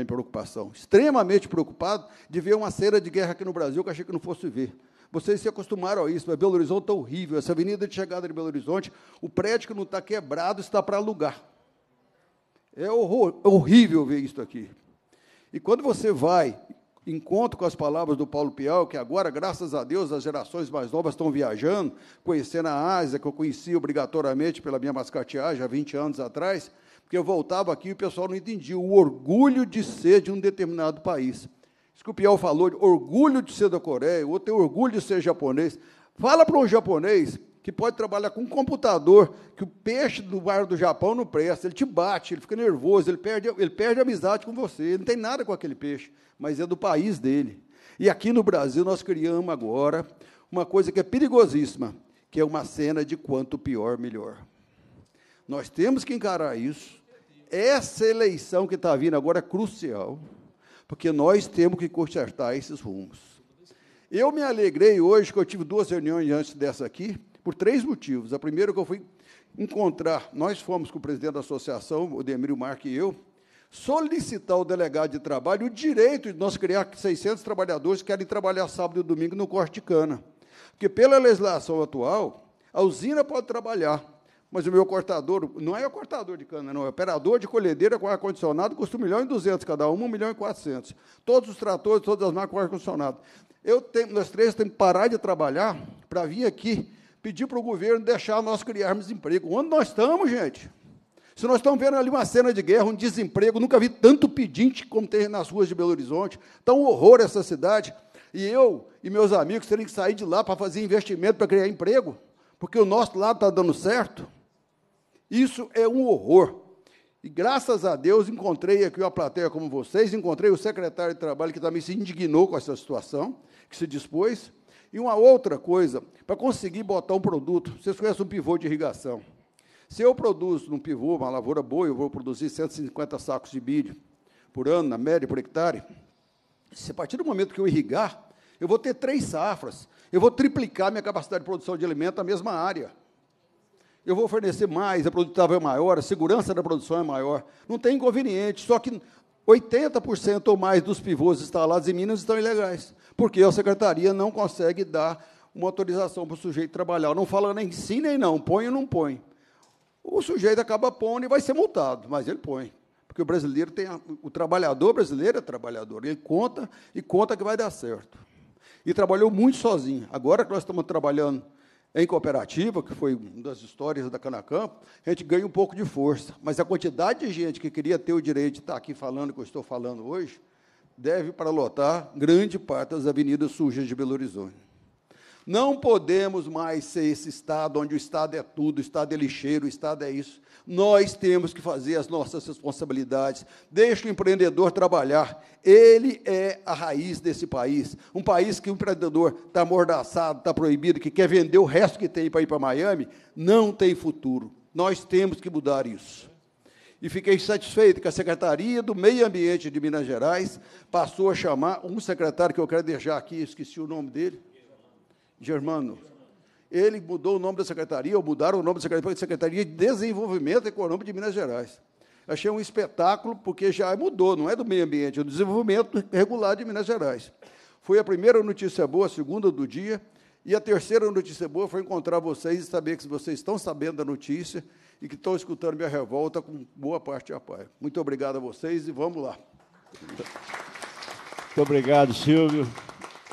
Speaker 10: preocupação. Extremamente preocupado de ver uma cena de guerra aqui no Brasil que achei que não fosse ver. Vocês se acostumaram a isso, mas Belo Horizonte está horrível. Essa avenida de chegada de Belo Horizonte, o prédio que não está quebrado está para alugar. É horror, é horrível ver isso aqui. E quando você vai, encontro com as palavras do Paulo Pial, que agora, graças a Deus, as gerações mais novas estão viajando, conhecendo a Ásia, que eu conheci obrigatoriamente pela minha mascateagem há 20 anos atrás, porque eu voltava aqui e o pessoal não entendia o orgulho de ser de um determinado país. Diz que o Piau falou de orgulho de ser da Coreia, ou ter orgulho de ser japonês. Fala para um japonês que pode trabalhar com um computador, que o peixe do bairro do Japão não presta, ele te bate, ele fica nervoso, ele perde, ele perde a amizade com você, ele não tem nada com aquele peixe, mas é do país dele. E aqui no Brasil nós criamos agora uma coisa que é perigosíssima, que é uma cena de quanto pior, melhor. Nós temos que encarar isso. Essa eleição que está vindo agora é crucial porque nós temos que consertar esses rumos. Eu me alegrei hoje que eu tive duas reuniões antes dessa aqui, por três motivos. A primeira que eu fui encontrar, nós fomos com o presidente da associação, o Demírio Marque e eu, solicitar ao delegado de trabalho o direito de nós criar 600 trabalhadores que querem trabalhar sábado e domingo no corte de cana. Porque, pela legislação atual, a usina pode trabalhar, mas o meu cortador, não é o cortador de cana, não, é o operador de colhedeira com ar-condicionado, custa 1 milhão e 200 cada um 1 milhão e 400. Todos os tratores, todas as máquinas com ar-condicionado. Eu nós três temos que parar de trabalhar para vir aqui pedir para o governo deixar nós criarmos emprego. Onde nós estamos, gente? Se nós estamos vendo ali uma cena de guerra, um desemprego, nunca vi tanto pedinte como tem nas ruas de Belo Horizonte, Tão tá um horror essa cidade. E eu e meus amigos terem que sair de lá para fazer investimento, para criar emprego, porque o nosso lado está dando certo. Isso é um horror. E graças a Deus encontrei aqui uma plateia como vocês, encontrei o secretário de trabalho que também se indignou com essa situação, que se dispôs. E uma outra coisa, para conseguir botar um produto, vocês conhecem um pivô de irrigação. Se eu produzo num pivô, uma lavoura boa, eu vou produzir 150 sacos de milho por ano, na média, por hectare. Se a partir do momento que eu irrigar, eu vou ter três safras, eu vou triplicar minha capacidade de produção de alimento na mesma área eu vou fornecer mais, a produtividade é maior, a segurança da produção é maior. Não tem inconveniente, só que 80% ou mais dos pivôs instalados em Minas estão ilegais, porque a secretaria não consegue dar uma autorização para o sujeito trabalhar. Não fala nem sim nem não, põe ou não põe. O sujeito acaba pondo e vai ser multado, mas ele põe. Porque o brasileiro tem. A, o trabalhador brasileiro é trabalhador. Ele conta e conta que vai dar certo. E trabalhou muito sozinho. Agora que nós estamos trabalhando em cooperativa, que foi uma das histórias da Canacampo, a gente ganha um pouco de força. Mas a quantidade de gente que queria ter o direito de estar aqui falando o que eu estou falando hoje, deve para lotar grande parte das avenidas sujas de Belo Horizonte. Não podemos mais ser esse Estado onde o Estado é tudo, o Estado é lixeiro, o Estado é isso. Nós temos que fazer as nossas responsabilidades. Deixe o empreendedor trabalhar. Ele é a raiz desse país. Um país que o empreendedor está amordaçado, está proibido, que quer vender o resto que tem para ir para Miami, não tem futuro. Nós temos que mudar isso e fiquei satisfeito que a Secretaria do Meio Ambiente de Minas Gerais passou a chamar um secretário que eu quero deixar aqui, esqueci o nome dele, Germano. Ele mudou o nome da secretaria, ou mudaram o nome da secretaria, Secretaria de Desenvolvimento Econômico de Minas Gerais. Achei um espetáculo, porque já mudou, não é do meio ambiente, é do desenvolvimento regular de Minas Gerais. Foi a primeira notícia boa, a segunda do dia, e a terceira notícia boa foi encontrar vocês e saber que vocês estão sabendo da notícia e que estão escutando minha revolta com boa parte da paz. Muito obrigado a vocês e vamos lá. Muito
Speaker 1: obrigado, Silvio.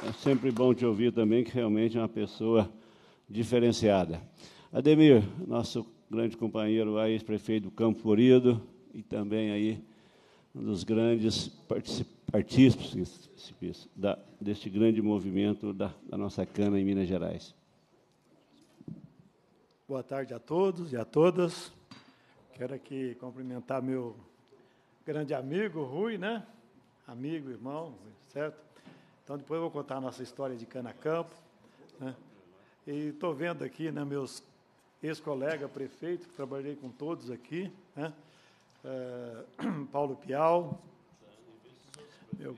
Speaker 1: É sempre bom te ouvir também, que realmente é uma pessoa diferenciada. Ademir, nosso grande companheiro, ex-prefeito do Campo Florido, e também aí um dos grandes partícipes deste grande movimento da, da nossa cana em Minas Gerais.
Speaker 11: Boa tarde a todos e a todas. Quero aqui cumprimentar meu grande amigo Rui, né? Amigo, irmão, certo? Então, depois eu vou contar a nossa história de Canacampo. Né? E estou vendo aqui né, meus ex colegas prefeitos, que trabalhei com todos aqui, né? uh, [clears throat] Paulo Pial, meu,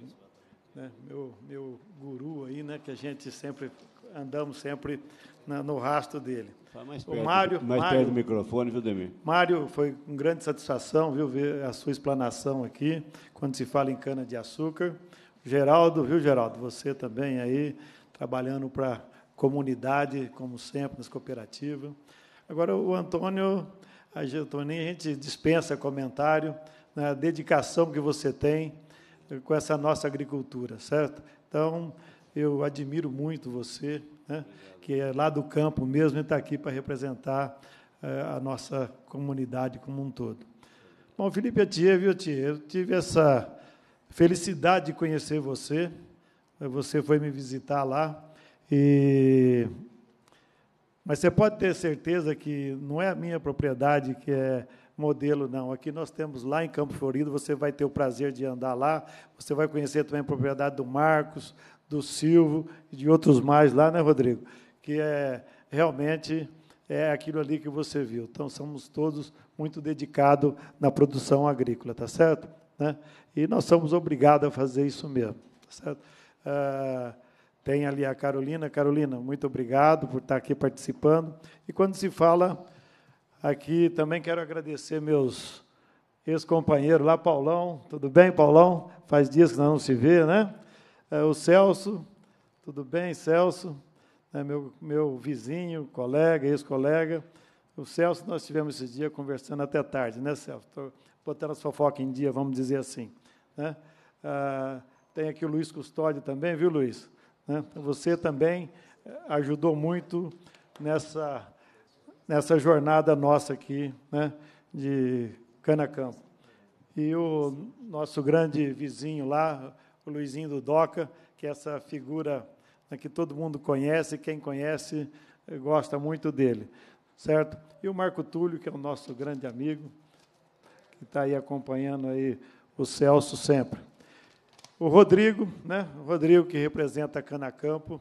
Speaker 11: né, meu, meu guru aí, né, que a gente sempre andamos sempre na, no rastro
Speaker 1: dele. mais perto, o Mário, mais Mário, perto do microfone, viu, Demir?
Speaker 11: Mário, foi com grande satisfação viu, ver a sua explanação aqui, quando se fala em cana-de-açúcar. Geraldo, viu, Geraldo? Você também aí, trabalhando para a comunidade, como sempre, nas cooperativas. Agora, o Antônio, a a gente dispensa comentário na né, dedicação que você tem com essa nossa agricultura, certo? Então, eu admiro muito você, né, que é lá do campo mesmo e está aqui para representar eh, a nossa comunidade como um todo. Bom, Felipe Atier, viu, Atier? Eu tive essa Felicidade de conhecer você. Você foi me visitar lá. E... Mas você pode ter certeza que não é a minha propriedade que é modelo, não. Aqui nós temos lá em Campo Florido, você vai ter o prazer de andar lá, você vai conhecer também a propriedade do Marcos, do Silvio e de outros mais lá, né, Rodrigo? Que é realmente é aquilo ali que você viu. Então, somos todos muito dedicados na produção agrícola, tá certo? Né? E nós somos obrigados a fazer isso mesmo. Tá ah, tem ali a Carolina. Carolina, muito obrigado por estar aqui participando. E quando se fala aqui, também quero agradecer meus ex-companheiros lá, Paulão. Tudo bem, Paulão? Faz dias que não se vê, né? Ah, o Celso. Tudo bem, Celso? É meu, meu vizinho, colega, ex-colega. O Celso, nós tivemos esse dia conversando até tarde, né, Celso? Estou botando as fofocas em dia, vamos dizer assim. Né? Ah, tem aqui o Luiz Custódio também, viu, Luiz? Né? Você também eh, ajudou muito nessa, nessa jornada nossa aqui né? de Canacampo. E o nosso grande vizinho lá, o Luizinho do Doca, que é essa figura né, que todo mundo conhece, quem conhece eh, gosta muito dele, certo? E o Marco Túlio, que é o nosso grande amigo, que está aí acompanhando aí o Celso sempre. O Rodrigo, né? O Rodrigo que representa a Canacampo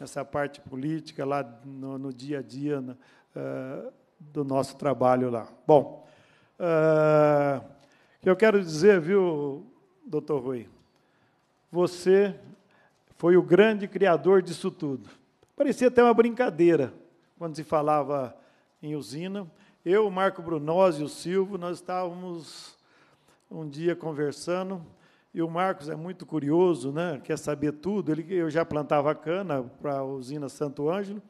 Speaker 11: nessa parte política lá no, no dia a dia na, né, uh, eh, do nosso trabalho lá. Bom, uh, eu quero dizer, viu, doutor Rui, você foi o grande criador disso tudo. Parecia até uma brincadeira quando se falava em usina, eu, o Marco Brunós e o Silvio, nós estávamos um dia conversando, e o Marcos é muito curioso, né? quer saber tudo. Ele, eu já plantava cana para a usina Santo Ângelo,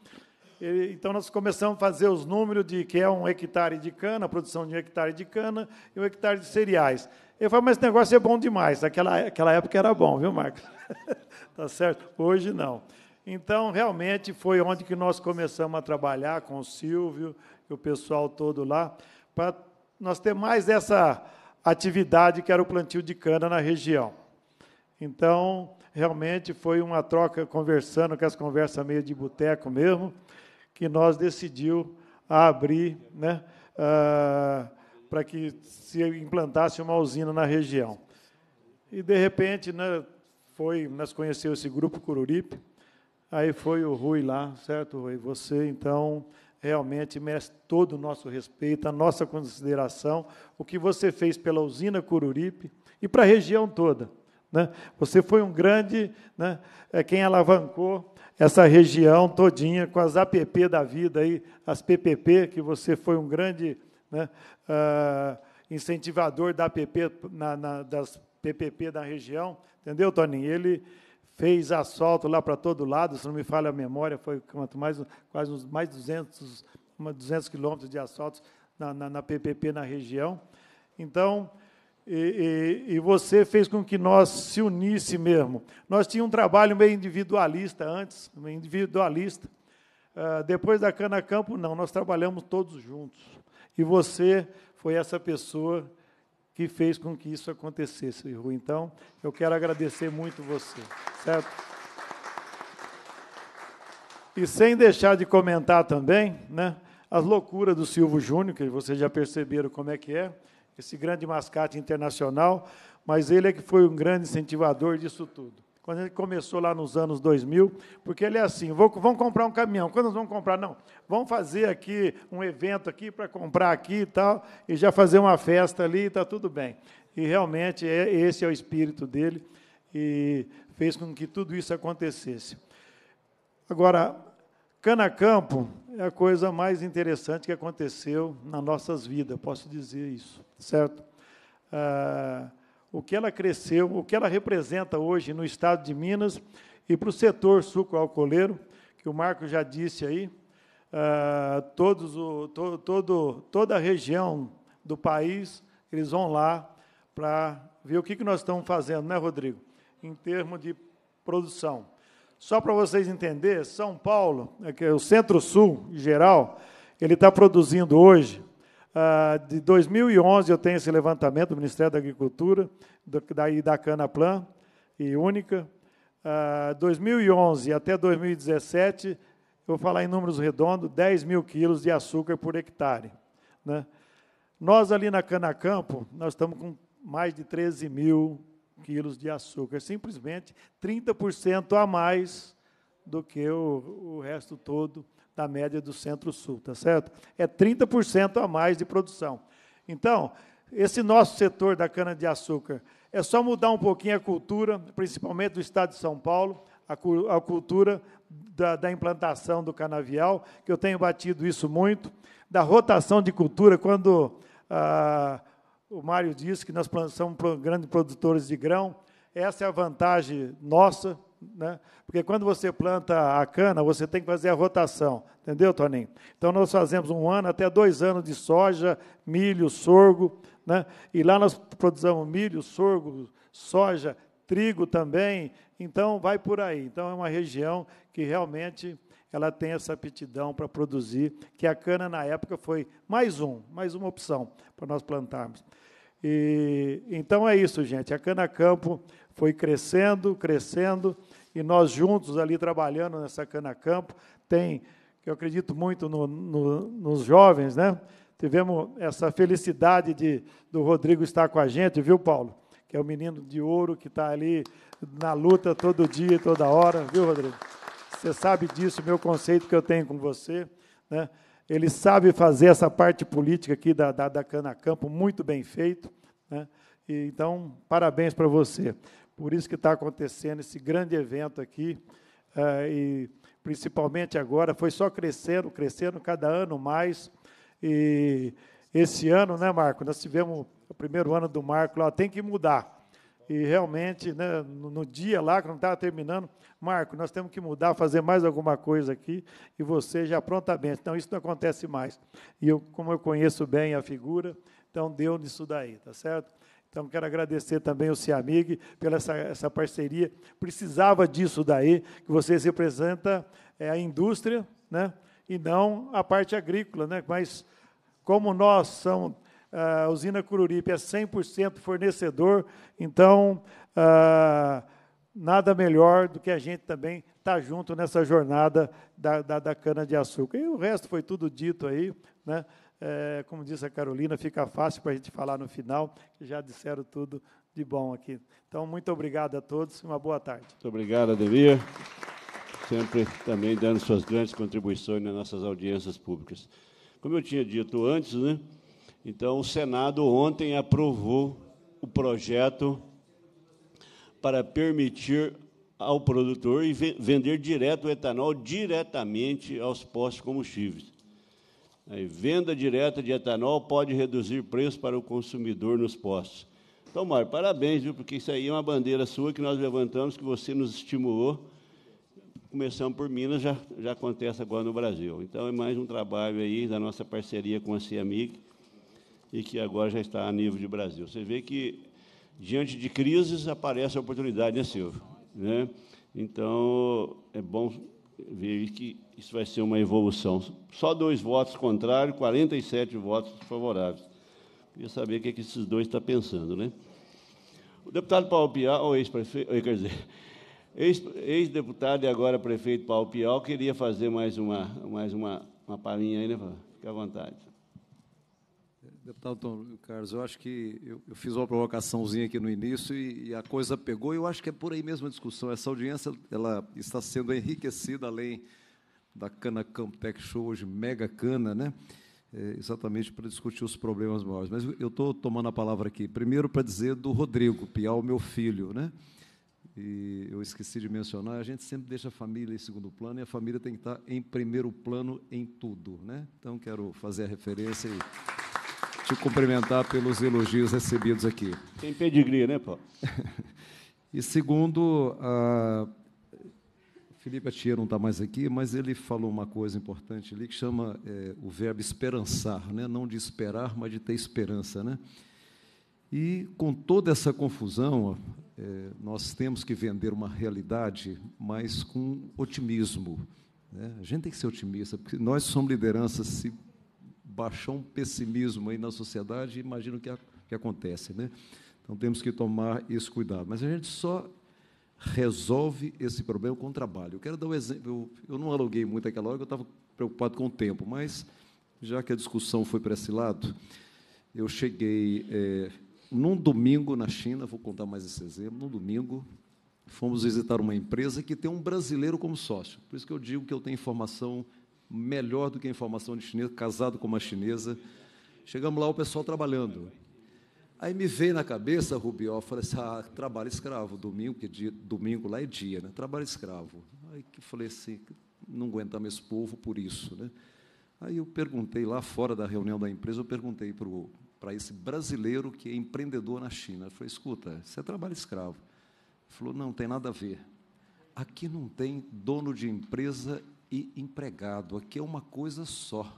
Speaker 11: então, nós começamos a fazer os números de que é um hectare de cana, a produção de um hectare de cana e um hectare de cereais. Ele falou, mas esse negócio é bom demais. Naquela aquela época era bom, viu, Marcos? [laughs] tá certo? Hoje não. Então, realmente, foi onde que nós começamos a trabalhar com o Silvio e o pessoal todo lá, para nós ter mais essa atividade que era o plantio de cana na região. Então, realmente foi uma troca conversando, com as conversas meio de boteco mesmo, que nós decidiu abrir, né, para que se implantasse uma usina na região. E de repente, né, foi, nós conhecemos esse grupo Cururipe. Aí foi o Rui lá, certo, Rui? Você então realmente merece todo o nosso respeito, a nossa consideração, o que você fez pela usina Cururipe e para a região toda. Né? Você foi um grande, né, é quem alavancou essa região todinha com as APP da vida, aí, as PPP, que você foi um grande né, uh, incentivador da APP, na, na, das PPP da região. Entendeu, Toninho? Ele fez asfalto lá para todo lado, se não me falha a memória, foi quanto mais, quase uns mais 200, 200 quilômetros de assaltos na, na, na, PPP na região. Então, e, e, e, você fez com que nós se unisse mesmo. Nós tínhamos um trabalho meio individualista antes, meio individualista. Uh, depois da Cana Campo, não, nós trabalhamos todos juntos. E você foi essa pessoa que fez com que isso acontecesse, Rui. Então, eu quero agradecer muito você, certo? E sem deixar de comentar também, né, as loucuras do Silvio Júnior, que vocês já perceberam como é que é, esse grande mascate internacional, mas ele é que foi um grande incentivador disso tudo quando ele começou lá nos anos 2000, porque ele é assim, vou, vamos comprar um caminhão, quando nós vamos comprar? Não, vamos fazer aqui um evento aqui para comprar aqui e tal, e já fazer uma festa ali, está tudo bem. E realmente é, esse é o espírito dele, e fez com que tudo isso acontecesse. Agora, Canacampo é a coisa mais interessante que aconteceu nas nossas vidas, posso dizer isso, certo? Ah, o que ela cresceu, o que ela representa hoje no estado de Minas e para o setor sucroalcooleiro, que o Marco já disse aí, uh, todos o, to, todo, toda a região do país, eles vão lá para ver o que, que nós estamos fazendo, né, Rodrigo? Em termos de produção. Só para vocês entenderem, São Paulo, é que é o Centro-Sul em geral, ele está produzindo hoje ah, de 2011 eu tenho esse levantamento do Ministério da Agricultura da, e da Canaplan e Única. 2011 ah, até 2017, eu vou falar em números redondos, 10 mil quilos de açúcar por hectare. Né? Nós ali na Canacampo, nós estamos com mais de 13 mil quilos de açúcar, simplesmente 30% a mais do que o, o resto todo da média do Centro-Sul, tá certo? É 30% a mais de produção. Então, esse nosso setor da cana-de-açúcar, é só mudar um pouquinho a cultura, principalmente do estado de São Paulo, a, a cultura da, da, implantação do canavial, que eu tenho batido isso muito, da rotação de cultura, quando ah, o Mário disse que nós somos grandes produtores de grão, essa é a vantagem nossa, né? Porque quando você planta a cana, você tem que fazer a rotação. Entendeu, Toninho? Então nós fazemos um ano até dois anos de soja, milho, sorgo. Né? E lá nós produzimos milho, sorgo, soja, trigo também. Então vai por aí. Então é uma região que realmente ela tem essa aptidão para produzir, que a cana na época foi mais um, mais uma opção para nós plantarmos. E, então é isso, gente. A cana campo foi crescendo, crescendo e nós juntos ali trabalhando nessa cana-campo, tem, eu acredito muito no, no, nos jovens, né? Tivemos essa felicidade de, do Rodrigo estar com a gente, viu, Paulo? Que é o menino de ouro que está ali na luta todo dia, toda hora, viu, Rodrigo? Você sabe disso, meu conceito que eu tenho com você, né? Ele sabe fazer essa parte política aqui da, da, da Cana Campo muito bem feito, né? E, então, parabéns para você. Por isso que está acontecendo esse grande evento aqui. Eh, e principalmente agora, foi só crescendo, crescendo cada ano mais. E esse ano, né, Marco? Nós tivemos o primeiro ano do Marco lá, tem que mudar. E realmente, né, no, no dia lá, quando estava terminando, Marco, nós temos que mudar, fazer mais alguma coisa aqui, e você já prontamente. Então, isso não acontece mais. E eu, como eu conheço bem a figura, então deu nisso daí, tá certo? Então, quero agradecer também o CIAMIG pela essa, essa parceria. Precisava disso daí, que vocês representam é, a indústria, né? e não a parte agrícola. Né? Mas, como nós somos, a usina Cururipe é 100% fornecedor, então, nada melhor do que a gente também estar tá junto nessa jornada da, da, da cana-de-açúcar. E o resto foi tudo dito aí, né? É, como disse a Carolina, fica fácil para a gente falar no final, que já disseram tudo de bom aqui. Então, muito obrigado a todos e uma boa tarde.
Speaker 1: Muito obrigado, Ademir. Sempre também dando suas grandes contribuições nas nossas audiências públicas. Como eu tinha dito antes, né? Então, o Senado ontem aprovou o projeto para permitir ao produtor vender direto o etanol diretamente aos postos combustíveis. A venda direta de etanol pode reduzir preço para o consumidor nos postos. Então, Mário, parabéns, viu? Porque isso aí é uma bandeira sua que nós levantamos, que você nos estimulou. Começamos por Minas, já, já acontece agora no Brasil. Então, é mais um trabalho aí da nossa parceria com a CIAMIG e que agora já está a nível de Brasil. Você vê que, diante de crises, aparece a oportunidade, né, Silvio? Né? Então, é bom ver que isso vai ser uma evolução. Só dois votos contrários, 47 votos favoráveis. Queria saber o que, é que esses dois estão pensando, né? O deputado Paulo Pial, ou ex-prefeito, eh, quer dizer, [laughs] ex-deputado e agora prefeito Paulo Pial, queria fazer mais uma, mais uma, uma palhinha aí, né? Fique à vontade.
Speaker 6: Deputado Tom Carlos, eu acho que eu, eu fiz uma provocaçãozinha aqui no início e, e, a coisa pegou, e eu acho que é por aí mesmo a discussão. Essa audiência ela está sendo enriquecida além da Cana Campec Show, hoje Mega Cana, né? É, exatamente para discutir os problemas maiores. Mas eu estou tomando a palavra aqui, primeiro para dizer do Rodrigo Piau, meu filho, né? E eu esqueci de mencionar, a gente sempre deixa a família em segundo plano e a família tem que estar tá em primeiro plano em tudo, né? Então quero fazer a referência e te cumprimentar pelos elogios recebidos aqui. Tem pedigree, né, Paulo? [laughs] e segundo, a Felipe Atier não está mais aqui, mas ele falou uma coisa importante ali que chama é, o verbo esperançar, né? não de esperar, mas de ter esperança. Né? E com toda essa confusão, é, nós temos que vender uma realidade, mas com otimismo. Né? A gente tem que ser otimista, porque nós somos lideranças. Se baixar um pessimismo aí na sociedade, imagino que, a, que acontece. Né? Então temos que tomar esse cuidado. Mas a gente só resolve esse problema com o trabalho. Eu quero dar um exemplo. Eu, eu não aluguei muito aquela hora, eu estava preocupado com o tempo, mas já que a discussão foi para esse lado, eu cheguei é, num domingo na China, vou contar mais esse exemplo, num domingo fomos visitar uma empresa que tem um brasileiro como sócio. Por isso que eu digo que eu tenho informação melhor do que a informação de chinês, casado com uma chinesa. Chegamos lá, o pessoal trabalhando. Aí me veio na cabeça, Rubió, falei assim, ah, trabalho escravo, domingo, que dia, domingo lá é dia, né? Trabalho escravo. Aí que falei assim, não aguentamos esse povo por isso. Né? Aí eu perguntei lá fora da reunião da empresa, eu perguntei para esse brasileiro que é empreendedor na China. Ele falou, escuta, você é trabalho escravo. Ele falou, não, tem nada a ver. Aqui não tem dono de empresa e empregado, aqui é uma coisa só.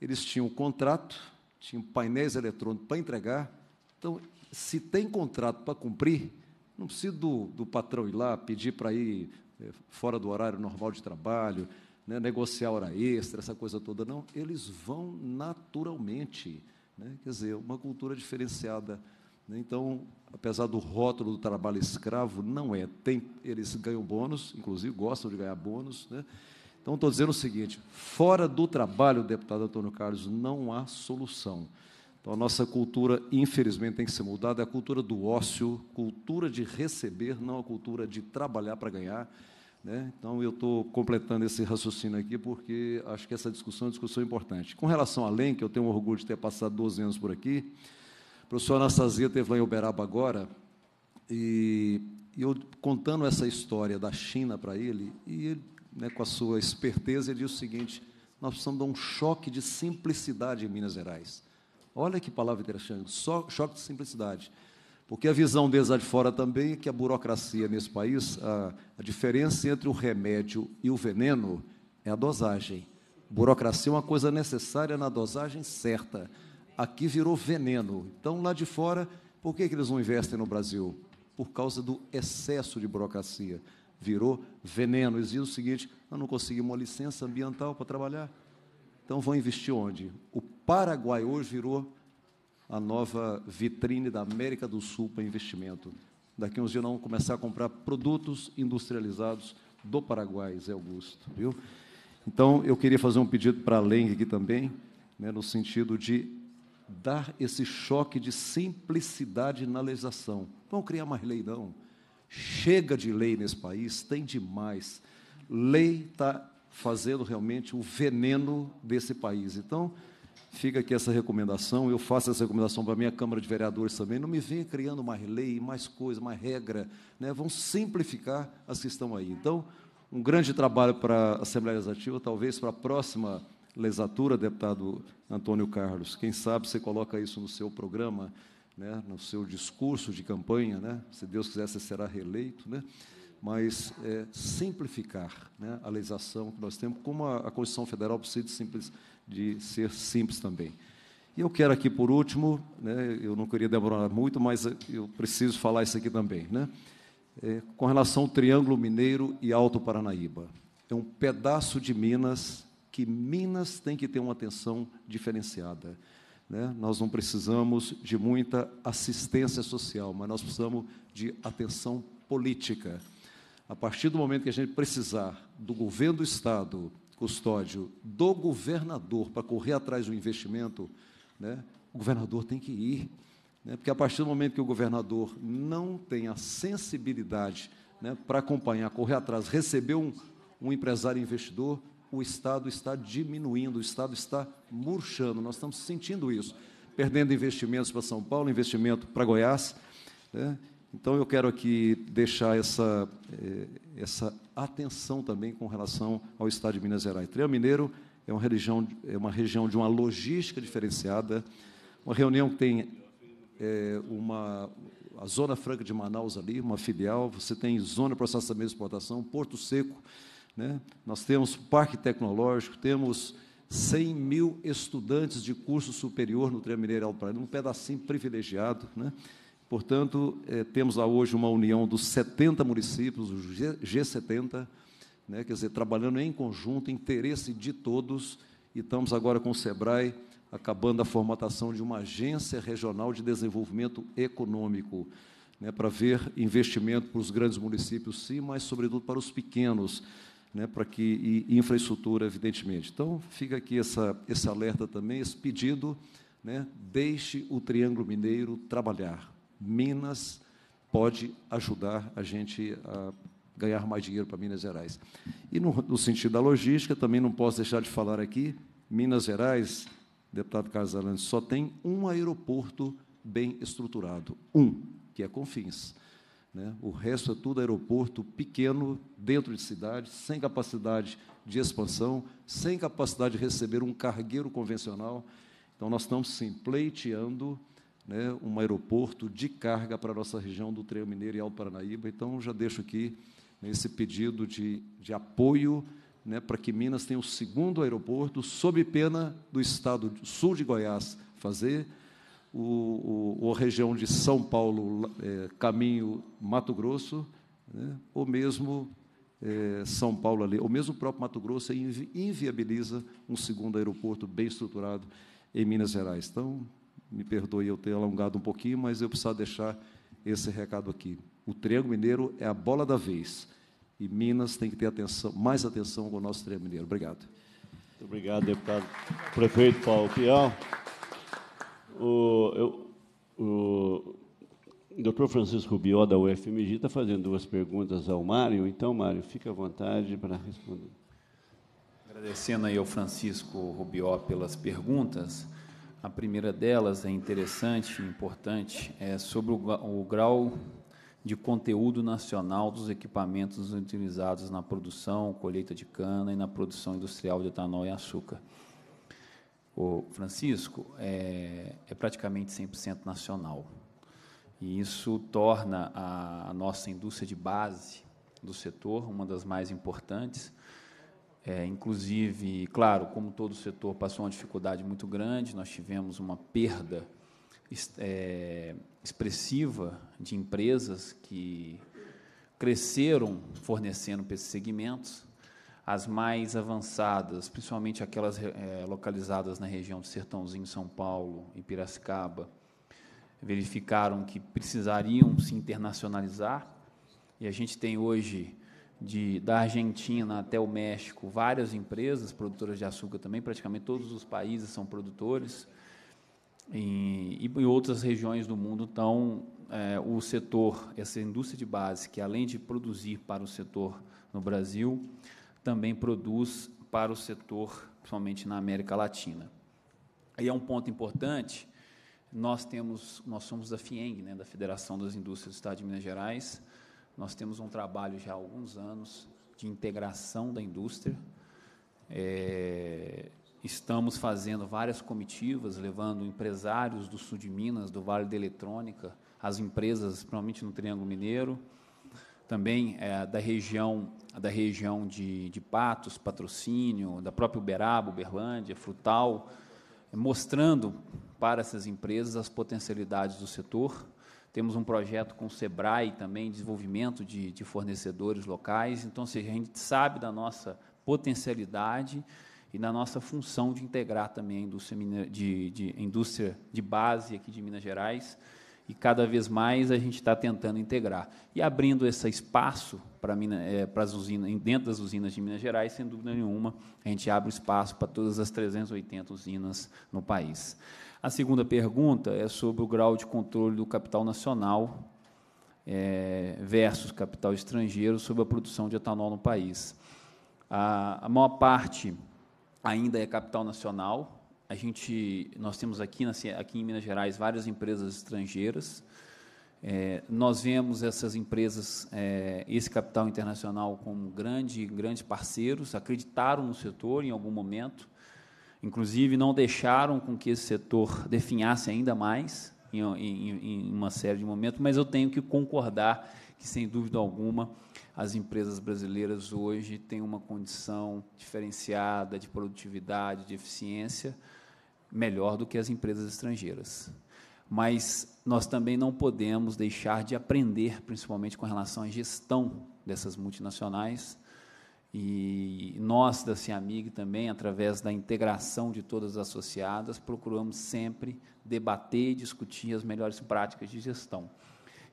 Speaker 6: Eles tinham um contrato, tinham painéis eletrônicos para entregar, então, se tem contrato para cumprir, não precisa do, do patrão ir lá pedir para ir eh, fora do horário normal de trabalho, né, negociar hora extra, essa coisa toda, não. Eles vão naturalmente. Né, quer dizer, é uma cultura diferenciada. Né, então, apesar do rótulo do trabalho escravo, não é. Tem, eles ganham bônus, inclusive gostam de ganhar bônus. Né, então, estou dizendo o seguinte: fora do trabalho, deputado Antônio Carlos, não há solução. Então, a nossa cultura, infelizmente, tem que ser mudada. É a cultura do ócio, cultura de receber, não a cultura de trabalhar para ganhar. Né? Então, eu estou completando esse raciocínio aqui, porque acho que essa discussão é uma discussão importante. Com relação à LEM, que eu tenho orgulho de ter passado 12 anos por aqui, o professor Anastasia esteve lá em Uberaba agora, e eu contando essa história da China para ele, e ele, né, com a sua esperteza, ele disse o seguinte, nós precisamos dar um choque de simplicidade em Minas Gerais. Olha que palavra interessante, só choque de simplicidade. Porque a visão deles lá de fora também é que a burocracia nesse país, a, a diferença entre o remédio e o veneno é a dosagem. Burocracia é uma coisa necessária na dosagem certa. Aqui virou veneno. Então, lá de fora, por que, que eles não investem no Brasil? Por causa do excesso de burocracia. Virou veneno. Eles dizem o seguinte: eu não consegui uma licença ambiental para trabalhar. Então, vão investir onde? O Paraguai hoje virou a nova vitrine da América do Sul para investimento. Daqui a uns dias nós vamos começar a comprar produtos industrializados do Paraguai, Zé Augusto, viu? Então, eu queria fazer um pedido para a Leng aqui também, né, no sentido de dar esse choque de simplicidade na legislação. Vamos criar mais lei, não. Chega de lei nesse país, tem demais. Lei está fazendo realmente o veneno desse país. Então, Fica aqui essa recomendação, eu faço essa recomendação para a minha Câmara de Vereadores também. Não me venha criando mais lei, mais coisa, mais regra. Né? Vão simplificar as que estão aí. Então, um grande trabalho para a Assembleia Legislativa, talvez para a próxima legislatura, deputado Antônio Carlos. Quem sabe você coloca isso no seu programa, né? no seu discurso de campanha. Né? Se Deus quiser, você será reeleito. Né? mas é, simplificar né, a legislação que nós temos, como a, a Constituição Federal precisa de, simples, de, ser simples também. E eu quero aqui, por último, né, eu não queria demorar muito, mas eu preciso falar isso aqui também, né, é, com relação ao Triângulo Mineiro e Alto Paranaíba. É um pedaço de Minas que Minas tem que ter uma atenção diferenciada. Né? Nós não precisamos de muita assistência social, mas nós precisamos de atenção política a partir do momento que a gente precisar do governo do Estado, custódio, do governador para correr atrás do investimento, né, o governador tem que ir. Né, porque a partir do momento que o governador não tem a sensibilidade né, para acompanhar, correr atrás, receber um, um empresário investidor, o Estado está diminuindo, o Estado está murchando. Nós estamos sentindo isso. Perdendo investimentos para São Paulo, investimento para Goiás. Né? Então, eu quero aqui deixar essa, eh, essa atenção também com relação ao Estado de Minas Gerais. Triângulo Mineiro é uma, religião, é uma região de uma logística diferenciada, uma reunião que tem é, uma, a Zona Franca de Manaus ali, uma filial, você tem Zona de Processamento e Exportação, Porto Seco, né? nós temos Parque Tecnológico, temos 100 mil estudantes de curso superior no Triângulo Mineiro Alto Paraíba, um pedacinho privilegiado, né? Portanto, eh, temos hoje uma união dos 70 municípios, o G70, né, quer dizer, trabalhando em conjunto, interesse de todos, e estamos agora com o SEBRAE, acabando a formatação de uma agência regional de desenvolvimento econômico, né, para ver investimento para os grandes municípios, sim, mas, sobretudo, para os pequenos, né, para que, e infraestrutura, evidentemente. Então, fica aqui essa, esse alerta também, esse pedido, né, deixe o Triângulo Mineiro trabalhar. Minas pode ajudar a gente a ganhar mais dinheiro para Minas Gerais. E no, no sentido da logística, também não posso deixar de falar aqui, Minas Gerais, deputado Casalantes, só tem um aeroporto bem estruturado, um, que é Confins. Né? O resto é tudo aeroporto pequeno, dentro de cidade, sem capacidade de expansão, sem capacidade de receber um cargueiro convencional. Então, nós estamos, sim, pleiteando né, um aeroporto de carga para a nossa região do treino Mineiro e Alto Paranaíba. Então, já deixo aqui né, esse pedido de, de apoio né, para que Minas tenha o segundo aeroporto, sob pena do estado sul de Goiás fazer, o, o, a região de São Paulo, é, caminho Mato Grosso, né, ou mesmo é, São Paulo ali, ou mesmo o próprio Mato Grosso, invi inviabiliza um segundo aeroporto bem estruturado em Minas Gerais. Então, me perdoe eu ter alongado um pouquinho, mas eu precisava deixar esse recado aqui. O Triângulo Mineiro é a bola da vez. E Minas tem que ter atenção, mais atenção com o nosso Triângulo Mineiro. Obrigado. Muito obrigado, deputado
Speaker 1: prefeito Paulo Pial. O, eu, o doutor Francisco Bió, da UFMG, está fazendo duas perguntas ao Mário. Então, Mário,
Speaker 3: fique à vontade para responder. Agradecendo aí ao Francisco Rubió pelas perguntas. A primeira delas é interessante, importante, é sobre o, grau de conteúdo nacional dos equipamentos utilizados na produção, colheita de cana e na produção industrial de etanol e açúcar. O Francisco é, é praticamente 100% nacional. E isso torna a, a nossa indústria de base do setor uma das mais importantes, é, inclusive, claro, como todo o setor passou uma dificuldade muito grande, nós tivemos uma perda é, expressiva de empresas que cresceram fornecendo para esses segmentos. As mais avançadas, principalmente aquelas é, localizadas na região do Sertãozinho, São Paulo e Piracicaba, verificaram que precisariam se internacionalizar. E a gente tem hoje de, da Argentina até o México, várias empresas produtoras de açúcar também, praticamente todos os países são produtores. E, em outras regiões do mundo estão é, o setor, essa indústria de base, que além de produzir para o setor no Brasil, também produz para o setor, principalmente na América Latina. E é um ponto importante, nós temos, nós somos da FIENG, né, da Federação das Indústrias do Estado de Minas Gerais, nós temos um trabalho já há alguns anos de integração da indústria. É, estamos fazendo várias comitivas, levando empresários do sul de Minas, do Vale da Eletrônica, as empresas, principalmente no Triângulo Mineiro, também é, da região da região de, de Patos, Patrocínio, da própria Uberaba, Uberlândia, Frutal, mostrando para essas empresas as potencialidades do setor temos um projeto com o SEBRAE também, desenvolvimento de, de fornecedores locais. Então, seja, a gente sabe da nossa potencialidade e da nossa função de integrar também a indústria de, de, indústria de base aqui de Minas Gerais. E cada vez mais a gente está tentando integrar. E abrindo esse espaço para, é, para as usinas, dentro das usinas de Minas Gerais, sem dúvida nenhuma, a gente abre espaço para todas as 380 usinas no país. A segunda pergunta é sobre o grau de controle do capital nacional é, versus capital estrangeiro sobre a produção de etanol no país. A, a maior parte ainda é capital nacional. A gente, nós temos aqui, aqui em Minas Gerais várias empresas estrangeiras. É, nós vemos essas empresas, é, esse capital internacional como grande, grandes parceiros, acreditaram no setor em algum momento, Inclusive, não deixaram com que esse setor definhasse ainda mais em, em, em uma série de momentos, mas eu tenho que concordar que, sem dúvida alguma, as empresas brasileiras hoje têm uma condição diferenciada de produtividade, de eficiência, melhor do que as empresas estrangeiras. Mas nós também não podemos deixar de aprender, principalmente com relação à gestão dessas multinacionais, e nós da CIAMIG também, através da integração de todas as associadas, procuramos sempre debater e discutir as melhores práticas de gestão.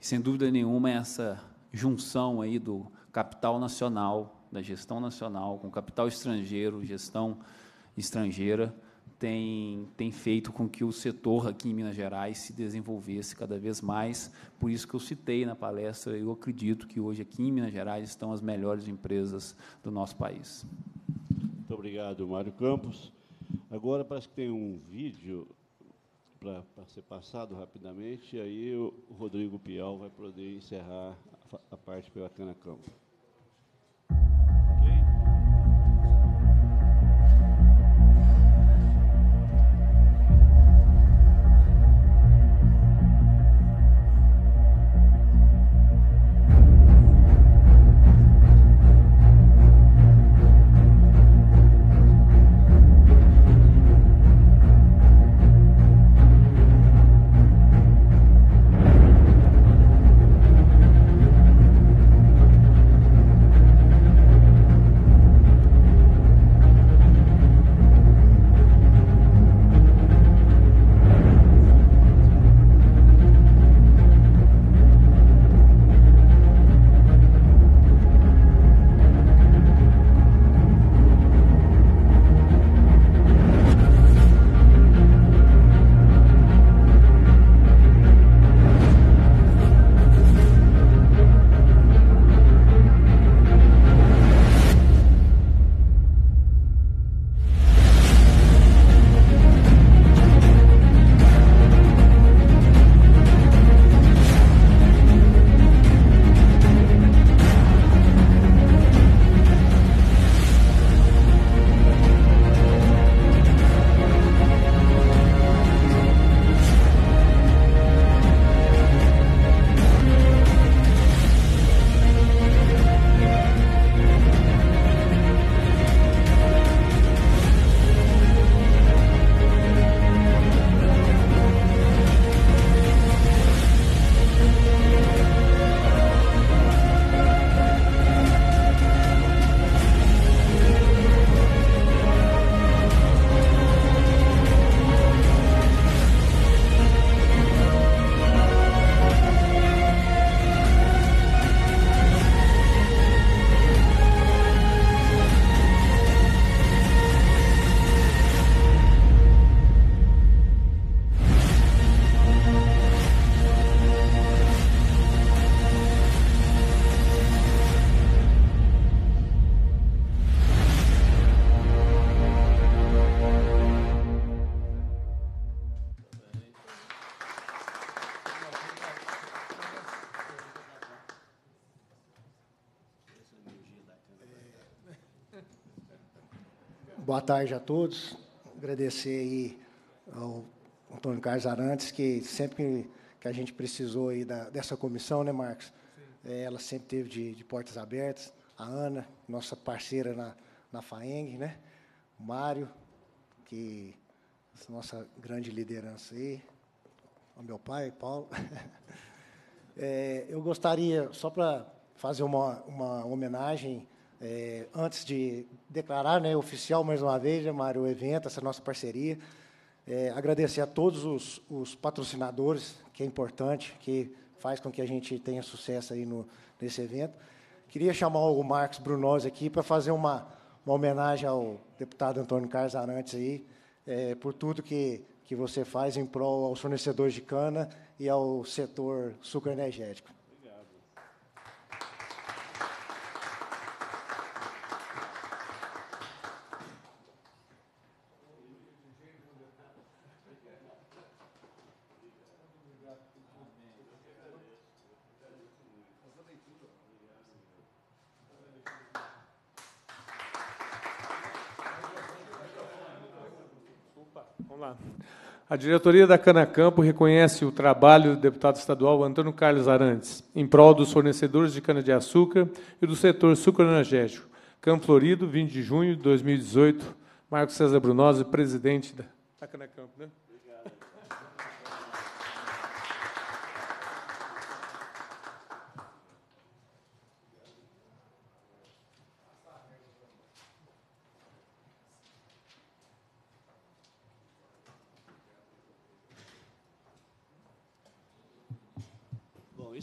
Speaker 3: E, sem dúvida nenhuma, essa junção aí do capital nacional, da gestão nacional, com capital estrangeiro, gestão estrangeira, tem, tem feito com que o setor aqui em Minas Gerais se desenvolvesse cada vez mais. Por isso que eu citei na palestra, eu acredito que hoje aqui em Minas Gerais estão as melhores empresas do nosso país. Muito obrigado, Mário Campos. Agora
Speaker 1: parece que tem um vídeo para ser passado rapidamente, e aí o Rodrigo Pial vai poder encerrar a, a parte pela Cana Campos.
Speaker 12: Boa tarde a todos. Agradecer aí ao Antônio Carlos Arantes, que sempre que a gente precisou aí da, dessa comissão, né, Marcos? É, ela sempre teve de, de, portas abertas. A Ana, nossa parceira na, na FAENG, né? O Mário, que é nossa grande liderança aí. O meu pai, Paulo. [laughs] É, eu gostaria, só para fazer uma, uma homenagem, é, antes de declarar né, oficial mais uma vez, né, Mário, o evento, essa nossa parceria. É, agradecer a todos os, os, patrocinadores, que é importante, que faz com que a gente tenha sucesso aí no, nesse evento. Queria chamar o Marcos Brunoz aqui para fazer uma, uma homenagem ao deputado Antônio Carlos Arantes aí, é, por tudo que, que você faz em prol aos fornecedores de cana e ao setor sucroenergético.
Speaker 5: diretoria da Cana Campo reconhece o trabalho do deputado estadual Antônio Carlos Arantes em prol dos fornecedores de cana-de-açúcar e do setor sucroenergético. Campo Florido, 20 de junho de 2018. Marcos César Brunosi, presidente da, Cana Campo. Né?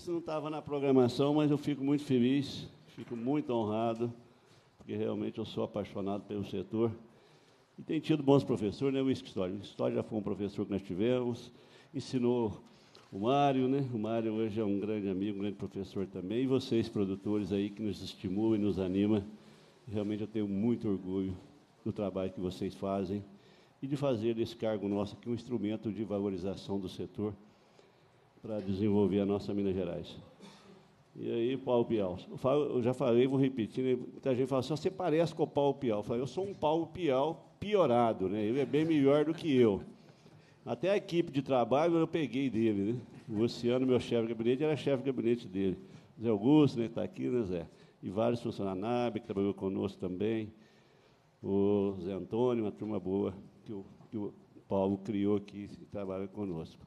Speaker 1: Isso não estava na programação, mas eu fico muito feliz, fico muito honrado, porque realmente eu sou apaixonado pelo setor. E tem tido bons professores, né? O História. O História já foi um professor que nós tivemos, ensinou o Mário, né? O Mário hoje é um grande amigo, um grande professor também. E vocês, produtores aí, que nos estimulam e nos animam. Realmente eu tenho muito orgulho do trabalho que vocês fazem e de fazer desse cargo nosso aqui um instrumento de valorização do setor para desenvolver a nossa Minas Gerais. E aí, Paulo Pial. Eu já falei, vou repetir. Né? Muita gente fala assim, você parece com o Paulo Pial. Eu falo, eu sou um Paulo Pial piorado, né? Ele é bem melhor do que eu. Até a equipe de trabalho eu peguei dele, né? O Luciano, meu chefe de gabinete, era chefe de gabinete dele. Zé Augusto, né? Está aqui, né, Zé? E vários funcionários da NAB, que trabalhou conosco também. O Zé Antônio, uma turma boa que o, que o Paulo criou aqui e trabalha conosco.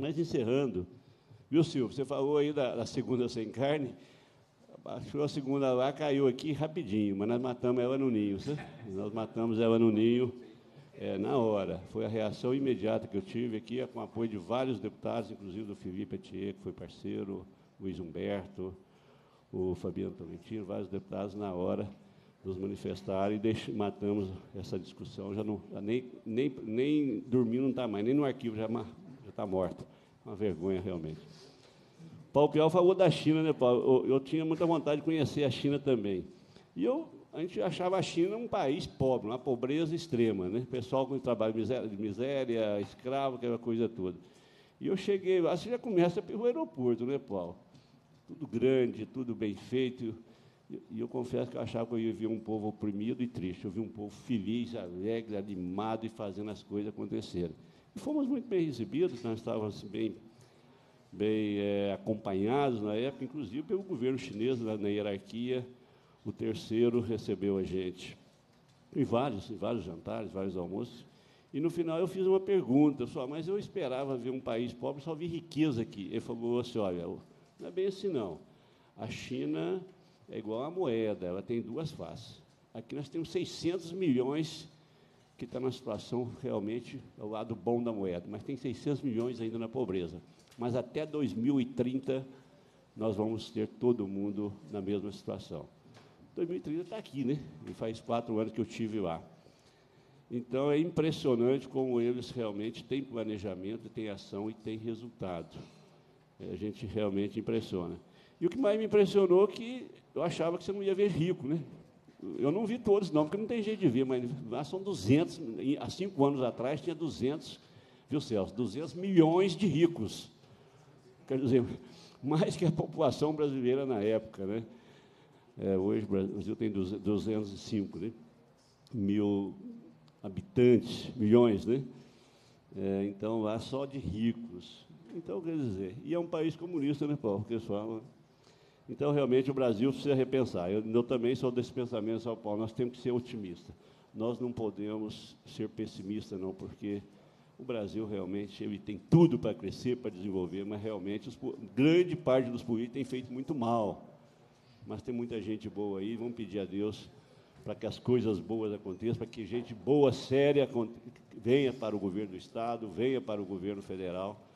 Speaker 1: Mas encerrando, viu, Silvio? Você falou aí da, da segunda sem carne. Baixou a segunda lá, caiu aqui rapidinho, mas nós matamos ela no ninho, sabe? Nós matamos ela no ninho é, na hora. Foi a reação imediata que eu tive aqui, com o apoio de vários deputados, inclusive do Felipe Etier, que foi parceiro, Luiz Humberto, o Fabiano Tolentino, vários deputados na hora nos manifestaram e deixe, matamos essa discussão. Já, não, já nem, nem, nem dormir não está mais, nem no arquivo já está morta. Uma vergonha, realmente. Paulo Piau falou da China, né, Paulo? Eu, eu, tinha muita vontade de conhecer a China também. E eu, a gente achava a China um país pobre, uma pobreza extrema, né? Pessoal com trabalho de miséria, miséria escravo, aquela coisa toda. E eu cheguei lá, você já começa pelo aeroporto, né, Paulo? Tudo grande, tudo bem feito. E eu confesso que eu achava que eu ia ver um povo oprimido e triste. Eu vi um povo feliz, alegre, animado e fazendo as coisas acontecerem. E fomos muito bem recebidos, nós estávamos bem, bem é, acompanhados na época, inclusive pelo governo chinês na, né, na hierarquia, o terceiro recebeu a gente. Em vários, vários jantares, vários almoços. E no final eu fiz uma pergunta, só, mas eu esperava ver um país pobre, só vi riqueza aqui. Ele falou assim, olha, não é bem assim não. A China é igual a moeda, ela tem duas faces. Aqui nós temos 600 milhões que está numa situação realmente ao é lado bom da moeda, mas tem 600 milhões ainda na pobreza. Mas até 2030 nós vamos ter todo mundo na mesma situação. 2030 está aqui, né? E faz quatro anos que eu tive lá. Então é impressionante como eles realmente têm planejamento, têm ação e têm resultado. É, a gente realmente impressiona. E o que mais me impressionou é que eu achava que você não ia ver rico, né? Eu não vi todos, não, porque não tem jeito de ver, mas lá são 200, há cinco anos atrás tinha 200, viu, Celso? 200 milhões de ricos. Quer dizer, [laughs] mais que a população brasileira na época, né? É, hoje o Brasil tem 205 né? mil habitantes, milhões, né? É, então, lá só de ricos. Então, quer dizer, e é um país comunista, né, Paulo? Porque eles falam então, realmente, o Brasil precisa repensar. Eu, eu também sou desse pensamento, São Paulo. Nós temos que ser otimistas. Nós não podemos ser pessimistas, não, porque o Brasil realmente ele tem tudo para crescer, para desenvolver, mas realmente os, grande parte dos políticos tem feito muito mal. Mas tem muita gente boa aí. Vamos pedir a Deus para que as coisas boas aconteçam, para que gente boa, séria, venha para o governo do Estado, venha para o governo federal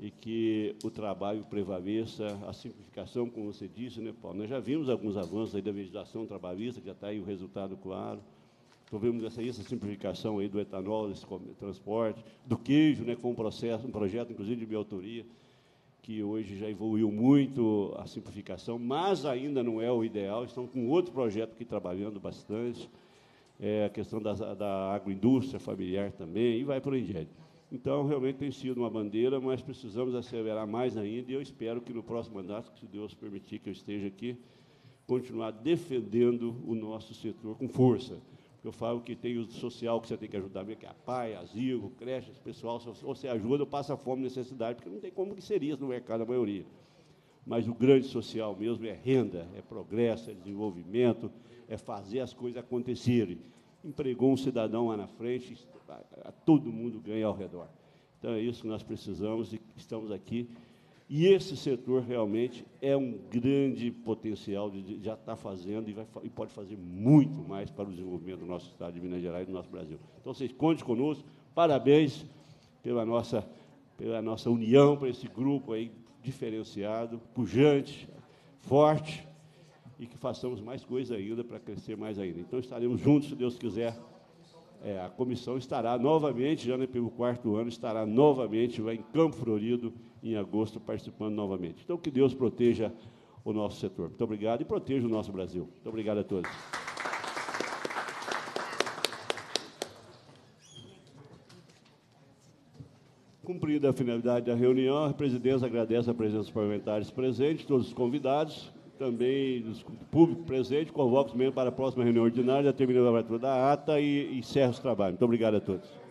Speaker 1: e que o trabalho prevaleça, a simplificação, como você disse, né, Paulo? Nós já vimos alguns avanços aí da legislação trabalhista, já está aí o resultado claro. Então, vemos essa, essa simplificação aí do etanol, desse transporte, do queijo, né, com um processo, um projeto, inclusive, de minha autoria, que hoje já evoluiu muito a simplificação, mas ainda não é o ideal. Estão com outro projeto que trabalhando bastante, é a questão da, da agroindústria familiar também, e vai por aí diante. Então, realmente tem sido uma bandeira, mas precisamos acelerar mais ainda, e eu espero que no próximo mandato, se Deus permitir que eu esteja aqui, continuar defendendo o nosso setor com força. Eu falo que tem o social que você tem que ajudar, que é a PAI, asilo, creche, pessoal, se você ajuda passa fome, necessidade, porque não tem como que seria no mercado é a maioria. Mas o grande social mesmo é renda, é progresso, é desenvolvimento, é fazer as coisas acontecerem empregou um cidadão lá na frente, a, a, todo mundo ganha ao redor. Então é isso que nós precisamos e estamos aqui. E esse setor realmente é um grande potencial, de, de já está fazendo e, vai, e, pode fazer muito mais para o desenvolvimento do nosso Estado de Minas Gerais e do nosso Brasil. Então vocês contem conosco, parabéns pela nossa, pela nossa união, para esse grupo aí diferenciado, pujante, forte e que façamos mais coisa ainda para crescer mais ainda. Então estaremos juntos, se Deus quiser. É, a comissão estará novamente, já pelo quarto ano, estará novamente, vai em Campo Florido, em agosto, participando novamente. Então que Deus proteja o nosso setor. Muito obrigado e proteja o nosso Brasil. Muito obrigado a todos. Cumprida a finalidade da reunião, a presidência agradece a presença dos parlamentares presentes, todos os convidados também do público presente, convoco os membros para a próxima reunião ordinária, termino a abertura da ata e encerro os trabalhos. Muito obrigado a todos.